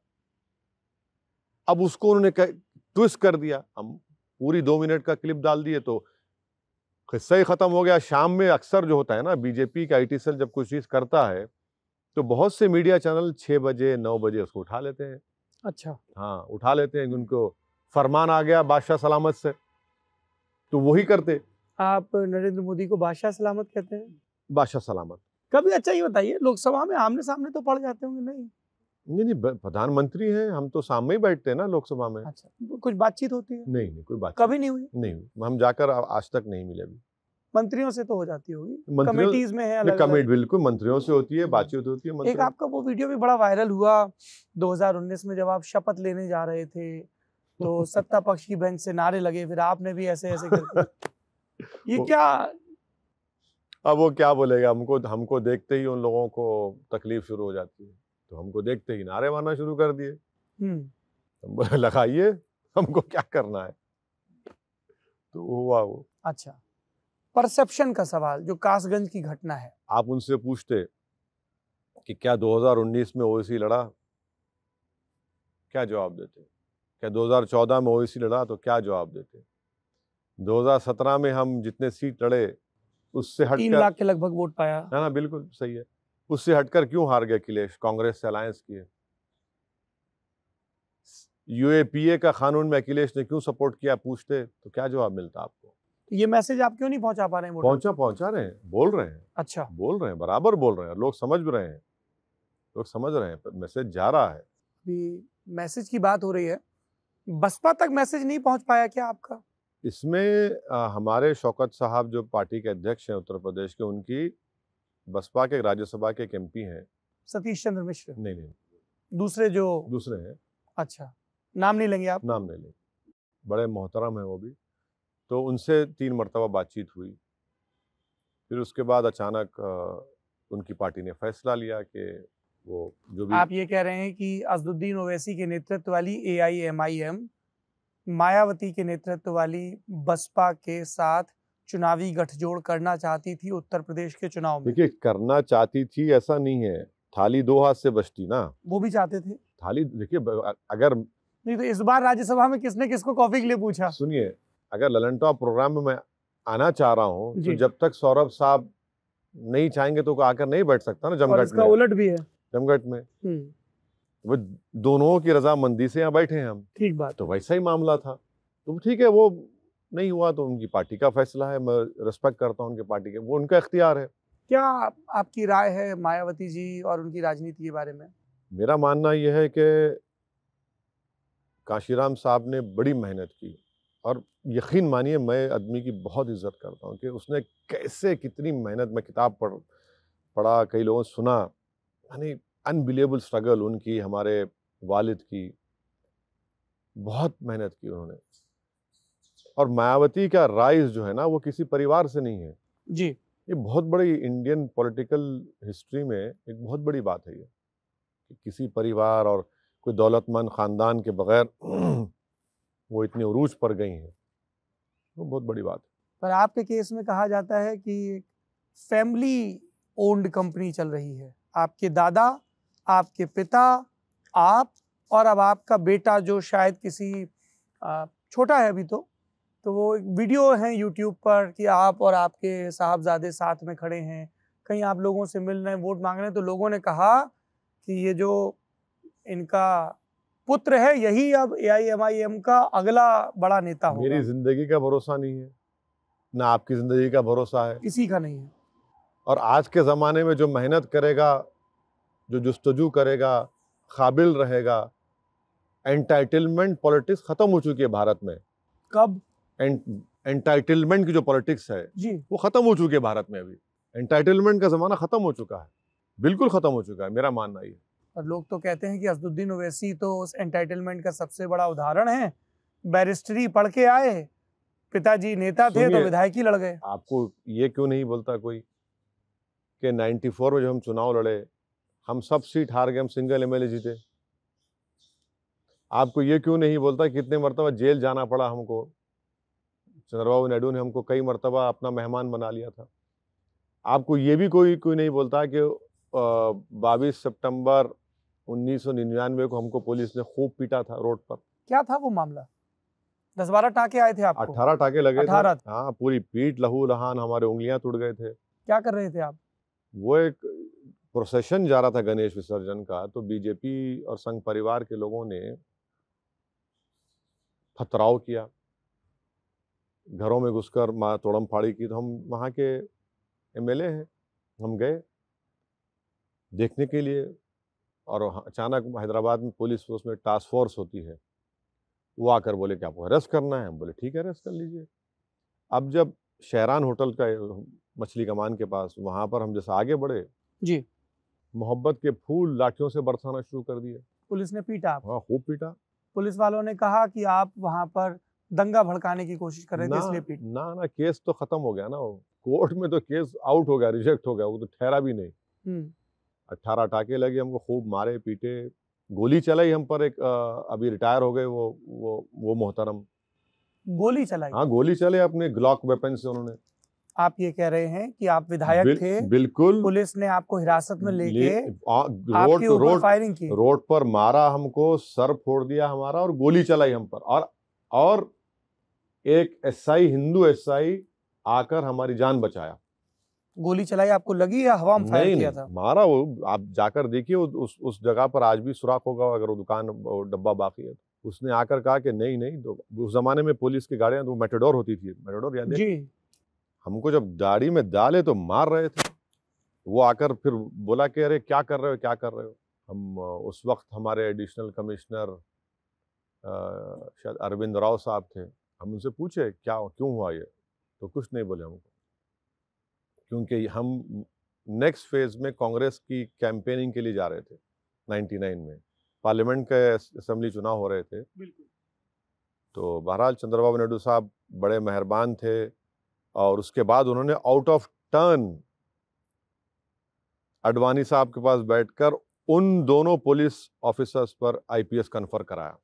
अब उसको उन्होंने ट्विस्ट कर दिया हम पूरी दो मिनट का क्लिप डाल दिए तो किस्सा ही ख़त्म हो गया शाम में अक्सर जो होता है ना बीजेपी का आई सेल जब कुछ चीज़ करता है तो बहुत से मीडिया चैनल छः बजे नौ बजे उसको उठा लेते हैं अच्छा हाँ उठा लेते हैं उनको फरमान आ गया बादशाह सलामत से तो वही करते आप नरेंद्र मोदी को बादशाह सलामत कहते हैं बादशाह सलामत कभी अच्छा ये बताइए लोकसभा में आमने सामने तो पड़ जाते होंगे नहीं नहीं नहीं प्रधानमंत्री हैं हम तो सामने ही बैठते हैं ना लोकसभा में अच्छा कुछ बातचीत होती है नहीं नहीं कोई बात कभी नहीं हुई नहीं हुई हम जाकर आज तक नहीं मिले अभी मंत्रियों से तो हो जाती होगी कमेटीज में है अलग कमेटी बिल्कुल मंत्रियों से होती है हम्म। बातचीत होती है एक आपका वो वीडियो भी बड़ा वायरल हुआ 2019 में जब आप शपथ लेने जा रहे थे तो सत्ता पक्ष की बेंच से नारे लगे फिर आपने भी ऐसे ऐसे कर ये क्या अब वो क्या बोलेगा हमको हमको देखते ही उन लोगों को तकलीफ शुरू हो जाती है तो हमको देखते ही नारे मारना शुरू कर दिए हम्म। लगाइए हमको क्या करना है तो हुआ वो अच्छा परसेप्शन का सवाल जो कासगंज की घटना है आप उनसे पूछते कि क्या 2019 में ओएसी लड़ा क्या जवाब देते क्या 2014 में ओएसी लड़ा तो क्या जवाब देते 2017 में हम जितने सीट लड़े उससे हट तीन लाख के लगभग वोट पाया ना ना बिल्कुल सही है उससे हटकर क्यों हार गए अखिलेश कांग्रेस से अलायंस किए यूएपीए का कानून में अखिलेश ने क्यों सपोर्ट किया पूछते तो क्या जवाब मिलता आपको तो ये मैसेज आप क्यों नहीं पहुंचा पा रहे हैं पहुंचा पहुंचा रहे हैं बोल रहे हैं अच्छा बोल रहे हैं बराबर बोल रहे हैं लोग समझ भी रहे हैं लोग समझ रहे हैं मैसेज जा रहा है अभी मैसेज की बात हो रही है बसपा तक मैसेज नहीं पहुंच पाया क्या आपका इसमें आ, हमारे शौकत साहब जो पार्टी के अध्यक्ष हैं उत्तर प्रदेश के उनकी बसपा के राज्यसभा के एक एम हैं सतीश चंद्र मिश्र नहीं नहीं दूसरे जो दूसरे हैं अच्छा नाम नहीं लेंगे आप नाम नहीं लेंगे बड़े मोहतरम हैं वो भी तो उनसे तीन मरतबा बातचीत हुई फिर उसके बाद अचानक उनकी पार्टी ने फैसला लिया कि वो जो भी आप ये कह रहे हैं कि असदुद्दीन ओवैसी के नेतृत्व वाली ए मायावती के नेतृत्व वाली बसपा के साथ चुनावी गठजोड़ करना चाहती थी उत्तर प्रदेश के चुनाव में देखिए करना चाहती थी ऐसा नहीं है थाली दो हाथ से बचती ना वो भी चाहते थे थाली देखिए अगर नहीं तो इस बार राज्यसभा में किसने किसको कॉफी के लिए पूछा सुनिए अगर ललन प्रोग्राम में मैं आना चाह रहा हूँ तो जब तक सौरभ साहब नहीं चाहेंगे तो आकर नहीं बैठ सकता ना जमघट का उलट भी है जमघट में हम्म। वो दोनों की रजामंदी से यहाँ बैठे हैं हम ठीक बात तो वैसा ही मामला था तो ठीक है वो नहीं हुआ तो उनकी पार्टी का फैसला है मैं रिस्पेक्ट करता हूँ उनकी पार्टी के वो उनका इख्तियार है क्या आपकी राय है मायावती जी और उनकी राजनीति के बारे में मेरा मानना यह है कि काशीराम साहब ने बड़ी मेहनत की और यकीन मानिए मैं आदमी की बहुत इज्जत करता हूँ कि उसने कैसे कितनी मेहनत में किताब पढ़ पढ़ा कई लोगों सुना यानी अनबिलेबल स्ट्रगल उनकी हमारे वालिद की बहुत मेहनत की उन्होंने और मायावती का राइज जो है ना वो किसी परिवार से नहीं है जी ये बहुत बड़ी इंडियन पॉलिटिकल हिस्ट्री में एक बहुत बड़ी बात है ये कि किसी परिवार और कोई दौलतमंद ख़ानदान के बगैर वो इतने उरूज पर गई हैं वो बहुत बड़ी बात है पर आपके केस में कहा जाता है कि फैमिली ओन्ड कंपनी चल रही है आपके दादा आपके पिता आप और अब आपका बेटा जो शायद किसी छोटा है अभी तो तो वो एक वीडियो है यूट्यूब पर कि आप और आपके साहबजादे साथ में खड़े हैं कहीं आप लोगों से मिल रहे हैं वोट मांग रहे हैं तो लोगों ने कहा कि ये जो इनका पुत्र है यही अब ए का अगला बड़ा नेता होगा मेरी जिंदगी का भरोसा नहीं है ना आपकी जिंदगी का भरोसा है किसी का नहीं है और आज के ज़माने में जो मेहनत करेगा जो जस्तजू करेगा काबिल रहेगा एंटाइटलमेंट पॉलिटिक्स ख़त्म हो चुकी है भारत में कब एंटाइटलमेंट की जो पॉलिटिक्स है जी वो ख़त्म हो चुकी है भारत में अभी एंटाइटलमेंट का ज़माना ख़त्म हो चुका है बिल्कुल ख़त्म हो चुका है मेरा मानना ये और लोग तो कहते हैं कि असदुद्दीन ओवैसी तो उस एंटाइटलमेंट का सबसे बड़ा उदाहरण है बैरिस्टरी पढ़ के आए पिताजी नेता थे तो विधायक ही लड़ गए आपको ये क्यों नहीं बोलता कोई कि 94 में जब हम चुनाव लड़े हम सब सीट हार गए हम सिंगल एम जीते आपको ये क्यों नहीं बोलता कितने मरतबा जेल जाना पड़ा हमको चंद्रबाबू नायडू ने हमको कई मरतबा अपना मेहमान बना लिया था आपको ये भी कोई कोई नहीं बोलता कि बाईस सितंबर 1999 को हमको पुलिस ने खूब पीटा था रोड पर क्या था वो मामला दस बारह टाके आए थे आप अठारह टाके लगे अठारह हाँ पूरी पीठ लहू लहान हमारे उंगलियां टूट गए थे क्या कर रहे थे आप वो एक प्रोसेशन जा रहा था गणेश विसर्जन का तो बीजेपी और संघ परिवार के लोगों ने फतराव किया घरों में घुसकर माँ तोड़म फाड़ी की तो हम वहाँ के एम हैं हम गए देखने के लिए और अचानक हैदराबाद में पुलिस फोर्स में टास्क फोर्स होती है वो आकर बोले कि आपको अरेस्ट करना है हम बोले ठीक है अरेस्ट कर लीजिए अब जब शहरान होटल का मछली कमान के पास वहाँ पर हम जैसे आगे बढ़े जी मोहब्बत के फूल लाठियों से बरसाना शुरू कर दिए पुलिस ने पीटा हाँ खूब पीटा पुलिस वालों ने कहा कि आप वहाँ पर दंगा भड़काने की कोशिश कर रहे थे इसलिए पीट ना ना केस तो खत्म हो गया ना कोर्ट में तो केस आउट हो गया रिजेक्ट हो गया वो तो ठहरा भी नहीं हम्म। अट्ठारह टाके लगे हमको खूब मारे पीटे गोली चलाई हम पर एक आ, अभी रिटायर हो गए वो वो वो मोहतरम गोली चलाई हाँ गोली चले अपने ग्लॉक वेपन से उन्होंने आप ये कह रहे हैं कि आप विधायक बिल, थे बिल्कुल पुलिस ने आपको हिरासत में लेके ले, रोड रोड फायरिंग की रोड पर मारा हमको सर फोड़ दिया हमारा और गोली चलाई हम पर और और एक एसआई हिंदू एसआई आकर हमारी जान बचाया गोली चलाई आपको लगी या हवा में फायर किया था मारा वो आप जाकर देखिए उस उस जगह पर आज भी सुराख होगा अगर वो दुकान डब्बा बाकी है तो उसने आकर कहा कि नहीं नहीं तो उस जमाने में पुलिस की गाड़ियां तो मेटाडोर होती थी मेटाडोर याद जी हमको जब गाड़ी में डाले तो मार रहे थे वो आकर फिर बोला कि अरे क्या कर रहे हो क्या कर रहे हो हम उस वक्त हमारे एडिशनल कमिश्नर शायद अरविंद राव साहब थे हम उनसे पूछे क्या क्यों हुआ ये तो कुछ नहीं बोले हमको क्योंकि हम नेक्स्ट फेज में कांग्रेस की कैंपेनिंग के लिए जा रहे थे 99 में पार्लियामेंट के असम्बली चुनाव हो रहे थे तो बहरहाल चंद्रबाबू नायडू साहब बड़े मेहरबान थे और उसके बाद उन्होंने आउट ऑफ टर्न अडवाणी साहब के पास बैठकर उन दोनों पुलिस ऑफिसर्स पर आईपीएस कन्फर कराया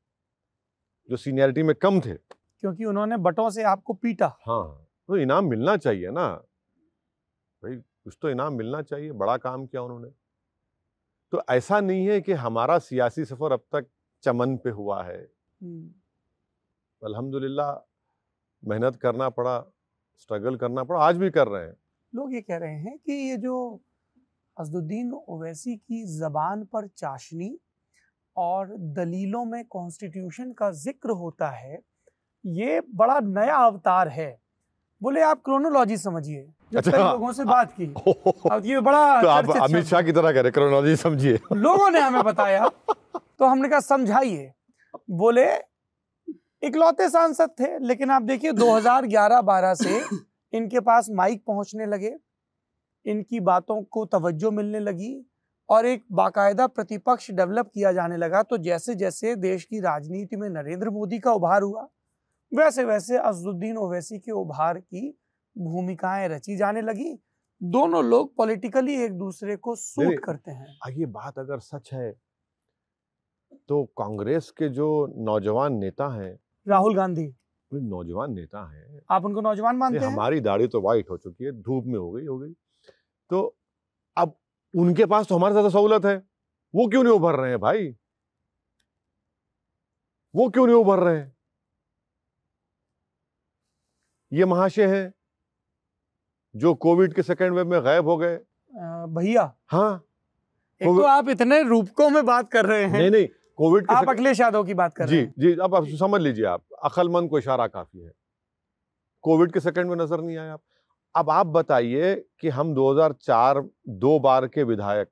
जो सीनियरिटी में कम थे क्योंकि उन्होंने बटों से आपको पीटा हाँ तो इनाम मिलना चाहिए ना भाई कुछ तो इनाम मिलना चाहिए बड़ा काम किया उन्होंने तो ऐसा नहीं है कि हमारा सियासी सफर अब तक चमन पे हुआ है हम्म। अल्हम्दुलिल्लाह मेहनत करना पड़ा स्ट्रगल करना पड़ा आज भी कर रहे हैं लोग ये कह रहे हैं कि ये जो असदुद्दीन ओवैसी की ज़बान पर चाशनी और दलीलों में कॉन्स्टिट्यूशन का जिक्र होता है ये बड़ा नया अवतार है बोले आप क्रोनोलॉजी समझिए अच्छा, हाँ। लोगों से बात की तो अब ये बड़ा तो आप अमित शाह की तरह कह रहे क्रोनोलॉजी समझिए लोगों ने हमें बताया तो हमने कहा समझाइए बोले इकलौते सांसद थे लेकिन आप देखिए 2011-12 से इनके पास माइक पहुंचने लगे इनकी बातों को तवज्जो मिलने लगी और एक बाकायदा प्रतिपक्ष डेवलप किया जाने लगा तो जैसे जैसे देश की राजनीति में नरेंद्र मोदी का उभार हुआ वैसे वैसे अजुद्दीन ओवैसी के उभार की भूमिकाएं रची जाने लगी दोनों लोग पॉलिटिकली एक दूसरे को सूट करते हैं ये बात अगर सच है तो कांग्रेस के जो नौजवान नेता हैं राहुल गांधी नौजवान नेता हैं आप उनको नौजवान मानते हैं हमारी दाढ़ी तो वाइट हो चुकी है धूप में हो गई हो गई तो अब उनके पास तो हमारे ज्यादा तो सहूलत है वो क्यों नहीं उभर रहे हैं भाई वो क्यों नहीं उभर रहे हैं ये महाशय हैं जो कोविड के सेकेंड वेव में गायब हो गए भैया हाँ एक तो आप इतने रूपकों में बात कर रहे हैं नहीं नहीं कोविड आप अखिलेश यादव की बात कर जी, रहे हैं जी अब आप समझ लीजिए आप अकलमंद को इशारा काफी है कोविड के सेकंड में नजर नहीं आए आप अब आप बताइए कि हम 2004 दो बार के विधायक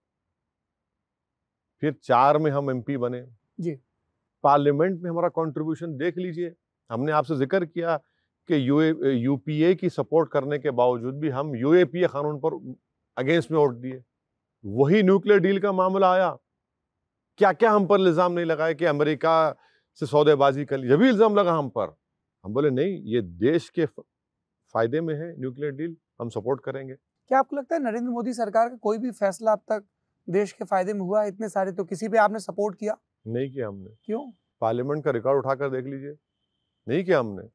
फिर चार में हम एमपी बने जी पार्लियामेंट में हमारा कंट्रीब्यूशन देख लीजिए हमने आपसे जिक्र किया कि यू यूपीए की सपोर्ट करने के बावजूद भी हम यूएपीए कानून पर अगेंस्ट में वोट दिए वही न्यूक्लियर डील का मामला आया क्या क्या हम पर इल्ज़ाम नहीं लगाए कि अमेरिका से सौदेबाजी कर ली जब भी इल्ज़ाम लगा हम पर हम बोले नहीं ये देश के फायदे में है न्यूक्लियर डील हम सपोर्ट करेंगे क्या आपको लगता है नरेंद्र मोदी सरकार का कोई भी फैसला अब तक देश के फायदे में हुआ इतने सारे तो किसी पे आपने सपोर्ट किया नहीं किया हमने क्यों पार्लियामेंट का रिकॉर्ड उठाकर देख लीजिए नहीं किया हमने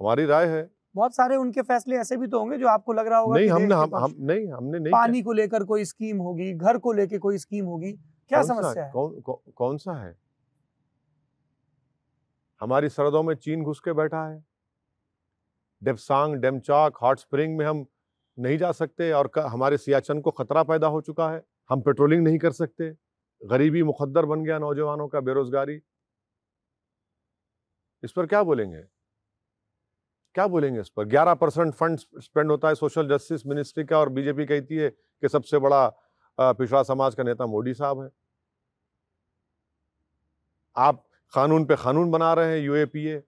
हमारी राय है बहुत सारे उनके फैसले ऐसे भी तो होंगे जो आपको लग रहा होगा नहीं हमने हम, हम नहीं हमने नहीं पानी को लेकर कोई स्कीम होगी घर को लेकर कोई स्कीम होगी क्या समस्या है कौन कौ, कौन सा है हमारी सरहदों में चीन घुस के बैठा है डेपसांग डेमचाक हॉट स्प्रिंग में हम नहीं जा सकते और हमारे सियाचन को खतरा पैदा हो चुका है हम पेट्रोलिंग नहीं कर सकते गरीबी मुखदर बन गया नौजवानों का बेरोजगारी इस पर क्या बोलेंगे क्या बोलेंगे इस पर ग्यारह परसेंट फंड स्पेंड होता है सोशल जस्टिस मिनिस्ट्री का और बीजेपी कहती है कि सबसे बड़ा पिछड़ा समाज का नेता मोदी साहब है आप कानून पे कानून बना रहे हैं यूएपीए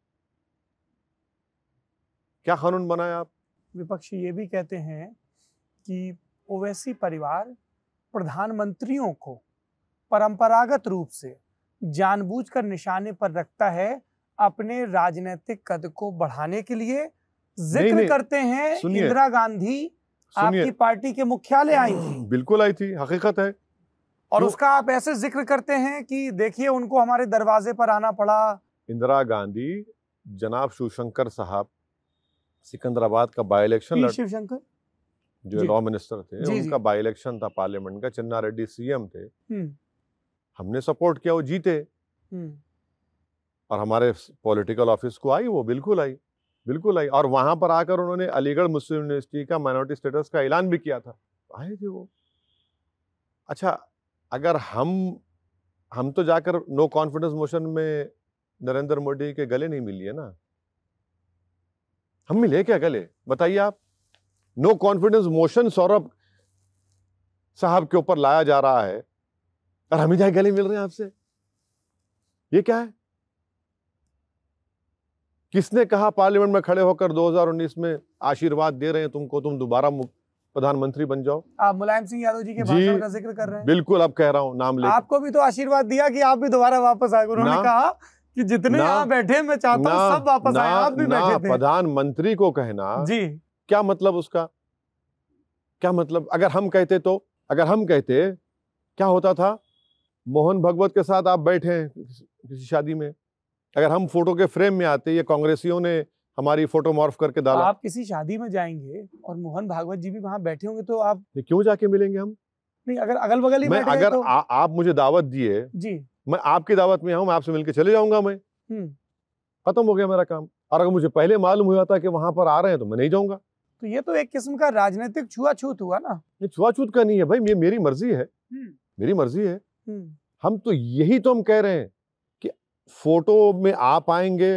क्या कानून बनाए आप विपक्ष ये भी कहते हैं कि ओवैसी परिवार प्रधानमंत्रियों को परंपरागत रूप से जानबूझकर निशाने पर रखता है अपने राजनीतिक कद को बढ़ाने के लिए जिक्र नहीं, नहीं, करते हैं इंदिरा गांधी आपकी पार्टी के मुख्यालय आई थी बिल्कुल आई थी हकीकत है और उसका आप ऐसे जिक्र करते हैं कि देखिए उनको हमारे दरवाजे पर आना पड़ा इंदिरा गांधी जनाब शिवशंकर साहब सिकंदराबाद का बाई इलेक्शन शिवशंकर जो लॉ मिनिस्टर थे जी, उनका बाई इलेक्शन था पार्लियामेंट का चन्ना रेड्डी सीएम थे हम्म। हमने सपोर्ट किया वो जीते हम्म। और हमारे पॉलिटिकल ऑफिस को आई वो बिल्कुल आई बिल्कुल आई और वहाँ पर आकर उन्होंने अलीगढ़ मुस्लिम यूनिवर्सिटी का माइनॉरिटी स्टेटस का ऐलान भी किया था आए थे वो अच्छा अगर हम हम तो जाकर नो कॉन्फिडेंस मोशन में नरेंद्र मोदी के गले नहीं मिलिए ना हम मिले क्या गले बताइए आप नो कॉन्फिडेंस मोशन सौरभ साहब के ऊपर लाया जा रहा है और हम ही जाए गले मिल रहे हैं आपसे ये क्या है किसने कहा पार्लियामेंट में खड़े होकर 2019 में आशीर्वाद दे रहे हैं तुमको तुम दोबारा प्रधानमंत्री बन जाओ आप मुलायम सिंह यादव जी के जी, का जिक्र कर रहे हैं बिल्कुल अब कह रहा हूँ नाम ले आपको भी तो आशीर्वाद दिया कि आप भी दोबारा वापस आए उन्होंने कहा कि जितने यहाँ बैठे मैं चाहता हूँ सब वापस आए आप भी बैठे थे प्रधानमंत्री को कहना जी क्या मतलब उसका क्या मतलब अगर हम कहते तो अगर हम कहते क्या होता था मोहन भगवत के साथ आप बैठे हैं किसी शादी में अगर हम फोटो के फ्रेम में आते ये कांग्रेसियों ने हमारी फोटो मॉर्फ करके डाला आप किसी शादी में जाएंगे और मोहन भागवत जी भी वहां बैठे होंगे तो आप क्यों जाके मिलेंगे हम नहीं अगर अगल बगल ही मैं अगर तो... आ, आप मुझे दावत दिए जी मैं आपकी दावत में हूँ आपसे मिलकर चले जाऊंगा मैं हम्म। खत्म हो गया मेरा काम और अगर मुझे पहले मालूम हुआ था कि वहां पर आ रहे हैं तो मैं नहीं जाऊंगा तो ये तो एक किस्म का राजनीतिक छुआछूत हुआ ना ये छुआछूत का नहीं है भाई ये मेरी मर्जी है हम्म। मेरी मर्जी है हम्म। हम तो यही तो हम कह रहे हैं फोटो में आप आएंगे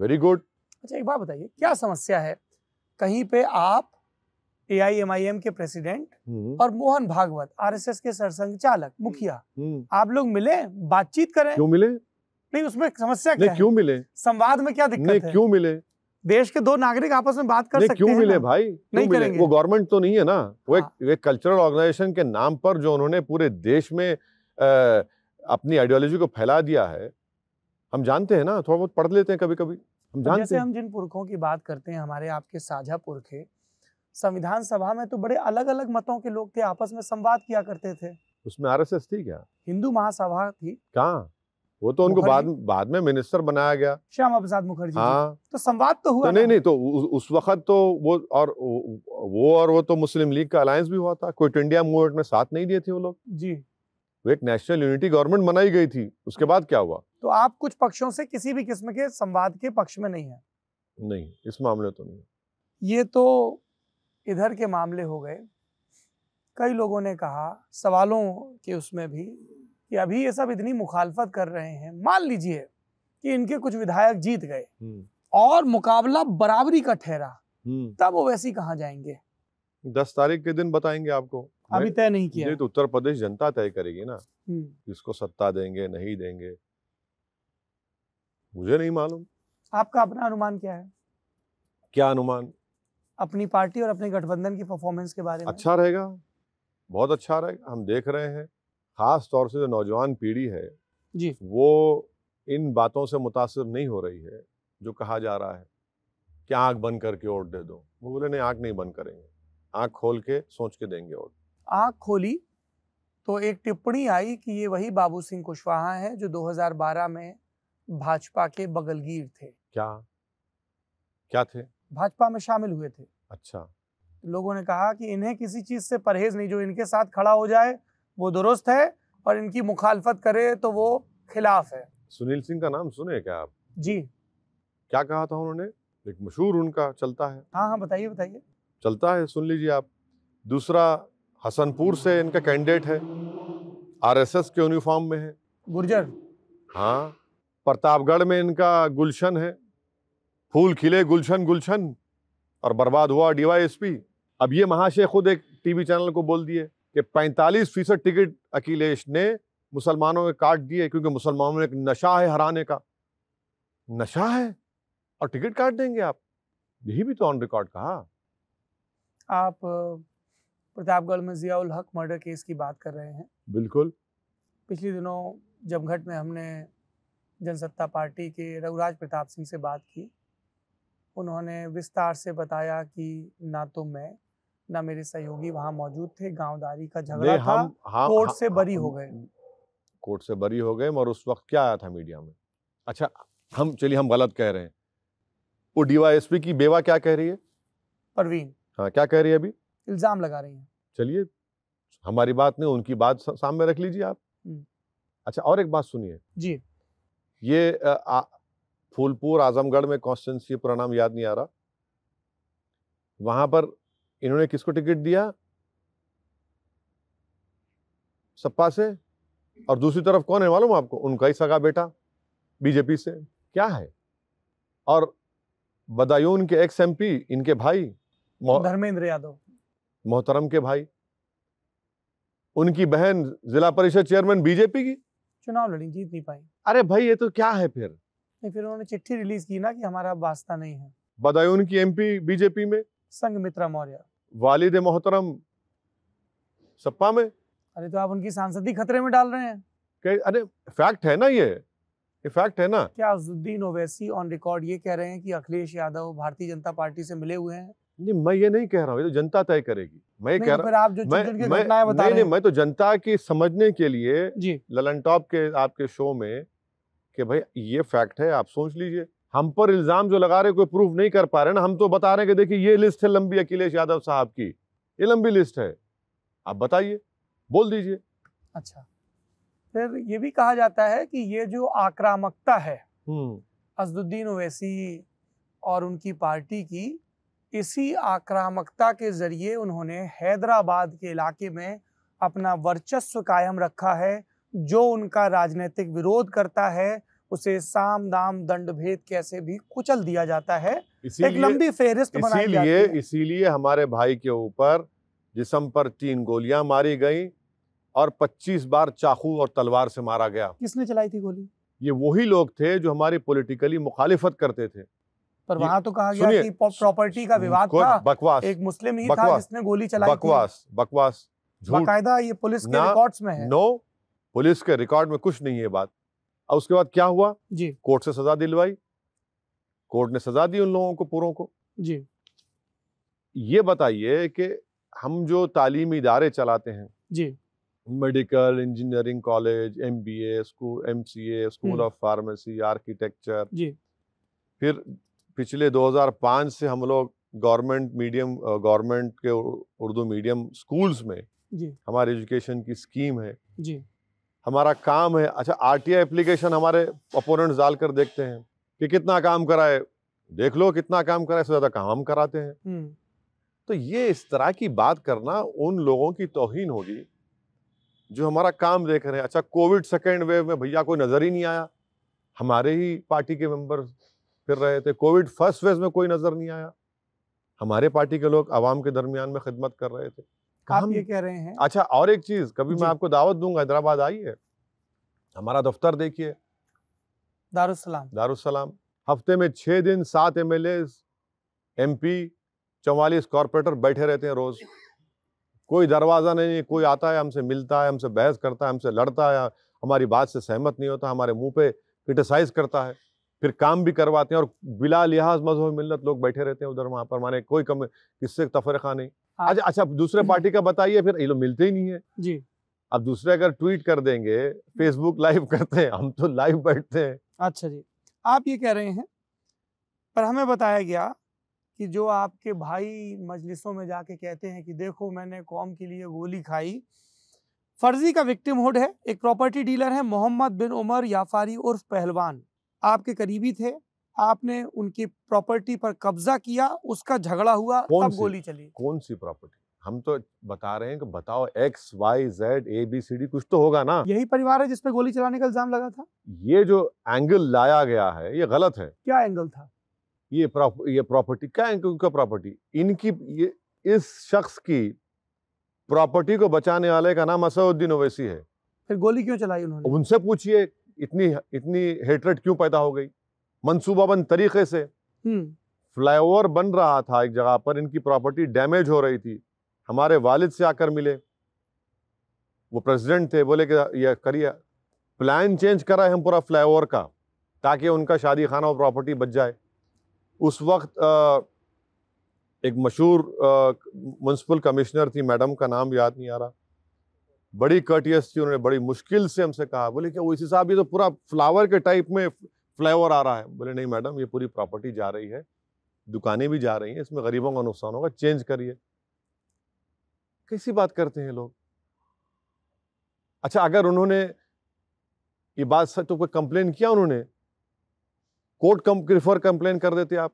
वेरी गुड अच्छा एक बात बताइए क्या समस्या है कहीं पे आप A I M I M के प्रेसिडेंट हम्म। और मोहन भागवत आरएसएस के चालक हम्म, मुखिया हम्म। आप लोग मिले बातचीत करें क्यों मिले नहीं उसमें समस्या क्या क्यों मिले संवाद में क्या दिक्कत नहीं क्यों मिले देश के दो नागरिक आपस में बात कर सकते क्यों मिले भाई नहीं मिले? वो गवर्नमेंट तो नहीं है ना वो एक, हाँ। एक कल्चरल ऑर्गेनाइजेशन के नाम पर जो उन्होंने पूरे देश में आ, अपनी आइडियोलॉजी को फैला दिया है हम जानते हैं ना थोड़ा बहुत पढ़ लेते हैं कभी कभी हम तो जानते जैसे हैं हम जिन पुरखों की बात करते हैं हमारे आपके साझा पुरखे संविधान सभा में तो बड़े अलग अलग मतों के लोग थे आपस में संवाद किया करते थे उसमें एस थी क्या हिंदू महासभा थी कहाँ वो तो उनको बाद बाद में मिनिस्टर बनाया गया श्यामा प्रसाद मुखर्जी हाँ तो संवाद तो हुआ तो नहीं नहीं तो उस वक्त तो वो और वो और वो तो मुस्लिम लीग का अलायंस भी हुआ था क्विट इंडिया मूवमेंट में साथ नहीं दिए थे वो लोग जी वो एक नेशनल यूनिटी गवर्नमेंट बनाई गई थी उसके बाद क्या हुआ तो आप कुछ पक्षों से किसी भी किस्म के संवाद के पक्ष में नहीं है नहीं इस मामले तो नहीं ये तो इधर के मामले हो गए कई लोगों ने कहा सवालों के उसमें भी कि अभी ये सब इतनी मुखालफत कर रहे हैं मान लीजिए कि इनके कुछ विधायक जीत गए हम्म। और मुकाबला बराबरी का ठहरा हम्म। तब वो वैसी कहाँ जाएंगे दस तारीख के दिन बताएंगे आपको अभी तय नहीं किया तो उत्तर प्रदेश जनता तय करेगी ना हम्म। किसको सत्ता देंगे नहीं देंगे मुझे नहीं मालूम आपका अपना अनुमान क्या है क्या अनुमान अपनी पार्टी और अपने गठबंधन की परफॉर्मेंस के बारे में अच्छा रहेगा बहुत अच्छा रहेगा हम देख रहे हैं ख़ास तौर से जो नौजवान पीढ़ी है जी वो इन बातों से मुतासर नहीं हो रही है जो कहा जा रहा है कि आँख बंद करके वोट दे दो वो बोले नहीं आँख नहीं बंद करेंगे आंख खोल के सोच के देंगे वोट आंख खोली तो एक टिप्पणी आई कि ये वही बाबू सिंह कुशवाहा हैं जो 2012 में भाजपा के बगलगीर थे क्या क्या थे भाजपा में शामिल हुए थे अच्छा लोगों ने कहा कि इन्हें किसी चीज से परहेज नहीं जो इनके साथ खड़ा हो जाए वो दुरुस्त है और इनकी मुखालफत करे तो वो खिलाफ है सुनील सिंह का नाम सुने क्या आप जी क्या कहा था उन्होंने एक मशहूर उनका चलता है हाँ हाँ बताइए बताइए चलता है सुन लीजिए आप दूसरा हसनपुर से इनका कैंडिडेट है आरएसएस के यूनिफॉर्म में है गुर्जर हाँ प्रतापगढ़ में इनका गुलशन है फूल खिले गुलशन गुलशन और बर्बाद हुआ डीवाईएसपी अब ये महाशय खुद एक टीवी चैनल को बोल दिए कि 45 फीसद टिकट अखिलेश ने मुसलमानों के काट दिए क्योंकि मुसलमानों में एक नशा है हराने का नशा है और टिकट काट देंगे आप यही भी तो ऑन रिकॉर्ड कहा आप प्रतापगढ़ में जियाउल हक मर्डर केस की बात कर रहे हैं बिल्कुल पिछले दिनों जमघट में हमने जनसत्ता पार्टी के रघुराज प्रताप सिंह से बात की उन्होंने विस्तार से बताया कि ना तो मैं ना मेरे सहयोगी वहां मौजूद थे गांवदारी का झगड़ा था हाँ, कोर्ट हाँ, से बरी हम, हो गए कोर्ट से बरी हो गए और उस वक्त क्या आया था मीडिया में अच्छा हम चलिए हम गलत कह रहे हैं वो डीवाईएसपी की बेवा क्या कह रही है परवीन हाँ क्या कह रही है अभी इल्जाम लगा रही है चलिए हमारी बात नहीं उनकी बात सामने रख लीजिए आप हम्म। अच्छा और एक बात सुनिए जी ये फूलपुर आजमगढ़ में कॉन्स्टेंसी पूरा नाम याद नहीं आ रहा वहां पर इन्होंने किसको टिकट दिया सपा से और दूसरी तरफ कौन है मालूम आपको उनका ही सगा बेटा बीजेपी से क्या है और बदायून के एक्स एमपी इनके भाई धर्मेंद्र यादव मोहतरम के भाई उनकी बहन जिला परिषद चेयरमैन बीजेपी की चुनाव लड़ी जीत नहीं पाई अरे भाई ये तो क्या है फिर नहीं फिर उन्होंने चिट्ठी रिलीज की ना कि हमारा वास्ता नहीं है बदायून की एमपी बीजेपी में मित्रा मौर्य वालिद मोहतरम सपा में अरे तो आप उनकी सांसद ही खतरे में डाल रहे हैं अरे फैक्ट है ना ये ये फैक्ट है ना क्या अजुद्दीन ओवैसी ऑन रिकॉर्ड ये कह रहे हैं कि अखिलेश यादव भारतीय जनता पार्टी से मिले हुए हैं नहीं मैं ये नहीं कह रहा हूँ ये तो जनता तय करेगी मैं कह रहा आप जो मैं, की मैं, बता नहीं, नहीं, मैं तो जनता की समझने के लिए ललन टॉप के आपके शो में कि भाई ये फैक्ट है आप सोच लीजिए हम पर इल्जाम जो लगा रहे कोई प्रूफ नहीं कर पा रहे ना हम तो बता रहे हैं कि देखिए ये लिस्ट है लंबी अखिलेश यादव साहब की ये लंबी लिस्ट है आप बताइए बोल दीजिए अच्छा फिर ये भी कहा जाता है कि ये जो आक्रामकता है हम्म। असदुद्दीन ओवैसी और उनकी पार्टी की इसी आक्रामकता के ज़रिए उन्होंने हैदराबाद के इलाके में अपना वर्चस्व कायम रखा है जो उनका राजनीतिक विरोध करता है उसे साम दाम दंड भेद कैसे भी कुचल दिया जाता है एक लंबी फेहरिस्त इसीलिए इसीलिए हमारे भाई के ऊपर जिसम पर तीन गोलियां मारी गई और 25 बार चाकू और तलवार से मारा गया किसने चलाई थी गोली ये वही लोग थे जो हमारी पॉलिटिकली मुखालिफत करते थे पर वहां तो कहा गया कि प्रॉपर्टी का विवाद था बकवास एक मुस्लिम ही था जिसने गोली चलाई बकवास बकवास बाकायदा ये पुलिस के रिकॉर्ड्स में है नो पुलिस के रिकॉर्ड में कुछ नहीं है बात अब उसके बाद क्या हुआ जी कोर्ट से सजा दिलवाई कोर्ट ने सजा दी उन लोगों को पूरों को जी ये बताइए कि हम जो तालीमी इदारे चलाते हैं जी medical engineering college M B A school M C A school of pharmacy architecture जी फिर पिछले 2005 से हम लोग गवर्नमेंट मीडियम गवर्नमेंट के उर्दू मीडियम स्कूल्स में जी हमारे एजुकेशन की स्कीम है जी हमारा काम है अच्छा आर एप्लीकेशन हमारे अपोनेंट्स कर देखते हैं कि कितना काम कराए देख लो कितना काम कराए से ज़्यादा काम कराते हैं हम्म। तो ये इस तरह की बात करना उन लोगों की तोहिन होगी जो हमारा काम देख रहे हैं अच्छा कोविड सेकेंड वेव में भैया कोई नज़र ही नहीं आया हमारे ही पार्टी के मेंबर्स फिर रहे थे कोविड फर्स्ट फेज में कोई नज़र नहीं आया हमारे पार्टी के लोग आवाम के दरमियान में खिदमत कर रहे थे काम ये कह रहे हैं अच्छा और एक चीज़ कभी मैं आपको दावत दूंगा हैदराबाद आइए हमारा दफ्तर देखिए दारुसलाम दारुसलाम हफ्ते में छह दिन सात एम एल एम पी चौवालीस कॉरपोरेटर बैठे रहते हैं रोज़ कोई दरवाज़ा नहीं कोई आता है हमसे मिलता है हमसे बहस करता है हमसे लड़ता है हमारी बात से सहमत नहीं होता हमारे मुंह पे क्रिटिसाइज़ करता है फिर काम भी करवाते हैं और बिला लिहाज मजहब मिलत लोग बैठे रहते हैं उधर वहां पर माने कोई कम किससे तफरका नहीं आज हाँ। अच्छा, अच्छा दूसरे पार्टी का बताइए फिर ये लोग मिलते ही नहीं है जी अब दूसरे अगर ट्वीट कर देंगे फेसबुक लाइव करते हैं हम तो लाइव बैठते हैं अच्छा जी आप ये कह रहे हैं पर हमें बताया गया कि जो आपके भाई मजलिसों में जाके कहते हैं कि देखो मैंने कौम के लिए गोली खाई फर्जी का विक्टिम हुड है एक प्रॉपर्टी डीलर है मोहम्मद बिन उमर याफारी उर्फ पहलवान आपके करीबी थे आपने उनकी प्रॉपर्टी पर कब्जा किया उसका झगड़ा हुआ कौन तब गोली चली कौन सी प्रॉपर्टी हम तो बता रहे हैं कि बताओ X Y Z A B C D कुछ तो होगा ना यही परिवार है जिसपे गोली चलाने का इल्जाम लगा था ये जो एंगल लाया गया है ये गलत है क्या एंगल था ये ये प्रॉपर्टी क्या एंगल का प्रॉपर्टी इनकी ये इस शख्स की प्रॉपर्टी को बचाने वाले का नाम असदुद्दीन ओवैसी है फिर गोली क्यों चलाई उन्होंने उनसे पूछिए इतनी इतनी हेटरेट क्यों पैदा हो गई मनसूबाबंद तरीके से फ्लाईओवर हम्म। बन रहा था एक जगह पर इनकी प्रॉपर्टी डैमेज हो रही थी हमारे वालिद से आकर मिले वो प्रेसिडेंट थे बोले कि ये करिए प्लान चेंज करा है हम पूरा फ्लाईओवर का ताकि उनका शादी खाना और प्रॉपर्टी बच जाए उस वक्त आ, एक मशहूर म्यूनसिपल कमिश्नर थी मैडम का नाम याद नहीं आ रहा बड़ी कटियस थी उन्होंने बड़ी मुश्किल से हमसे कहा बोले क्या वो इसी साहब ये तो पूरा फ्लावर के टाइप में फ्लेवर आ रहा है बोले नहीं मैडम ये पूरी प्रॉपर्टी जा रही है दुकानें भी जा रही हैं इसमें गरीबों का नुकसान होगा चेंज करिए कैसी बात करते हैं लोग अच्छा अगर उन्होंने ये बात सच तो कोई कंप्लेन किया उन्होंने कोर्ट कम रिफर कंप्लेन कर देते आप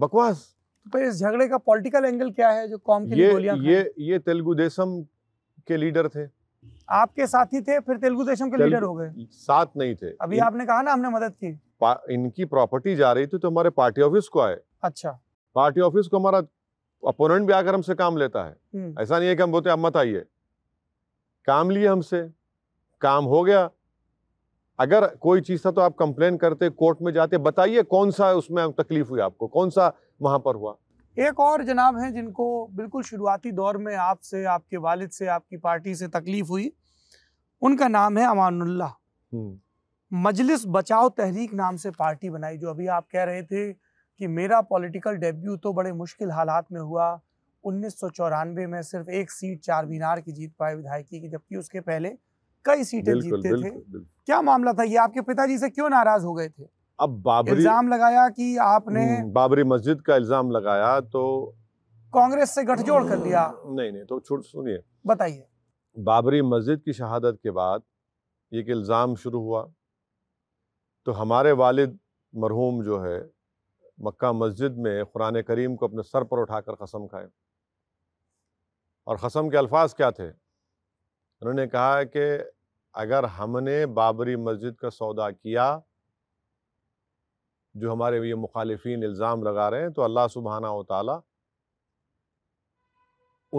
बकवास पर तो इस झगड़े का पॉलिटिकल एंगल क्या है जो कॉम की ये ये ये तेलुगु देशम के लीडर थे आपके साथी थे फिर तेलुगु देशम के लीडर हो गए साथ नहीं थे अभी आपने कहा ना हमने मदद की इनकी प्रॉपर्टी जा रही थी तो हमारे पार्टी ऑफिस को आए अच्छा पार्टी ऑफिस को हमारा अपोनेंट भी आकर हमसे काम लेता है हम्म। ऐसा नहीं है कि हम बोलते आप मत आइए काम लिए हमसे काम हो गया अगर कोई चीज़ था तो आप कंप्लेन करते कोर्ट में जाते बताइए कौन सा उसमें तकलीफ हुई आपको कौन सा वहाँ पर हुआ एक और जनाब हैं जिनको बिल्कुल शुरुआती दौर में आपसे आपके वालिद से आपकी पार्टी से तकलीफ हुई उनका नाम है अमानुल्ला हम्म। मजलिस बचाओ तहरीक नाम से पार्टी बनाई जो अभी आप कह रहे थे कि मेरा पॉलिटिकल डेब्यू तो बड़े मुश्किल हालात में हुआ उन्नीस में सिर्फ एक सीट चार मीनार की जीत पाए विधायकी की जबकि उसके पहले कई सीटें जीतते थे बिल्कुल। क्या मामला था ये आपके पिताजी से क्यों नाराज हो गए थे अब बाबरी इल्जाम लगाया कि आपने हम्म, बाबरी मस्जिद का इल्जाम लगाया तो कांग्रेस से गठजोड़ कर लिया नहीं नहीं तो छोड़ सुनिए बताइए बाबरी मस्जिद की शहादत के बाद एक इल्ज़ाम शुरू हुआ तो हमारे वालिद मरहूम जो है मक्का मस्जिद में कुरान करीम को अपने सर पर उठाकर कसम खाए और कसम के अल्फाज क्या थे उन्होंने कहा कि अगर हमने बाबरी मस्जिद का सौदा किया जो हमारे ये मुखालफी इल्ज़ाम लगा रहे हैं तो अल्लाह सुबहाना ताली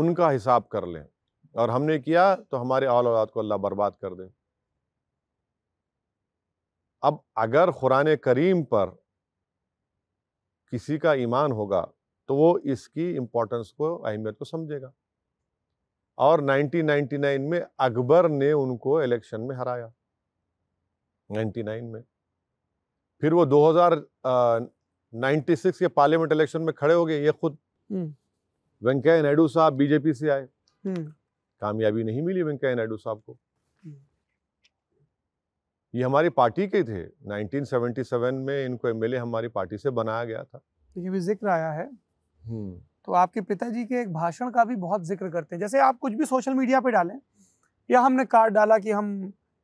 उनका हिसाब कर लें और हमने किया तो हमारे औलाद को अल्लाह बर्बाद कर दे अब अगर कुरान करीम पर किसी का ईमान होगा तो वो इसकी इम्पोर्टेंस को अहमियत को समझेगा और 1999 में अकबर ने उनको इलेक्शन में हराया 99 में फिर वो 2096 के पार्लियामेंट इलेक्शन में खड़े हो गए ये खुद हम्म। वेंकैया नायडू साहब बीजेपी से आए हम्म। कामयाबी नहीं मिली वेंकैया नायडू साहब को हम्म। ये हमारी पार्टी के थे 1977 में इनको एमएलए हमारी पार्टी से बनाया गया था ये भी जिक्र आया है तो आपके पिताजी के एक भाषण का भी बहुत जिक्र करते हैं जैसे आप कुछ भी सोशल मीडिया पे डालें या हमने कार्ड डाला कि हम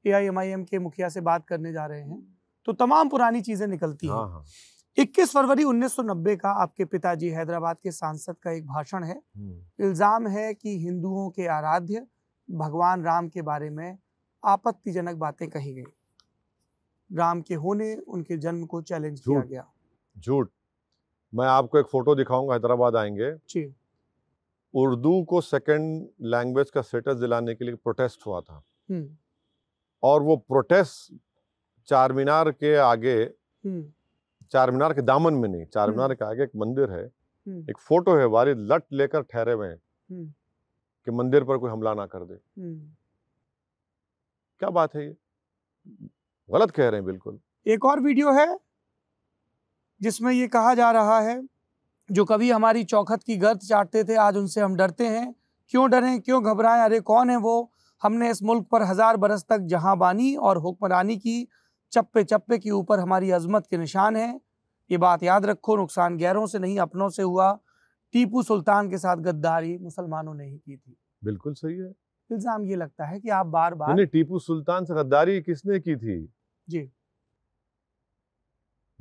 ए आई एम आई एम के मुखिया से बात करने जा रहे हैं तो तमाम पुरानी चीजें निकलती हैं हाँ, हाँ। इक्कीस फरवरी उन्नीस का आपके पिताजी हैदराबाद के सांसद का एक भाषण है हम्म। इल्जाम है कि हिंदुओं के आराध्य भगवान राम के बारे में आपत्तिजनक बातें कही गई राम के होने उनके जन्म को चैलेंज किया गया झूठ मैं आपको एक फोटो दिखाऊंगा हैदराबाद आएंगे जी उर्दू को सेकंड लैंग्वेज का स्टेटस दिलाने के लिए प्रोटेस्ट हुआ था हम्म। और वो प्रोटेस्ट चार मीनार के आगे हम्म। चार मीनार के दामन में नहीं चार मीनार हम्म। के आगे एक मंदिर है हम्म। एक फोटो है वारिद लट लेकर ठहरे हुए हैं कि मंदिर पर कोई हमला ना कर दे क्या बात है ये गलत कह रहे हैं बिल्कुल एक और वीडियो है जिसमें ये कहा जा रहा है जो कभी हमारी चौखट की गर्द चाटते थे आज उनसे हम डरते हैं क्यों डरें क्यों घबराएं अरे कौन है वो हमने इस मुल्क पर हज़ार बरस तक जहां बानी और हुक्मरानी की चप्पे चप्पे के ऊपर हमारी अजमत के निशान हैं ये बात याद रखो नुकसान गैरों से नहीं अपनों से हुआ टीपू सुल्तान के साथ गद्दारी मुसलमानों ने ही की थी बिल्कुल सही है इल्जाम ये लगता है कि आप बार बार टीपू सुल्तान से गद्दारी किसने की थी जी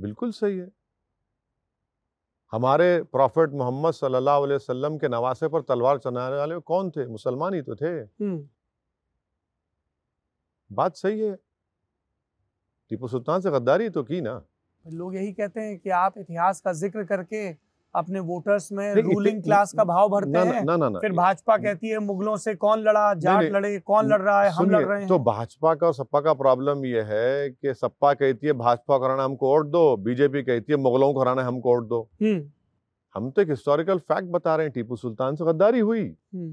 बिल्कुल सही है हमारे प्रॉफिट मोहम्मद सल्लल्लाहु अलैहि वसल्लम के नवासे पर तलवार चलाने वाले कौन थे मुसलमान ही तो थे हम्म। बात सही है टीपू सुल्तान से गद्दारी तो की ना लोग यही कहते हैं कि आप इतिहास का जिक्र करके अपने वोटर्स में रूलिंग क्लास का भाव भरते ना, हैं ना, ना, ना, फिर भाजपा कहती है मुगलों से कौन लड़ा जाट लड़े कौन लड़ रहा है हम लड़ रहे हैं तो भाजपा का और सपा का प्रॉब्लम यह है कि सपा कहती है भाजपा को हराना हमको वोट दो बीजेपी कहती है मुगलों को हराना हमको वोट दो हम्म। हम तो एक हिस्टोरिकल फैक्ट बता रहे हैं टीपू सुल्तान से गद्दारी हुई हम्म।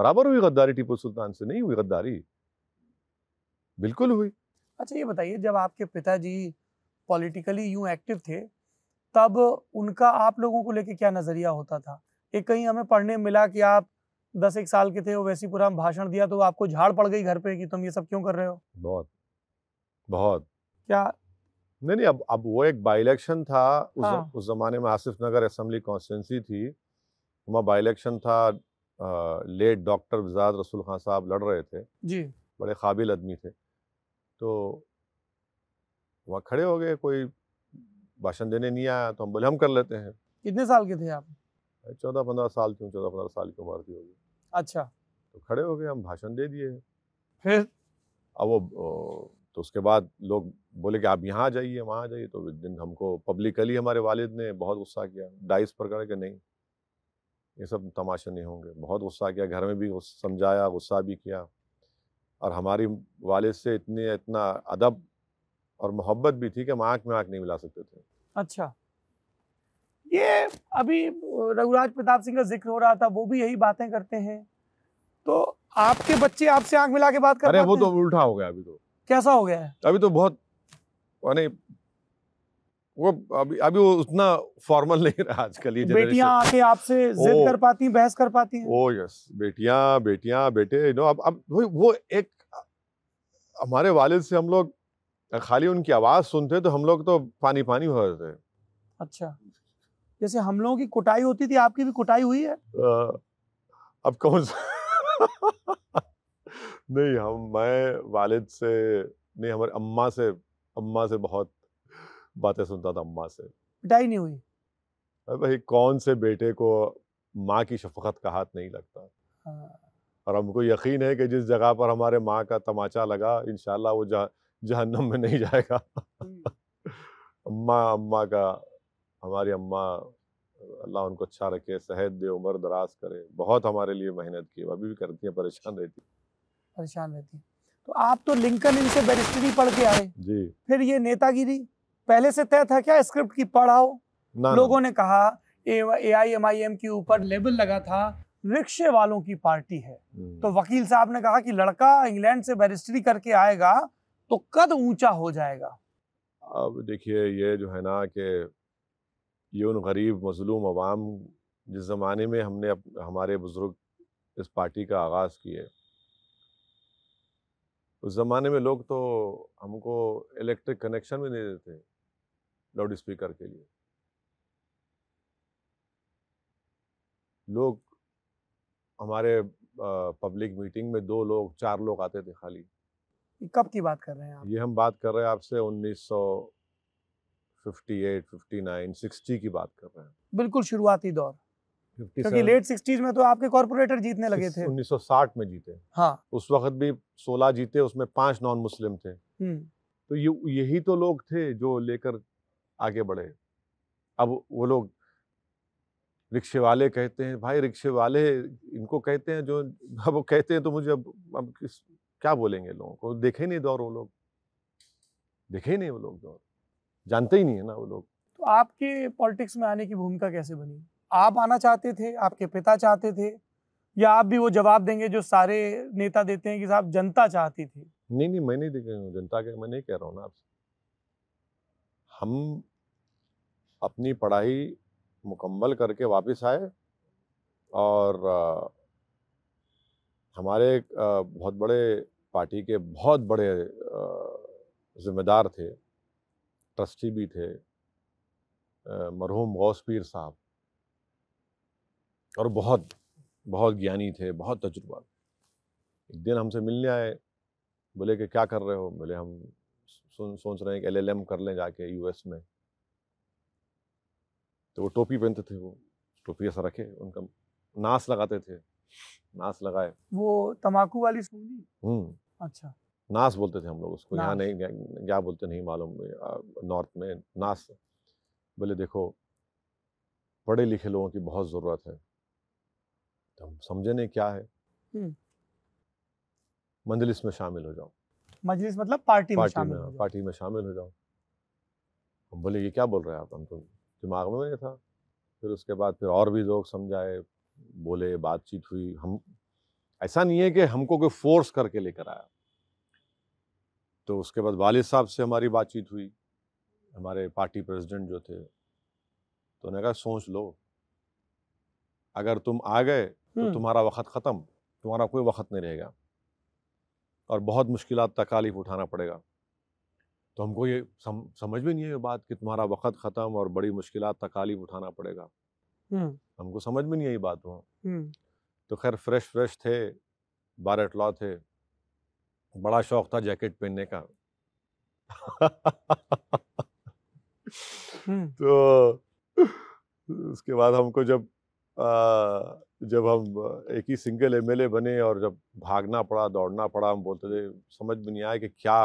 बराबर हुई गद्दारी टीपू सुल्तान से नहीं हुई गद्दारी बिल्कुल हुई अच्छा ये बताइए जब आपके पिताजी पॉलिटिकली यूं एक्टिव थे तब उनका आप लोगों को लेके क्या नज़रिया होता था एक कहीं हमें पढ़ने मिला कि आप दस एक साल के थे वो वैसी पूरा भाषण दिया तो आपको झाड़ पड़ गई घर पे कि तुम ये सब क्यों कर रहे हो बहुत बहुत क्या नहीं नहीं अब अब वो एक बाई इलेक्शन था उस, हाँ। उस जमाने में आसिफ नगर असेंबली कॉन्स्टिटेंसी थी वहाँ बाई इलेक्शन था आ, लेट डॉक्टर रसूल खान साहब लड़ रहे थे जी बड़े काबिल आदमी थे तो वहाँ खड़े हो गए कोई भाषण देने नहीं आया तो हम बोले हम कर लेते हैं कितने साल के थे आप चौदह पंद्रह साल की चौदह पंद्रह साल की उम्र थी होगी अच्छा तो खड़े हो गए हम भाषण दे दिए फिर अब वो तो उसके बाद लोग बोले कि आप यहाँ जाइए वहाँ जाइए तो एक दिन हमको पब्लिकली हमारे वालिद ने बहुत गुस्सा किया डाइस पर कर के नहीं ये सब तमाशे नहीं होंगे बहुत गुस्सा किया घर में भी समझाया गुस्सा भी किया और हमारी वालिद से इतने इतना अदब और मोहब्बत भी थी कि हम आँख में आँख नहीं मिला सकते थे अच्छा ये अभी रघुराज प्रताप सिंह का जिक्र हो रहा था वो भी यही बातें करते हैं तो आपके बच्चे आपसे आंख मिला के बात कर अरे वो तो उल्टा हो गया अभी तो कैसा हो गया है अभी तो बहुत यानी वो अभी अभी वो उतना फॉर्मल नहीं रहा आजकल ये बेटियां आके आपसे जिद कर पाती हैं बहस कर पाती हैं ओ यस बेटियां बेटियां बेटे नो अब अब वो, वो एक हमारे वालिद से हम लोग खाली उनकी आवाज़ सुनते तो हम लोग तो पानी पानी हो जाते अच्छा जैसे हम लोगों की कुटाई होती थी आपकी भी कुटाई हुई है आ, अब कौन सा नहीं हम मैं वालिद से नहीं हमारे अम्मा से अम्मा से बहुत बातें सुनता था अम्मा से पिटाई नहीं हुई अरे भाई कौन से बेटे को माँ की शफकत का हाथ नहीं लगता हाँ। और हमको यकीन है कि जिस जगह पर हमारे माँ का तमाचा लगा इन वो जहन्नम में नहीं जाएगा हम्म। अम्मा अम्मा का हमारी अम्मा अल्लाह उनको अच्छा रखे सेहत दे उम्र दराज करे बहुत हमारे लिए मेहनत की अभी भी करती है परेशान रहती परेशान रहती तो आप तो लिंकन इनसे बैरिस्टरी पढ़ के आए जी फिर ये नेतागिरी पहले से तय था क्या स्क्रिप्ट की पढ़ाओ लोगों ने कहा ए आई एम आई एम के ऊपर लेबल लगा था रिक्शे वालों की पार्टी है हम्म। तो वकील साहब ने कहा कि लड़का इंग्लैंड से बैरिस्ट्री करके आएगा तो कद ऊंचा हो जाएगा अब देखिए ये जो है ना कि ये उन गरीब मजलूम आवाम जिस ज़माने में हमने अप, हमारे बुज़ुर्ग इस पार्टी का आगाज़ किए उस ज़माने में लोग तो हमको इलेक्ट्रिक कनेक्शन भी नहीं देते लाउड स्पीकर के लिए लोग हमारे पब्लिक मीटिंग में दो लोग चार लोग आते थे खाली कब की बात कर रहे हैं आप ये हम बात कर रहे हैं आपसे 1958, 59, 60 की बात कर रहे हैं बिल्कुल शुरुआती दौर क्योंकि लेट सिक्सटीज में तो आपके कॉर्पोरेटर जीतने लगे थे 1960 में जीते हाँ उस वक्त भी 16 जीते उसमें पांच नॉन मुस्लिम थे हम्म। तो ये यही तो लोग थे जो लेकर आगे बढ़े अब वो लोग रिक्शे वाले कहते हैं भाई रिक्शे वाले इनको कहते हैं जो अब वो कहते हैं तो मुझे अब अब किस क्या बोलेंगे लोगों को देखे नहीं दौर वो लोग देखे नहीं वो लोग दौर जानते ही नहीं है ना वो लोग तो आपके पॉलिटिक्स में आने की भूमिका कैसे बनी आप आना चाहते थे आपके पिता चाहते थे या आप भी वो जवाब देंगे जो सारे नेता देते हैं कि साहब जनता चाहती थी नहीं नहीं मैं नहीं देख रही हूँ जनता के मैं नहीं कह रहा हूँ ना आपसे हम अपनी पढ़ाई मुकम्मल करके वापस आए और हमारे बहुत बड़े पार्टी के बहुत बड़े ज़िम्मेदार थे ट्रस्टी भी थे मरहूम गौस पीर साहब और बहुत बहुत ज्ञानी थे बहुत तजुर्बा एक दिन हमसे मिलने आए बोले कि क्या कर रहे हो बोले हम सुन सोच रहे हैं कि एलएलएम कर लें जाके यूएस में तो वो टोपी पहनते थे वो टोपी ऐसा रखे उनका नाश लगाते थे नाश लगाए वो तमाकू वाली सूंगी हम्म अच्छा नाश बोलते थे हम लोग उसको यहाँ नहीं क्या बोलते नहीं मालूम नॉर्थ में नाश बोले देखो पढ़े लिखे लोगों की बहुत ज़रूरत है तो हम समझे नहीं क्या है हम्म। मंजलिस में शामिल हो जाओ मजलिस मतलब पार्टी, पार्टी में, में हाँ, पार्टी में शामिल हो जाओ हम बोले ये क्या बोल रहे हैं आप हम तो दिमाग में नहीं था फिर उसके बाद फिर और भी लोग समझाए बोले बातचीत हुई हम ऐसा नहीं है कि हमको कोई फोर्स करके लेकर आया तो उसके बाद वालिद साहब से हमारी बातचीत हुई हमारे पार्टी प्रेसिडेंट जो थे तो उन्होंने कहा सोच लो अगर तुम आ गए तो हम्म। तुम्हारा वक्त ख़त्म तुम्हारा कोई वक्त नहीं रहेगा और बहुत मुश्किल तकालीफ उठाना पड़ेगा तो हमको ये सम, समझ में नहीं है ये बात कि तुम्हारा वक़्त ख़त्म और बड़ी मुश्किल तकालीफ उठाना पड़ेगा हमको समझ में नहीं आई बात वहाँ तो खैर फ्रेश फ्रेश थे बारह अटला थे बड़ा शौक था जैकेट पहनने का तो उसके बाद हमको जब आ, जब हम एक ही सिंगल ए बने और जब भागना पड़ा दौड़ना पड़ा हम बोलते थे समझ में नहीं आया कि क्या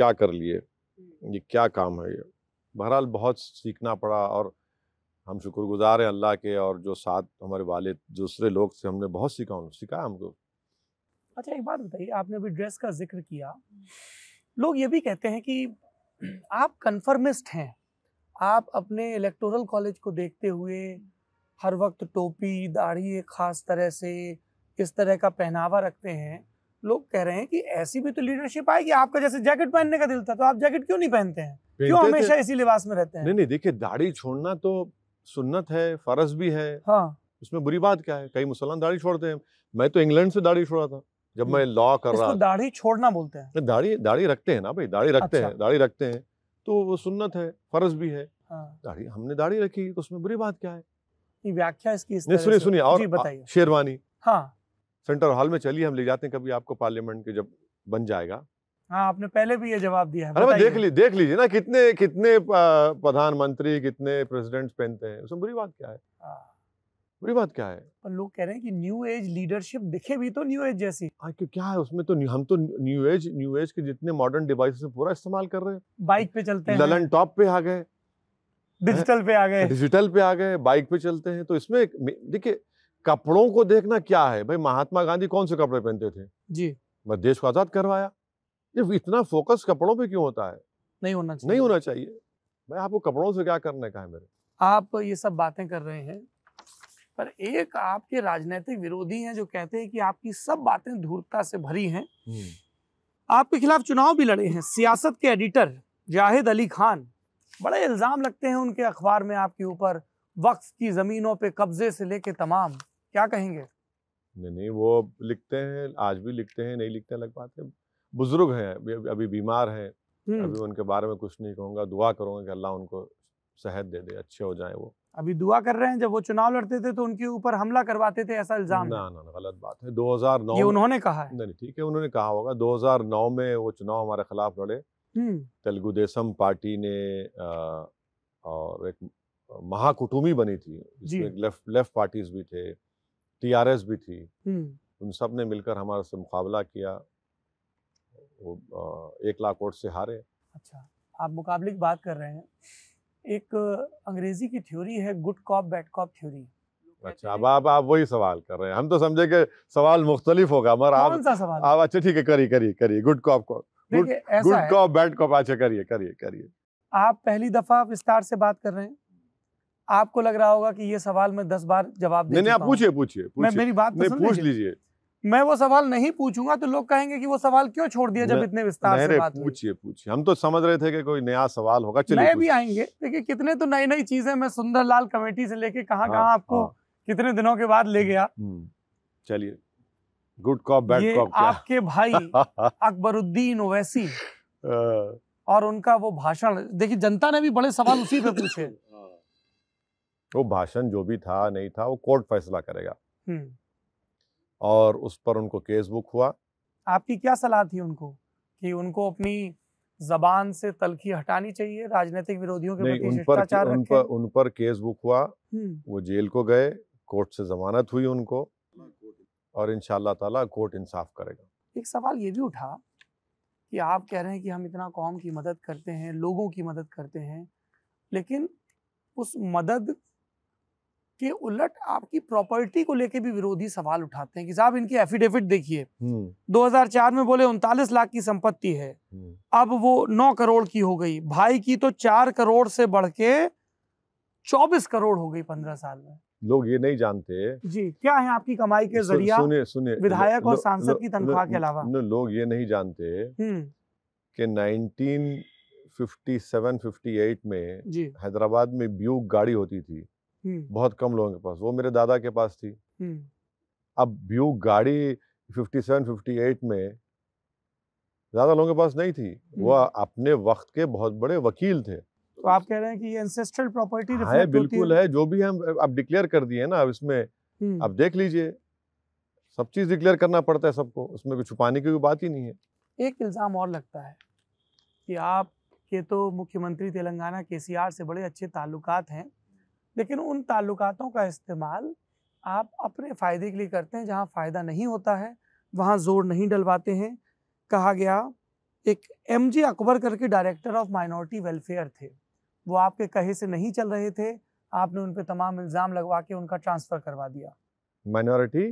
क्या कर लिए ये क्या काम है ये बहरहाल बहुत सीखना पड़ा और हम शुक्रगुजार हैं अल्लाह के और जो साथ हमारे वाले दूसरे लोग से हमने बहुत सीखा उन्होंने सिखाया हमको अच्छा एक बात बताइए आपने अभी ड्रेस का जिक्र किया लोग ये भी कहते हैं कि आप कन्फर्मिस्ट हैं आप अपने इलेक्टोरल कॉलेज को देखते हुए हर वक्त टोपी दाढ़ी ख़ास तरह से इस तरह का पहनावा रखते हैं लोग कह रहे हैं कि ऐसी भी तो लीडरशिप आएगी आपका जैसे जैकेट पहनने का दिल था तो आप जैकेट क्यों नहीं पहनते हैं क्यों हमेशा इसी लिबास में रहते हैं नहीं नहीं देखिए दाढ़ी छोड़ना तो सुन्नत है फर्ज भी है हाँ उसमें बुरी बात क्या है कई मुसलमान दाढ़ी छोड़ते हैं मैं तो इंग्लैंड से दाढ़ी छोड़ा था जब मैं लॉ कर रहा दाढ़ी छोड़ना बोलते हैं दाढ़ी दाढ़ी रखते हैं ना भाई दाढ़ी रखते अच्छा। हैं दाढ़ी रखते हैं तो वो सुन्नत है फर्ज भी है हाँ। दाढ़ी हमने दाढ़ी रखी तो उसमें बुरी बात क्या है व्याख्या इसकी सुनिए सुनिए और शेरवानी हाँ सेंटर हॉल में चलिए हम ले जाते हैं कभी आपको पार्लियामेंट के जब बन जाएगा हाँ आपने पहले भी ये जवाब दिया है देख ली देख लीजिए ना कितने कितने प्रधानमंत्री कितने प्रेसिडेंट्स पहनते हैं उसमें बुरी बात क्या है हाँ। बुरी बात क्या है पर लोग कह रहे हैं कि न्यू एज लीडरशिप दिखे भी तो न्यू एज जैसी आ, हाँ, क्यों क्या है उसमें तो हम तो न्यू एज न्यू एज के जितने मॉडर्न डिवाइस पूरा इस्तेमाल कर रहे हैं बाइक पे चलते हैं ललन टॉप पे आ गए डिजिटल पे आ गए डिजिटल पे आ गए बाइक पे चलते हैं तो इसमें देखिए कपड़ों को देखना क्या है भाई महात्मा गांधी कौन से कपड़े पहनते थे जी मैं देश को आजाद करवाया ये इतना फोकस कपड़ों पे क्यों होता है नहीं होना चाहिए नहीं होना चाहिए भाई आपको कपड़ों से क्या करने का है मेरे आप ये सब बातें कर रहे हैं पर एक आपके राजनीतिक विरोधी हैं जो कहते हैं कि आपकी सब बातें धूर्तता से भरी हैं हम्म। आपके खिलाफ चुनाव भी लड़े हैं सियासत के एडिटर जाहिद अली खान बड़े इल्ज़ाम लगते हैं उनके अखबार में आपके ऊपर वक्फ की ज़मीनों पे कब्ज़े से लेके तमाम क्या कहेंगे नहीं नहीं वो लिखते हैं आज भी लिखते हैं नहीं लिखते अलग बात है बुजुर्ग हैं अभी बीमार हैं अभी हम्म। उनके बारे में कुछ नहीं कहूंगा दुआ करूंगा कि अल्लाह उनको सेहत दे दे अच्छे हो जाए वो अभी दुआ कर रहे हैं जब वो चुनाव लड़ते थे तो उनके ऊपर हमला करवाते थे ऐसा इल्जाम ना ना, ना गलत बात है 2009 ये उन्होंने कहा है नहीं ठीक है उन्होंने कहा होगा 2009 में वो चुनाव हमारे खिलाफ लड़े हम्म। तेलुगु देशम पार्टी ने आ, और एक महाकुटुमी बनी थी जिसमें लेफ्ट लेफ्ट पार्टीज भी थे टीआरएस भी थी उन सब ने मिलकर हमारे से मुकाबला किया वो एक लाख वोट से हारे अच्छा आप मुकाबले की बात कर रहे हैं एक अंग्रेजी की थ्योरी है good cop bad cop theory अच्छा अब आप आप वही सवाल कर रहे हैं हम तो समझे कि सवाल मुख्तलिफ होगा मगर आप सवाल आप अच्छा ठीक है करिए करिए करिए गुड कॉप को गुड कॉप बैड कॉप अच्छा करिए करिए करिए आप पहली दफा विस्तार से बात कर रहे हैं आपको लग रहा होगा कि ये सवाल मैं दस बार जवाब दे नहीं आप पूछिए पूछिए मैं मेरी बात तो नहीं, पूछ लीजिए मैं वो सवाल नहीं पूछूंगा तो लोग कहेंगे कि वो सवाल क्यों छोड़ दिया जब इतने विस्तार से बात पूछिए पूछिए हम तो समझ रहे थे कि कोई नया सवाल होगा चलिए नए भी आएंगे देखिए कितने तो नई नई चीजें मैं सुंदर लाल कमेटी से लेके कहाँ कहाँ आपको हाँ। कितने दिनों के बाद ले गया हम्म, चलिए गुड कॉप बैड कॉप आपके भाई अकबरुद्दीन ओवैसी हाँ। और उनका वो भाषण देखिए जनता ने भी बड़े सवाल उसी पे पूछे हाँ। वो भाषण जो भी था नहीं था वो कोर्ट फैसला करेगा और उस पर उनको केस बुक हुआ आपकी क्या सलाह थी उनको कि उनको अपनी जबान से तलखी हटानी चाहिए राजनीतिक विरोधियों के उन पर, उन पर उन पर केस बुक हुआ वो जेल को गए कोर्ट से जमानत हुई उनको और इन ताला कोर्ट इंसाफ करेगा एक सवाल ये भी उठा कि आप कह रहे हैं कि हम इतना कौम की मदद करते हैं लोगों की मदद करते हैं लेकिन उस मदद के उलट आपकी प्रॉपर्टी को लेके भी विरोधी सवाल उठाते हैं कि साहब इनकी एफिडेविट देखिए 2004 हम्म। में बोले उनतालीस लाख की संपत्ति है हम्म। अब वो 9 करोड़ की हो गई भाई की तो 4 करोड़ से बढ़ के चौबीस करोड़ हो गई 15 साल में लोग ये नहीं जानते जी क्या है आपकी कमाई के जरिया सुने सुने विधायक और सांसद की तनख्वाह के अलावा लोग ये नहीं जानते हम्म। कि 1957-58 में हैदराबाद में ब्यूक गाड़ी होती थी बहुत कम लोगों के पास वो मेरे दादा के पास थी अब ब्यूक गाड़ी 57, 58 में ज़्यादा लोगों के पास नहीं थी वो अपने वक्त के बहुत बड़े वकील थे तो आप कह रहे हैं कि ये एंसेस्ट्रल हाँ, प्रॉपर्टी है बिल्कुल है जो भी हम अब डिक्लेयर कर दिए ना अब इसमें अब देख लीजिए सब चीज़ डिक्लेयर करना पड़ता है सबको उसमें कुछ छुपाने की कोई बात ही नहीं है एक इल्ज़ाम और लगता है कि आप के तो मुख्यमंत्री तेलंगाना के से बड़े अच्छे ताल्लुकात हैं लेकिन उन ताल्लुकातों का इस्तेमाल आप अपने फ़ायदे के लिए करते हैं जहाँ फ़ायदा नहीं होता है वहाँ ज़ोर नहीं डलवाते हैं कहा गया एक एम जे अकबर करके डायरेक्टर ऑफ माइनॉरिटी वेलफेयर थे वो आपके कहे से नहीं चल रहे थे आपने उन पर तमाम इल्ज़ाम लगवा के उनका ट्रांसफ़र करवा दिया माइनॉरिटी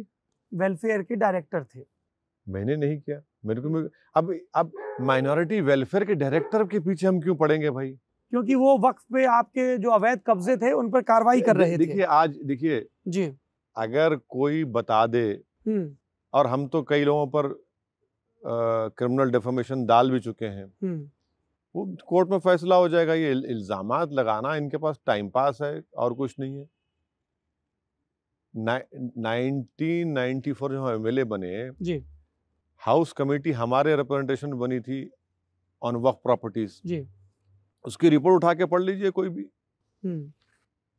वेलफेयर के डायरेक्टर थे मैंने नहीं किया मेरे को अब अब माइनॉरिटी वेलफेयर के डायरेक्टर के पीछे हम क्यों पड़ेंगे भाई क्योंकि वो वक्त पे आपके जो अवैध कब्जे थे उन पर कार्रवाई कर रहे थे देखिए आज देखिए जी अगर कोई बता दे हम्म। और हम तो कई लोगों पर क्रिमिनल डिफॉर्मेशन डाल भी चुके हैं हम्म। वो कोर्ट में फैसला हो जाएगा ये इल्ज़ाम लगाना इनके पास टाइम पास है और कुछ नहीं है फोर जो हम बने जी हाउस कमेटी हमारे रिप्रेजेंटेशन बनी थी ऑन वक्त प्रॉपर्टीज उसकी रिपोर्ट उठा के पढ़ लीजिए कोई भी हम्म।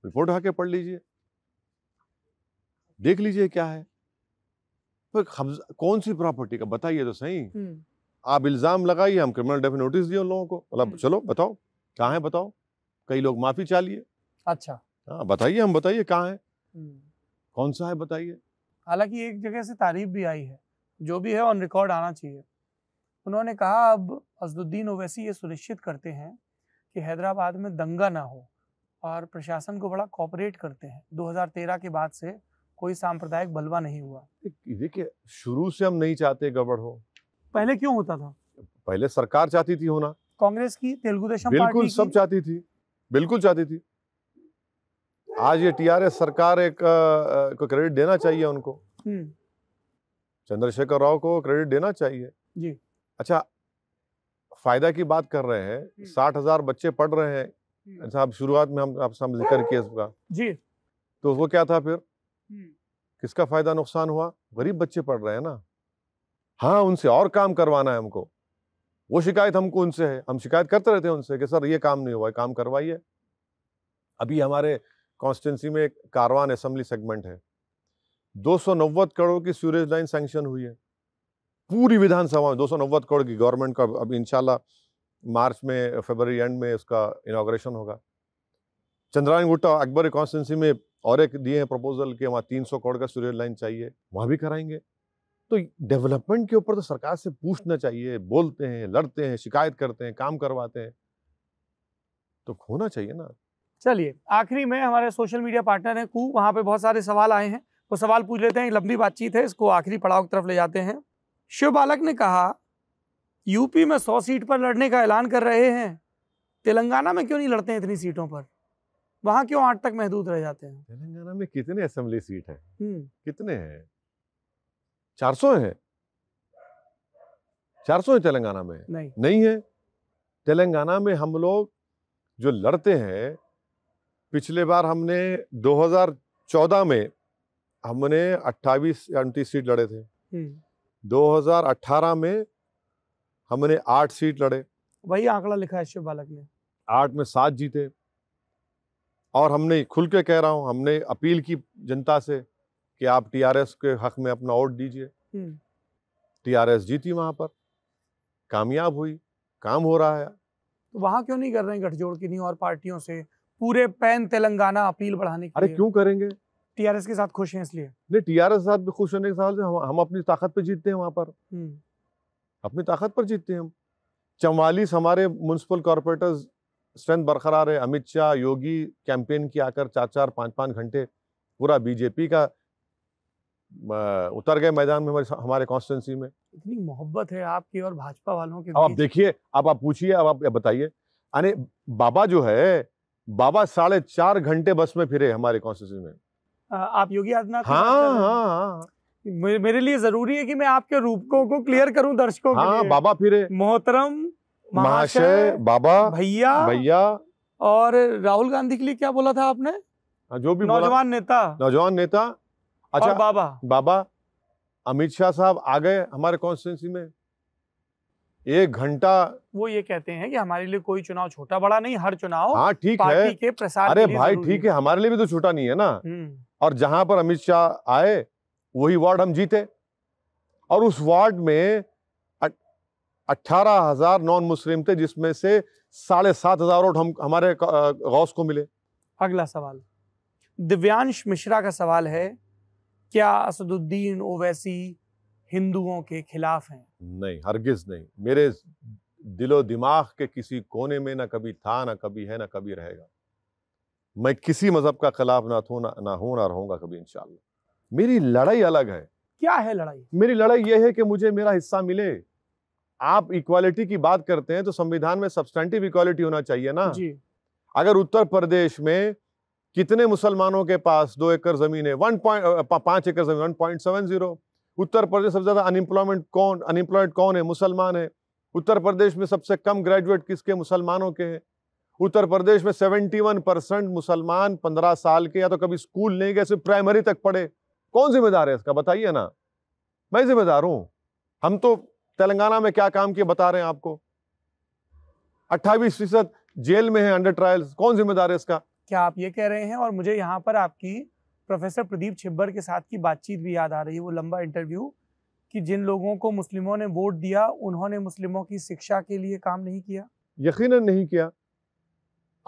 रिपोर्ट उठा के पढ़ लीजिए देख लीजिए क्या है तो कौन सी प्रॉपर्टी का बताइए तो सही हम्म। आप इल्ज़ाम लगाइए हम क्रिमिनल डेफ नोटिस दिए उन लोगों को मतलब हम्म। चलो बताओ कहाँ है बताओ कई लोग माफ़ी चालिए अच्छा हाँ बताइए हम बताइए कहाँ है कौन सा है बताइए हालांकि एक जगह से तारीफ भी आई है जो भी है ऑन रिकॉर्ड आना चाहिए उन्होंने कहा अब असदुद्दीन ओवैसी ये सुनिश्चित करते हैं कि हैदराबाद में दंगा ना हो और प्रशासन को बड़ा कॉपरेट करते हैं 2013 के बाद से कोई सांप्रदायिक बलवा नहीं हुआ देखिए शुरू से हम नहीं चाहते गड़बड़ हो पहले क्यों होता था पहले सरकार चाहती थी होना कांग्रेस की तेलुगु देशम बिल्कुल सब चाहती थी बिल्कुल चाहती थी आज ये टीआरएस सरकार एक को क्रेडिट देना चाहिए उनको हम्म। चंद्रशेखर राव को क्रेडिट देना चाहिए जी अच्छा फायदा की बात कर रहे हैं साठ हजार बच्चे पढ़ रहे हैं साहब अच्छा, शुरुआत में हम आप जिक्र किए इसका जी तो वो क्या था फिर किसका फायदा नुकसान हुआ गरीब बच्चे पढ़ रहे हैं ना हाँ उनसे और काम करवाना है हमको वो शिकायत हमको उनसे है हम शिकायत करते रहते हैं उनसे कि सर ये काम नहीं हुआ काम करवाइए अभी हमारे कॉन्स्टिटेंसी में एक कारवान असम्बली सेगमेंट है दो सौ करोड़ की सीवरेज लाइन सैंक्शन हुई है पूरी विधानसभा में दो करोड़ की गवर्नमेंट का अब इनशाला मार्च में फरवरी एंड में उसका इनाग्रेशन होगा चंद्रायन गुट्टा अकबर कॉन्स्टेंसी में और एक दिए हैं प्रपोजल कि वहाँ सौ करोड़ का सूर्य लाइन चाहिए वहाँ भी कराएंगे तो डेवलपमेंट के ऊपर तो सरकार से पूछना चाहिए बोलते हैं लड़ते हैं शिकायत करते हैं काम करवाते हैं तो होना चाहिए ना चलिए आखिरी में हमारे सोशल मीडिया पार्टनर हैं कू वहाँ पे बहुत सारे सवाल आए हैं वो सवाल पूछ लेते हैं लंबी बातचीत है इसको आखिरी पड़ाव की तरफ ले जाते हैं शिव बालक ने कहा यूपी में सौ सीट पर लड़ने का ऐलान कर रहे हैं तेलंगाना में क्यों नहीं लड़ते हैं इतनी सीटों पर वहां क्यों आठ तक महदूद रह जाते हैं तेलंगाना में कितने असेंबली सीट हैं हम्म। कितने हैं चार सौ है चार सौ है तेलंगाना में नहीं नहीं है तेलंगाना में हम लोग जो लड़ते हैं पिछले बार हमने 2014 में हमने 28 या उनतीस सीट लड़े थे हम्म। 2018 में हमने आठ सीट लड़े वही आंकड़ा लिखा है शिव बालक ने आठ में सात जीते और हमने खुल के कह रहा हूँ हमने अपील की जनता से कि आप टीआरएस के हक में अपना वोट दीजिए हम्म। टीआरएस जीती वहां पर कामयाब हुई काम हो रहा है तो वहां क्यों नहीं कर रहे गठजोड़ की नहीं और पार्टियों से पूरे पैन तेलंगाना अपील बढ़ाने की अरे क्यों करेंगे टीआरएस के साथ खुश हैं इसलिए नहीं टीआरएस के साथ भी खुश होने के साथ हम, हम अपनी ताकत पे जीतते हैं वहाँ पर हम्म। अपनी ताकत पर जीतते हैं हम चवालीस हमारे म्यूनसिपल कॉरपोरेटर्स स्ट्रेंथ बरकरार है अमित शाह योगी कैंपेन की आकर चार चार पाँच पाँच घंटे पूरा बीजेपी का उतर गए मैदान में हमारे हमारे कॉन्स्टिट्यूंसी में इतनी मोहब्बत है आपकी और भाजपा वालों की अब आप देखिए अब आप पूछिए अब आप बताइए अरे बाबा जो है बाबा साढ़े चार घंटे बस में फिरे हमारे कॉन्स्टिट्यूंसी में आप योगी आदित्यनाथ हाँ, हाँ हाँ हाँ मेरे लिए जरूरी है कि मैं आपके रूपकों को क्लियर करूं दर्शकों हाँ, के बाबा फिर मोहतरम महाशय बाबा भैया भैया और राहुल गांधी के लिए क्या बोला था आपने हाँ, जो भी नौजवान नेता नौजवान नेता अच्छा बाबा बाबा अमित शाह साहब आ गए हमारे कॉन्स्टिट्यूंसी में एक घंटा वो ये कहते हैं कि हमारे लिए कोई चुनाव छोटा बड़ा नहीं हर चुनाव हाँ ठीक है के अरे भाई ठीक है हमारे लिए भी तो छोटा नहीं है ना हम्म। और जहां पर अमित शाह आए वही वार्ड हम जीते और उस वार्ड में अट्ठारह हजार नॉन मुस्लिम थे जिसमें से साढ़े सात हजार वोट हम हमारे गौस को मिले अगला सवाल दिव्यांश मिश्रा का सवाल है क्या असदुद्दीन ओवैसी हिंदुओं के खिलाफ हैं नहीं हरगिज नहीं मेरे दिलो दिमाग के किसी कोने में ना कभी था ना कभी है ना कभी रहेगा मैं किसी मज़हब का खिलाफ ना हूँ ना, ना हूँ ना रहूंगा कभी इंशाल्लाह मेरी लड़ाई अलग है क्या है लड़ाई मेरी लड़ाई यह है कि मुझे मेरा हिस्सा मिले आप इक्वालिटी की बात करते हैं तो संविधान में सब्सटेंटिव इक्वालिटी होना चाहिए ना जी। अगर उत्तर प्रदेश में कितने मुसलमानों के पास दो एकड़ जमीन है पांच एकड़ जमीन one point seven zero Uttar Pradesh सबसे ज्यादा अनएम्प्लॉयमेंट कौन अनएम्प्लॉयड कौन है मुसलमान है उत्तर प्रदेश में सबसे कम ग्रेजुएट किसके मुसलमानों के हैं उत्तर प्रदेश में 71 परसेंट मुसलमान 15 साल के या तो कभी स्कूल नहीं गए सिर्फ प्राइमरी तक पढ़े कौन जिम्मेदार है इसका बताइए ना मैं जिम्मेदार हूं हम तो तेलंगाना में क्या काम किए बता रहे हैं आपको अट्ठाईस फीसद जेल में है अंडर ट्रायल्स कौन जिम्मेदार है इसका क्या आप ये कह रहे हैं और मुझे यहाँ पर आपकी प्रोफेसर प्रदीप छिब्बर के साथ की बातचीत भी याद आ रही है वो लंबा इंटरव्यू कि जिन लोगों को मुस्लिमों ने वोट दिया उन्होंने मुस्लिमों की शिक्षा के लिए काम नहीं किया यकीनन नहीं किया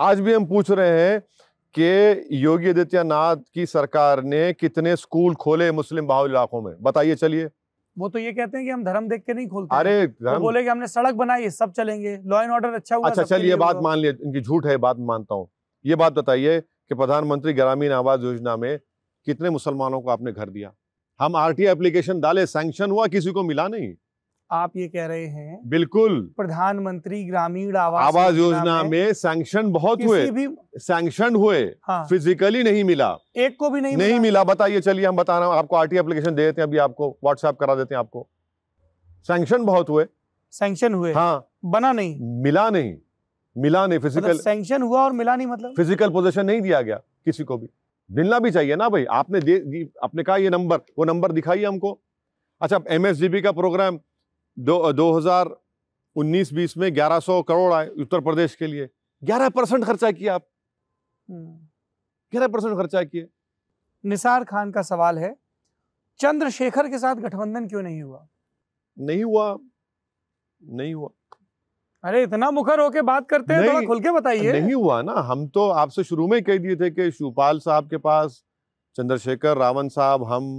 आज भी हम पूछ रहे हैं कि योगी आदित्यनाथ की सरकार ने कितने स्कूल खोले मुस्लिम बाहुल इलाकों में बताइए चलिए वो तो ये कहते हैं कि हम धर्म देख के नहीं खोलते अरे तो बोले कि हमने सड़क बनाई है सब चलेंगे लॉ एंड ऑर्डर अच्छा हुआ अच्छा चलिए बात मान लिया इनकी झूठ है बात मानता हूँ ये बात बताइए कि प्रधानमंत्री ग्रामीण आवास योजना में कितने मुसलमानों को आपने घर दिया हम आर एप्लीकेशन डाले सैंक्शन हुआ किसी को मिला नहीं आप ये कह रहे हैं बिल्कुल प्रधानमंत्री ग्रामीण आवास आवास योजना में, सैंक्शन बहुत हुए भी सैंक्शन हुए हाँ। फिजिकली नहीं मिला एक को भी नहीं नहीं मिला, मिला बताइए चलिए हम बता रहे हैं आपको आरटी एप्लीकेशन दे देते हैं अभी आपको व्हाट्सएप करा देते हैं आपको सैंक्शन बहुत हुए सैंक्शन हुए हाँ बना नहीं मिला नहीं मिला नहीं फिजिकल मतलब सैंक्शन हुआ और मिला नहीं मतलब फिजिकल पोजिशन नहीं दिया गया किसी को भी मिलना भी चाहिए ना भाई आपने दे आपने कहा ये नंबर वो नंबर दिखाइए हमको अच्छा एमएसजीबी का प्रोग्राम दो दो हज़ार उन्नीस बीस में ग्यारह सौ करोड़ आए उत्तर प्रदेश के लिए ग्यारह परसेंट खर्चा किया आप हम्म। ग्यारह परसेंट खर्चा किए निसार खान का सवाल है चंद्रशेखर के साथ गठबंधन क्यों नहीं हुआ नहीं हुआ नहीं हुआ अरे इतना मुखर होके बात करते हैं थोड़ा खुल के बताइए नहीं हुआ ना हम तो आपसे शुरू में कह दिए थे कि शिवपाल साहब के पास चंद्रशेखर रावण साहब हम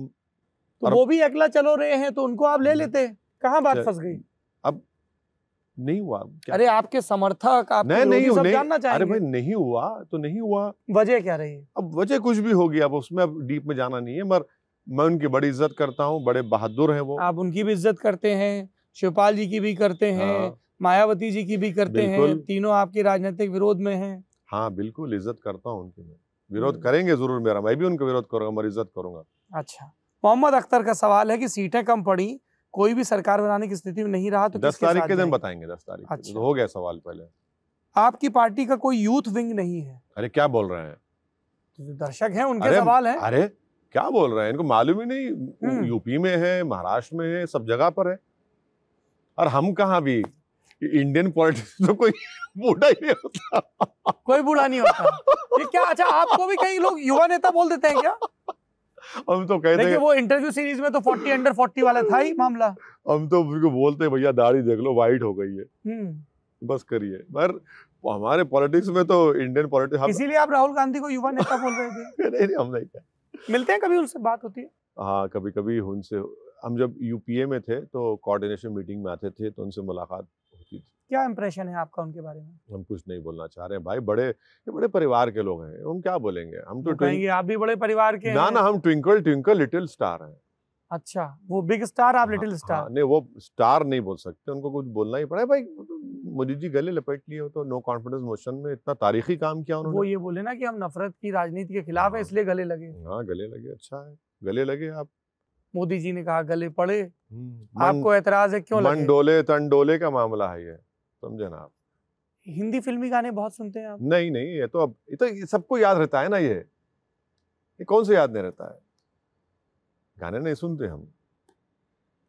तो वो भी अकेला चलो रहे हैं तो उनको आप ले लेते कहाँ बात अच्छा, फंस गई अब नहीं हुआ क्या? अरे आपके समर्थक आप नहीं नहीं, नहीं जानना अरे भाई नहीं हुआ तो नहीं हुआ वजह क्या रही अब वजह कुछ भी होगी अब उसमें अब डीप में जाना नहीं है मगर मैं उनकी बड़ी इज्जत करता हूँ बड़े बहादुर हैं वो आप उनकी भी इज्जत करते हैं शिवपाल जी की भी करते हैं हाँ। मायावती जी की भी करते हैं तीनों आपके राजनीतिक विरोध में हैं हाँ बिल्कुल इज्जत करता हूँ उनकी मैं विरोध करेंगे जरूर मेरा मैं भी उनका विरोध करूंगा मैं इज्जत करूंगा अच्छा मोहम्मद अख्तर का सवाल है कि सीटें कम पड़ी कोई भी सरकार बनाने की स्थिति में नहीं रहा तो दस तारीख के दिन बताएंगे दस तारीख अच्छा। तो हो गया सवाल पहले आपकी पार्टी का कोई यूथ विंग नहीं है अरे क्या बोल रहे हैं तो दर्शक हैं उनके सवाल हैं अरे क्या बोल रहे हैं इनको मालूम ही नहीं हम्म। यूपी में है महाराष्ट्र में है सब जगह पर है और हम कहा भी इंडियन पॉलिटिक्स तो कोई बूढ़ा ही नहीं होता कोई बूढ़ा नहीं होता ये क्या अच्छा आपको भी कई लोग युवा नेता बोल देते हैं क्या हम तो कहते हैं वो इंटरव्यू सीरीज में तो 40 अंडर 40 वाला था ही मामला हम तो उनको बोलते हैं भैया दाढ़ी देख लो वाइट हो गई है हम्म। बस करिए पर हमारे पॉलिटिक्स में तो इंडियन पॉलिटिक्स हम... इसीलिए आप राहुल गांधी को युवा नेता बोल रहे थे नहीं नहीं हम नहीं क्या मिलते हैं कभी उनसे बात होती है हाँ कभी कभी उनसे हम जब यूपीए में थे तो कोऑर्डिनेशन मीटिंग में आते थे तो उनसे मुलाकात क्या इम्प्रेशन है आपका उनके बारे में हम कुछ नहीं बोलना चाह रहे हैं भाई बड़े ये बड़े परिवार के लोग हैं हम क्या बोलेंगे हम तो कहेंगे आप भी बड़े परिवार के ना ना हम ट्विंकल ट्विंकल लिटिल स्टार हैं अच्छा वो बिग स्टार आप लिटिल हाँ, स्टार हाँ, नहीं वो स्टार नहीं बोल सकते उनको कुछ बोलना ही पड़ा भाई तो मोदी जी गले लपेट लिए हो तो नो कॉन्फिडेंस मोशन में इतना तारीखी काम किया उन्होंने वो ये बोले ना कि हम नफरत की राजनीति के खिलाफ है हाँ। इसलिए गले लगे हाँ गले लगे अच्छा है गले लगे आप मोदी जी ने कहा गले पड़े हम्म, आपको एतराज है क्यों मन डोले तन डोले का मामला है ये समझे ना आप हिंदी फिल्मी गाने बहुत सुनते हैं आप नहीं नहीं ये तो अब ये तो सबको याद रहता है ना ये ये कौन से याद नहीं रहता है गाने नहीं सुनते हम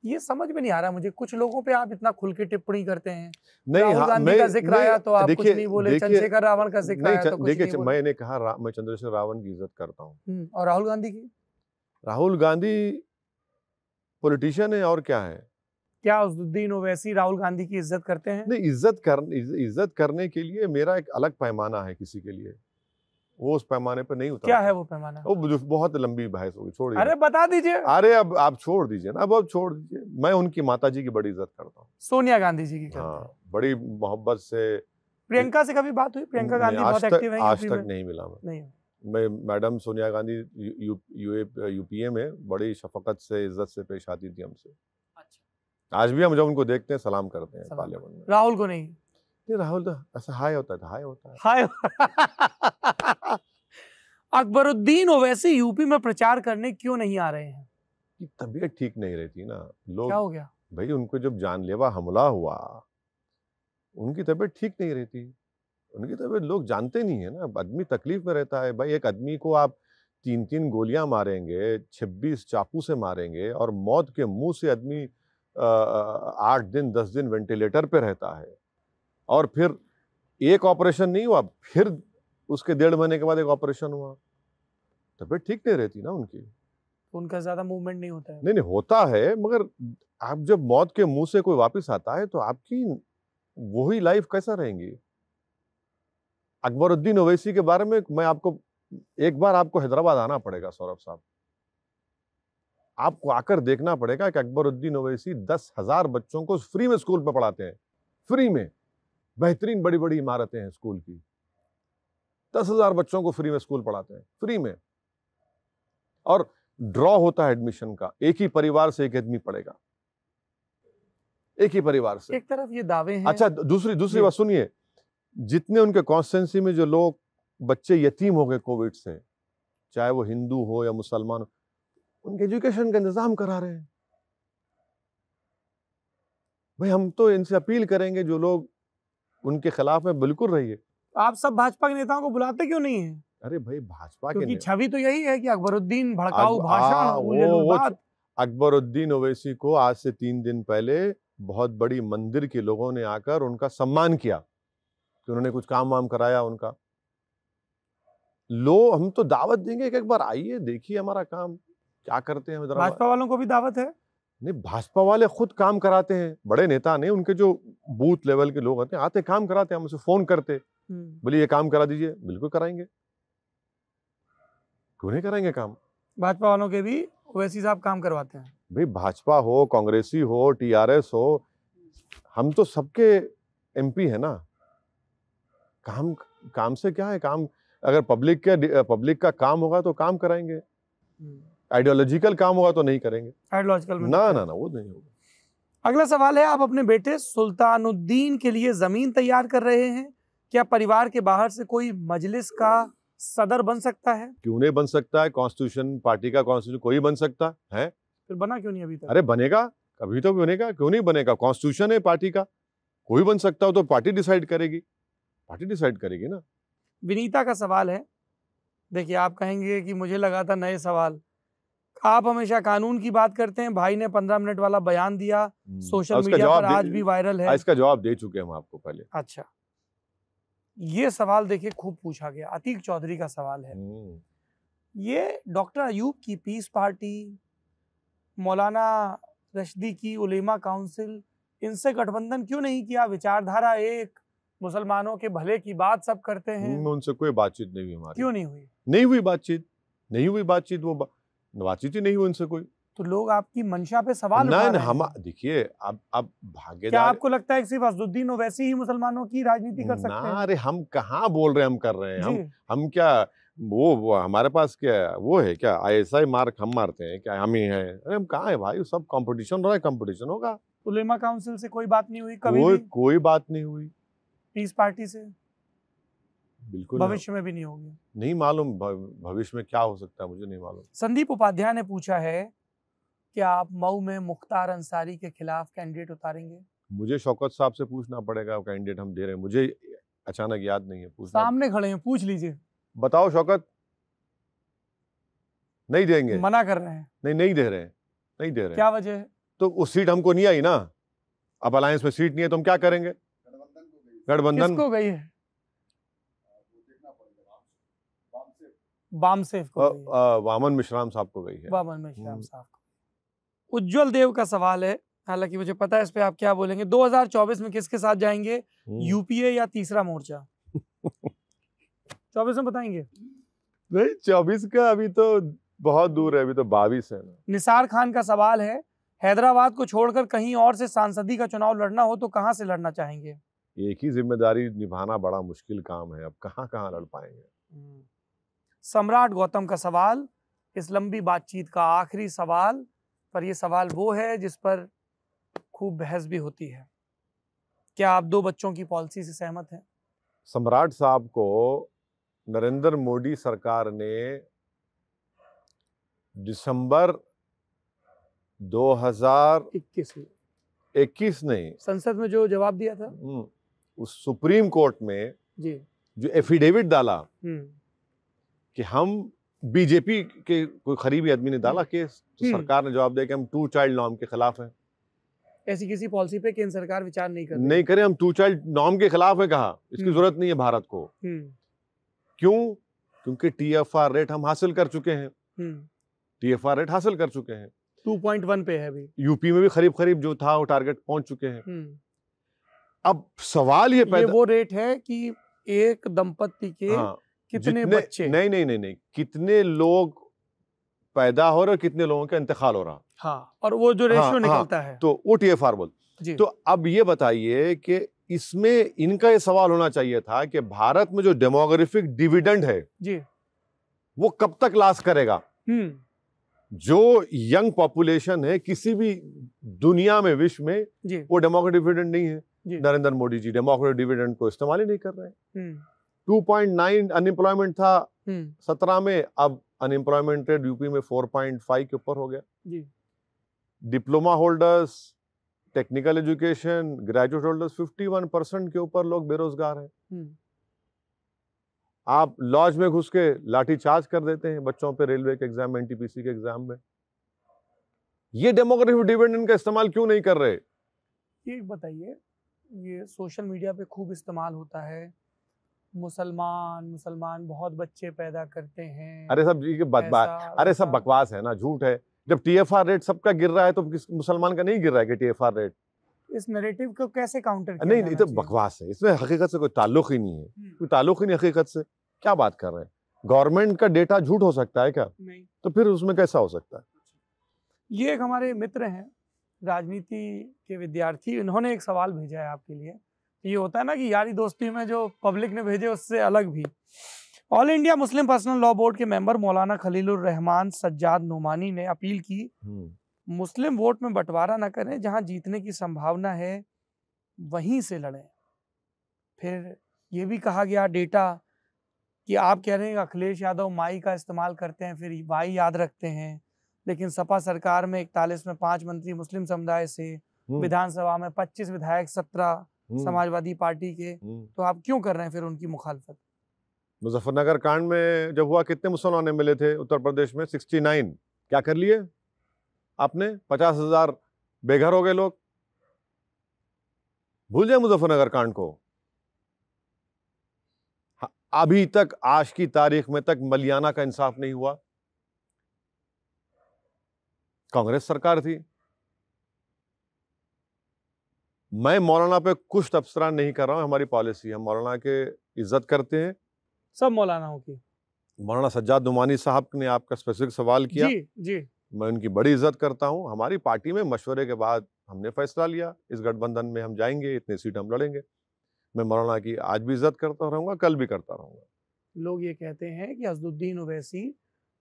ये समझ में नहीं आ रहा मुझे कुछ लोगों पे आप इतना खुल के टिप्पणी करते हैं नहीं हाँ, गांधी का जिक्र आया तो आप कुछ नहीं बोले चंद्रशेखर रावण का जिक्र आया तो कुछ नहीं बोले मैंने कहा मैं चंद्रशेखर रावण की इज्जत करता हूँ हम्म, और राहुल गांधी की राहुल गांधी पॉलिटिशियन है और क्या है क्या उजुद्दीन ओवैसी राहुल गांधी की इज्जत करते हैं नहीं इज्जत कर इज्जत करने के लिए मेरा एक अलग पैमाना है किसी के लिए वो उस पैमाने पर नहीं उतर क्या है वो पैमाना वो बहुत लंबी बहस होगी छोड़ अरे बता दीजिए अरे अब आप छोड़ दीजिए ना अब अब छोड़ दीजिए मैं उनकी माता जी की बड़ी इज्जत करता हूँ सोनिया गांधी जी की हाँ बड़ी मोहब्बत से प्रियंका से कभी बात हुई प्रियंका गांधी बहुत एक्टिव आज तक नहीं मिला मैं मैं मैडम सोनिया गांधी यूपीए में बड़ी शफकत से इज्जत से पेश आती थी हमसे आज भी हम जब उनको देखते हैं सलाम करते हैं पार्लियामेंट में राहुल को नहीं नहीं राहुल तो ऐसा हाय होता है तो हाय होता है हाय अकबरुद्दीन ओवैसी यूपी में प्रचार करने क्यों नहीं आ रहे हैं तबीयत ठीक नहीं रहती ना लोग क्या हो गया भाई उनको जब जानलेवा हमला हुआ उनकी तबीयत ठीक नहीं रहती उनकी तबीयत लोग जानते नहीं है ना आदमी तकलीफ में रहता है भाई एक आदमी को आप तीन तीन गोलियां मारेंगे छब्बीस चाकू से मारेंगे और मौत के मुंह से आदमी आठ दिन दस दिन वेंटिलेटर पे रहता है और फिर एक ऑपरेशन नहीं हुआ फिर उसके डेढ़ महीने के बाद एक ऑपरेशन हुआ तबीयत तो ठीक नहीं रहती ना उनकी तो उनका ज़्यादा मूवमेंट नहीं होता है नहीं नहीं होता है मगर आप जब मौत के मुंह से कोई वापस आता है तो आपकी वही लाइफ कैसा रहेंगी अकबरुद्दीन ओवैसी के बारे में मैं आपको एक बार आपको हैदराबाद आना पड़ेगा सौरभ साहब आपको आकर देखना पड़ेगा कि अकबरुद्दीन ओवैसी दस हज़ार बच्चों को फ्री में स्कूल में पढ़ाते हैं फ्री में बेहतरीन बड़ी बड़ी इमारतें हैं स्कूल की दस हज़ार बच्चों को फ्री में स्कूल पढ़ाते हैं फ्री में और ड्रॉ होता है एडमिशन का एक ही परिवार से एक आदमी पढ़ेगा एक ही परिवार से एक तरफ ये दावे हैं अच्छा दूसरी दूसरी बात सुनिए जितने उनके कॉन्स्टेंसी में जो लोग बच्चे यतीम हो गए कोविड से चाहे वो हिंदू हो या मुसलमान हो उनके एजुकेशन का इंतज़ाम करा रहे हैं भाई हम तो इनसे अपील करेंगे जो लोग उनके खिलाफ में बिल्कुल रहिए आप सब भाजपा के नेताओं को बुलाते क्यों नहीं है अरे भाई भाजपा की छवि तो यही है कि अकबरुद्दीन भड़काऊ भाषण अकबरुद्दीन ओवैसी को आज से तीन दिन पहले बहुत बड़ी मंदिर के लोगों ने आकर उनका सम्मान किया कि उन्होंने कुछ काम वाम कराया उनका लो हम तो दावत देंगे कि एक बार आइए देखिए हमारा काम क्या करते हैं भाजपा वालों को भी दावत है नहीं भाजपा वाले खुद काम कराते हैं बड़े नेता नहीं उनके जो बूथ लेवल के लोग आते हैं आते काम कराते हैं हम उसे फोन करते हम्म। बोले ये काम करा दीजिए बिल्कुल कराएंगे क्यों नहीं कराएंगे काम भाजपा वालों के भी ओवैसी साहब काम करवाते हैं भाई भाजपा हो कांग्रेसी हो टीआरएस हो हम तो सबके एमपी है ना काम काम से क्या है काम अगर पब्लिक के पब्लिक का काम होगा तो काम कराएंगे हम्म। आइडियोलॉजिकल काम होगा तो नहीं करेंगे आइडियोलॉजिकल ना ना ना वो नहीं होगा अगला सवाल है आप अपने बेटे सुल्तानुद्दीन के लिए ज़मीन तैयार कर रहे हैं क्या परिवार के बाहर से कोई मजलिस का सदर बन सकता है क्यों नहीं बन सकता है कॉन्स्टिट्यूशन पार्टी का कॉन्स्टिट्यूशन कोई बन सकता है फिर बना क्यों नहीं अभी तक अरे बनेगा अभी तो बनेगा क्यों नहीं बनेगा कॉन्स्टिट्यूशन है पार्टी का कोई बन सकता हो तो पार्टी डिसाइड करेगी पार्टी डिसाइड करेगी ना विनीता का सवाल है देखिए आप कहेंगे कि मुझे लगा था नए सवाल आप हमेशा कानून की बात करते हैं भाई ने पंद्रह मिनट वाला बयान दिया हम्म। सोशल मीडिया पर आज भी वायरल है हाँ, इसका जवाब दे चुके हम आपको पहले अच्छा ये सवाल देखिए खूब पूछा गया अतीक चौधरी का सवाल है हम्म। ये डॉक्टर अयूब की पीस पार्टी मौलाना रशदी की उलेमा काउंसिल इनसे गठबंधन क्यों नहीं किया विचारधारा एक मुसलमानों के भले की बात सब करते हैं हम्म, उनसे कोई बातचीत नहीं हुई हमारी क्यों नहीं हुई नहीं हुई बातचीत नहीं हुई बातचीत वो बा... बातचीत ही नहीं हुई उनसे कोई तो लोग आपकी मंशा पे सवाल ना ना हम देखिए अब अब भाग्य क्या आपको लगता है कि सिर्फ असदुद्दीन वैसे ही मुसलमानों की राजनीति कर सकते हैं अरे हम कहाँ बोल रहे हैं हम कर रहे हैं हम हम क्या वो, वो हमारे पास क्या है वो है क्या आईएसआई मार्क हम मारते हैं क्या हम ही हैं अरे हम कहाँ है भाई सब कंपटीशन रहा है कंपटीशन होगा उलेमा तो काउंसिल से कोई बात नहीं हुई कभी कोई कोई बात नहीं हुई पीस पार्टी से बिल्कुल भविष्य में भी नहीं होगी नहीं मालूम भविष्य में क्या हो सकता है मुझे नहीं मालूम संदीप उपाध्याय ने पूछा है कि आप मऊ में मुख्तार अंसारी के खिलाफ कैंडिडेट उतारेंगे मुझे शौकत साहब से पूछना पड़ेगा कैंडिडेट हम दे रहे हैं मुझे अचानक याद नहीं है पूछना सामने खड़े हैं पूछ लीजिए बताओ शौकत नहीं देंगे मना कर रहे हैं नहीं नहीं दे रहे हैं नहीं दे रहे क्या वजह है तो उस सीट हमको नहीं आई ना अब अलायंस में सीट नहीं है तो हम क्या करेंगे गठबंधन को गई है बाम सेफ को वामन मिश्राम साहब को गई है वामन मिश्राम हम्म। साहब को उज्जवल देव का सवाल है हालांकि मुझे पता है इस पे आप क्या बोलेंगे 2024 में किसके साथ जाएंगे हम्म। यूपीए या तीसरा मोर्चा 24 में बताएंगे नहीं चौबीस का अभी तो बहुत दूर है अभी तो बाविस है निसार खान का सवाल है हैदराबाद को छोड़कर कहीं और से सांसदी का चुनाव लड़ना हो तो कहाँ से लड़ना चाहेंगे एक ही जिम्मेदारी निभाना बड़ा मुश्किल काम है अब कहाँ कहाँ लड़ पाएंगे हम्म। सम्राट गौतम का सवाल इस लंबी बातचीत का आखिरी सवाल पर यह सवाल वो है जिस पर खूब बहस भी होती है क्या आप दो बच्चों की पॉलिसी से सहमत हैं सम्राट साहब को नरेंद्र मोदी सरकार ने दिसंबर 2021 में इक्कीस नहीं संसद में जो जवाब दिया था हम्म, उस सुप्रीम कोर्ट में जी जो एफिडेविट डाला हम्म। कि हम बीजेपी के कोई करीबी आदमी ने डाला हम्म। कि तो हम्म। सरकार ने जवाब दिया कि हम टू चाइल्ड नॉर्म के खिलाफ हैं ऐसी किसी पॉलिसी पे केंद्र सरकार विचार नहीं कर नहीं करे हम टू चाइल्ड नॉर्म के खिलाफ है कहा इसकी हम्म। जरूरत नहीं है भारत को क्यों क्योंकि टी एफ आर रेट हम हासिल कर चुके हैं टी एफ आर रेट हासिल कर चुके हैं टू पॉइंट वन पे है अभी यूपी में भी खरीब खरीब जो था वो टारगेट पहुंच चुके हैं अब सवाल ये, ये वो रेट है कि एक दंपत्ति के हाँ, कितने बच्चे नहीं नहीं नहीं नहीं कितने लोग पैदा हो रहे और कितने लोगों का इंतकाल हो रहा हाँ और वो जो रेशियो हाँ, हाँ, निकलता हाँ, है तो वो टी एफ आर बोल तो अब ये बताइए कि इसमें इनका ये सवाल होना चाहिए था कि भारत में जो डेमोग्राफिक डिविडेंड है जी वो कब तक लाश करेगा हम्म। जो यंग पॉपुलेशन है किसी भी दुनिया में विश्व में वो डेमोक्रेटिक डिविडेंड नहीं है नरेंद्र मोदी जी डेमोक्रेटिक डिविडेंड को इस्तेमाल ही नहीं कर रहे हैं हम्म। 2.9 अनएम्प्लॉयमेंट था हम्म। सत्रह में अब अनएम्प्लॉयमेंट रेट यूपी में 4.5 के ऊपर हो गया diploma holders technical education graduate holders 51 percent के ऊपर लोग बेरोजगार हैं हम्म। आप लॉज में घुस के लाठी चार्ज कर देते हैं बच्चों पे रेलवे के एग्जाम में एनटीपीसी के एग्जाम में ये डेमोग्राफिक डिविडेंड का इस्तेमाल क्यों नहीं कर रहे ये बताइए ये सोशल मीडिया पे खूब इस्तेमाल होता है मुसलमान मुसलमान बहुत बच्चे पैदा करते हैं अरे सब ये बदबा अरे सब बकवास है ना झूठ है जब टीएफआर रेट सबका गिर रहा है तो किस मुसलमान का नहीं गिर रहा है टीएफआर रेट इस नेरेटिव को कैसे काउंटर किया नहीं तो बकवास है इसमें हकीकत से कोई ताल्लुक ही नहीं है हम्म। कोई ताल्लुक ही नहीं हकीकत से क्या बात कर रहे हैं गवर्नमेंट का डेटा झूठ हो सकता है क्या नहीं तो फिर उसमें कैसा हो सकता है ये एक हमारे मित्र हैं राजनीति के विद्यार्थी इन्होंने एक सवाल भेजा है आपके लिए ये होता है ना कि यारी दोस्ती में जो पब्लिक ने भेजे उससे अलग भी All India Muslim personal law board के मेंबर मौलाना खलीलुर रहमान सज्जाद नोमानी ने अपील की हम्म। मुस्लिम वोट में बंटवारा ना करें जहां जीतने की संभावना है वहीं से लड़ें फिर ये भी कहा गया डेटा कि आप कह रहे हैं अखिलेश यादव माई का इस्तेमाल करते हैं फिर वाई याद रखते हैं लेकिन सपा सरकार में इकतालीस में पांच मंत्री मुस्लिम समुदाय से हम्म। विधानसभा में पच्चीस विधायक सत्रह हम्म। समाजवादी पार्टी के हम्म। तो आप क्यों कर रहे हैं फिर उनकी मुखालफत मुजफ्फरनगर कांड में जब हुआ कितने मुसलमान मिले थे उत्तर प्रदेश में 69 क्या कर लिए आपने पचास हजार बेघर हो गए लोग भूल जाए मुजफ्फरनगर कांड को अभी तक आज की तारीख में तक मलियाना का इंसाफ नहीं हुआ कांग्रेस सरकार थी मैं मौलाना पे कुछ तबसरा नहीं कर रहा हूँ हमारी पॉलिसी हम मौलाना के इज्जत करते हैं सब मौलानाओं की मौलाना सज्जाद नुमानी साहब ने आपका स्पेसिफिक सवाल किया जी जी मैं उनकी बड़ी इज्जत करता हूँ हमारी पार्टी में मशवरे के बाद हमने फैसला लिया इस गठबंधन में हम जाएंगे इतनी सीट हम लड़ेंगे मैं मौलाना की आज भी इज्जत करता रहूंगा कल भी करता रहूंगा लोग ये कहते हैं कि असदुद्दीन ओवैसी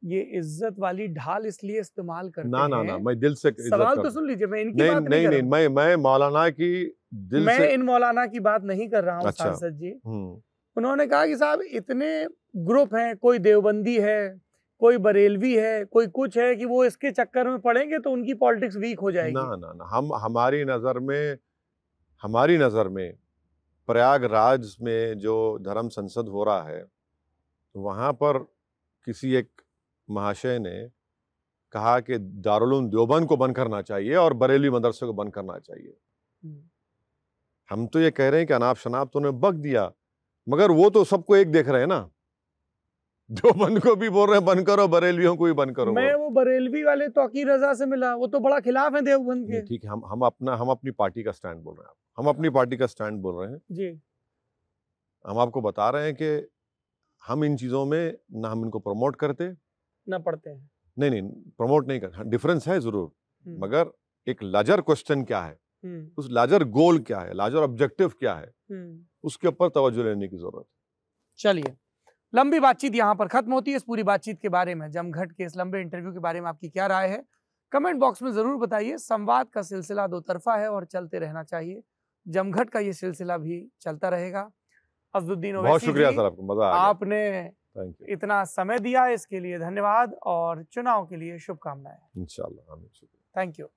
ये इज्जत वाली ढाल इसलिए इस्तेमाल कर ना ना ना मैं दिल से सवाल तो सुन लीजिए मैं इनकी नहीं, बात नहीं नहीं, नहीं मैं मैं मौलाना की दिल मैं से... इन मौलाना की बात नहीं कर रहा हूँ अच्छा, सांसद जी हम्म। उन्होंने कहा कि साहब इतने ग्रुप हैं कोई देवबंदी है कोई बरेलवी है कोई कुछ है कि वो इसके चक्कर में पड़ेंगे तो उनकी पॉलिटिक्स वीक हो जाएगी ना ना ना हम हमारी नज़र में हमारी नज़र में प्रयागराज में जो धर्म संसद हो रहा है वहाँ पर किसी एक महाशय ने कहा कि दारुल देवबंद को बंद करना चाहिए और बरेली मदरसे को बंद करना चाहिए हम्म। हम तो ये कह रहे हैं कि अनाप शनाप तो उन्हें बक दिया मगर वो तो सबको एक देख रहे हैं ना देवबंद को भी बोल रहे हैं बंद करो बरेलवियों को भी बंद करो मैं वो बरेलवी वाले तो रजा से मिला वो तो बड़ा खिलाफ है देवबंद के ठीक है हम हम अपना हम अपनी पार्टी का स्टैंड बोल रहे हैं हम अपनी पार्टी का स्टैंड बोल रहे हैं जी हम आपको बता रहे हैं कि हम इन चीज़ों में ना हम इनको प्रमोट करते ना पढ़ते हैं नहीं नहीं प्रमोट नहीं कर डिफरेंस है जरूर हम्म। मगर एक लार्जर क्वेश्चन क्या है हम्म। उस लार्जर गोल क्या है लार्जर ऑब्जेक्टिव क्या है हम्म। उसके ऊपर तवज्जो लेने की जरूरत चलिए लंबी बातचीत यहाँ पर खत्म होती है इस पूरी बातचीत के बारे में जमघट के इस लंबे इंटरव्यू के बारे में आपकी क्या राय है कमेंट बॉक्स में ज़रूर बताइए संवाद का सिलसिला दो तरफा है और चलते रहना चाहिए जमघट का ये सिलसिला भी चलता रहेगा अफजुद्दीन बहुत शुक्रिया सर आपको मजा आपने थैंक यू इतना समय दिया इसके लिए धन्यवाद और चुनाव के लिए शुभकामनाएं इंशाल्लाह थैंक यू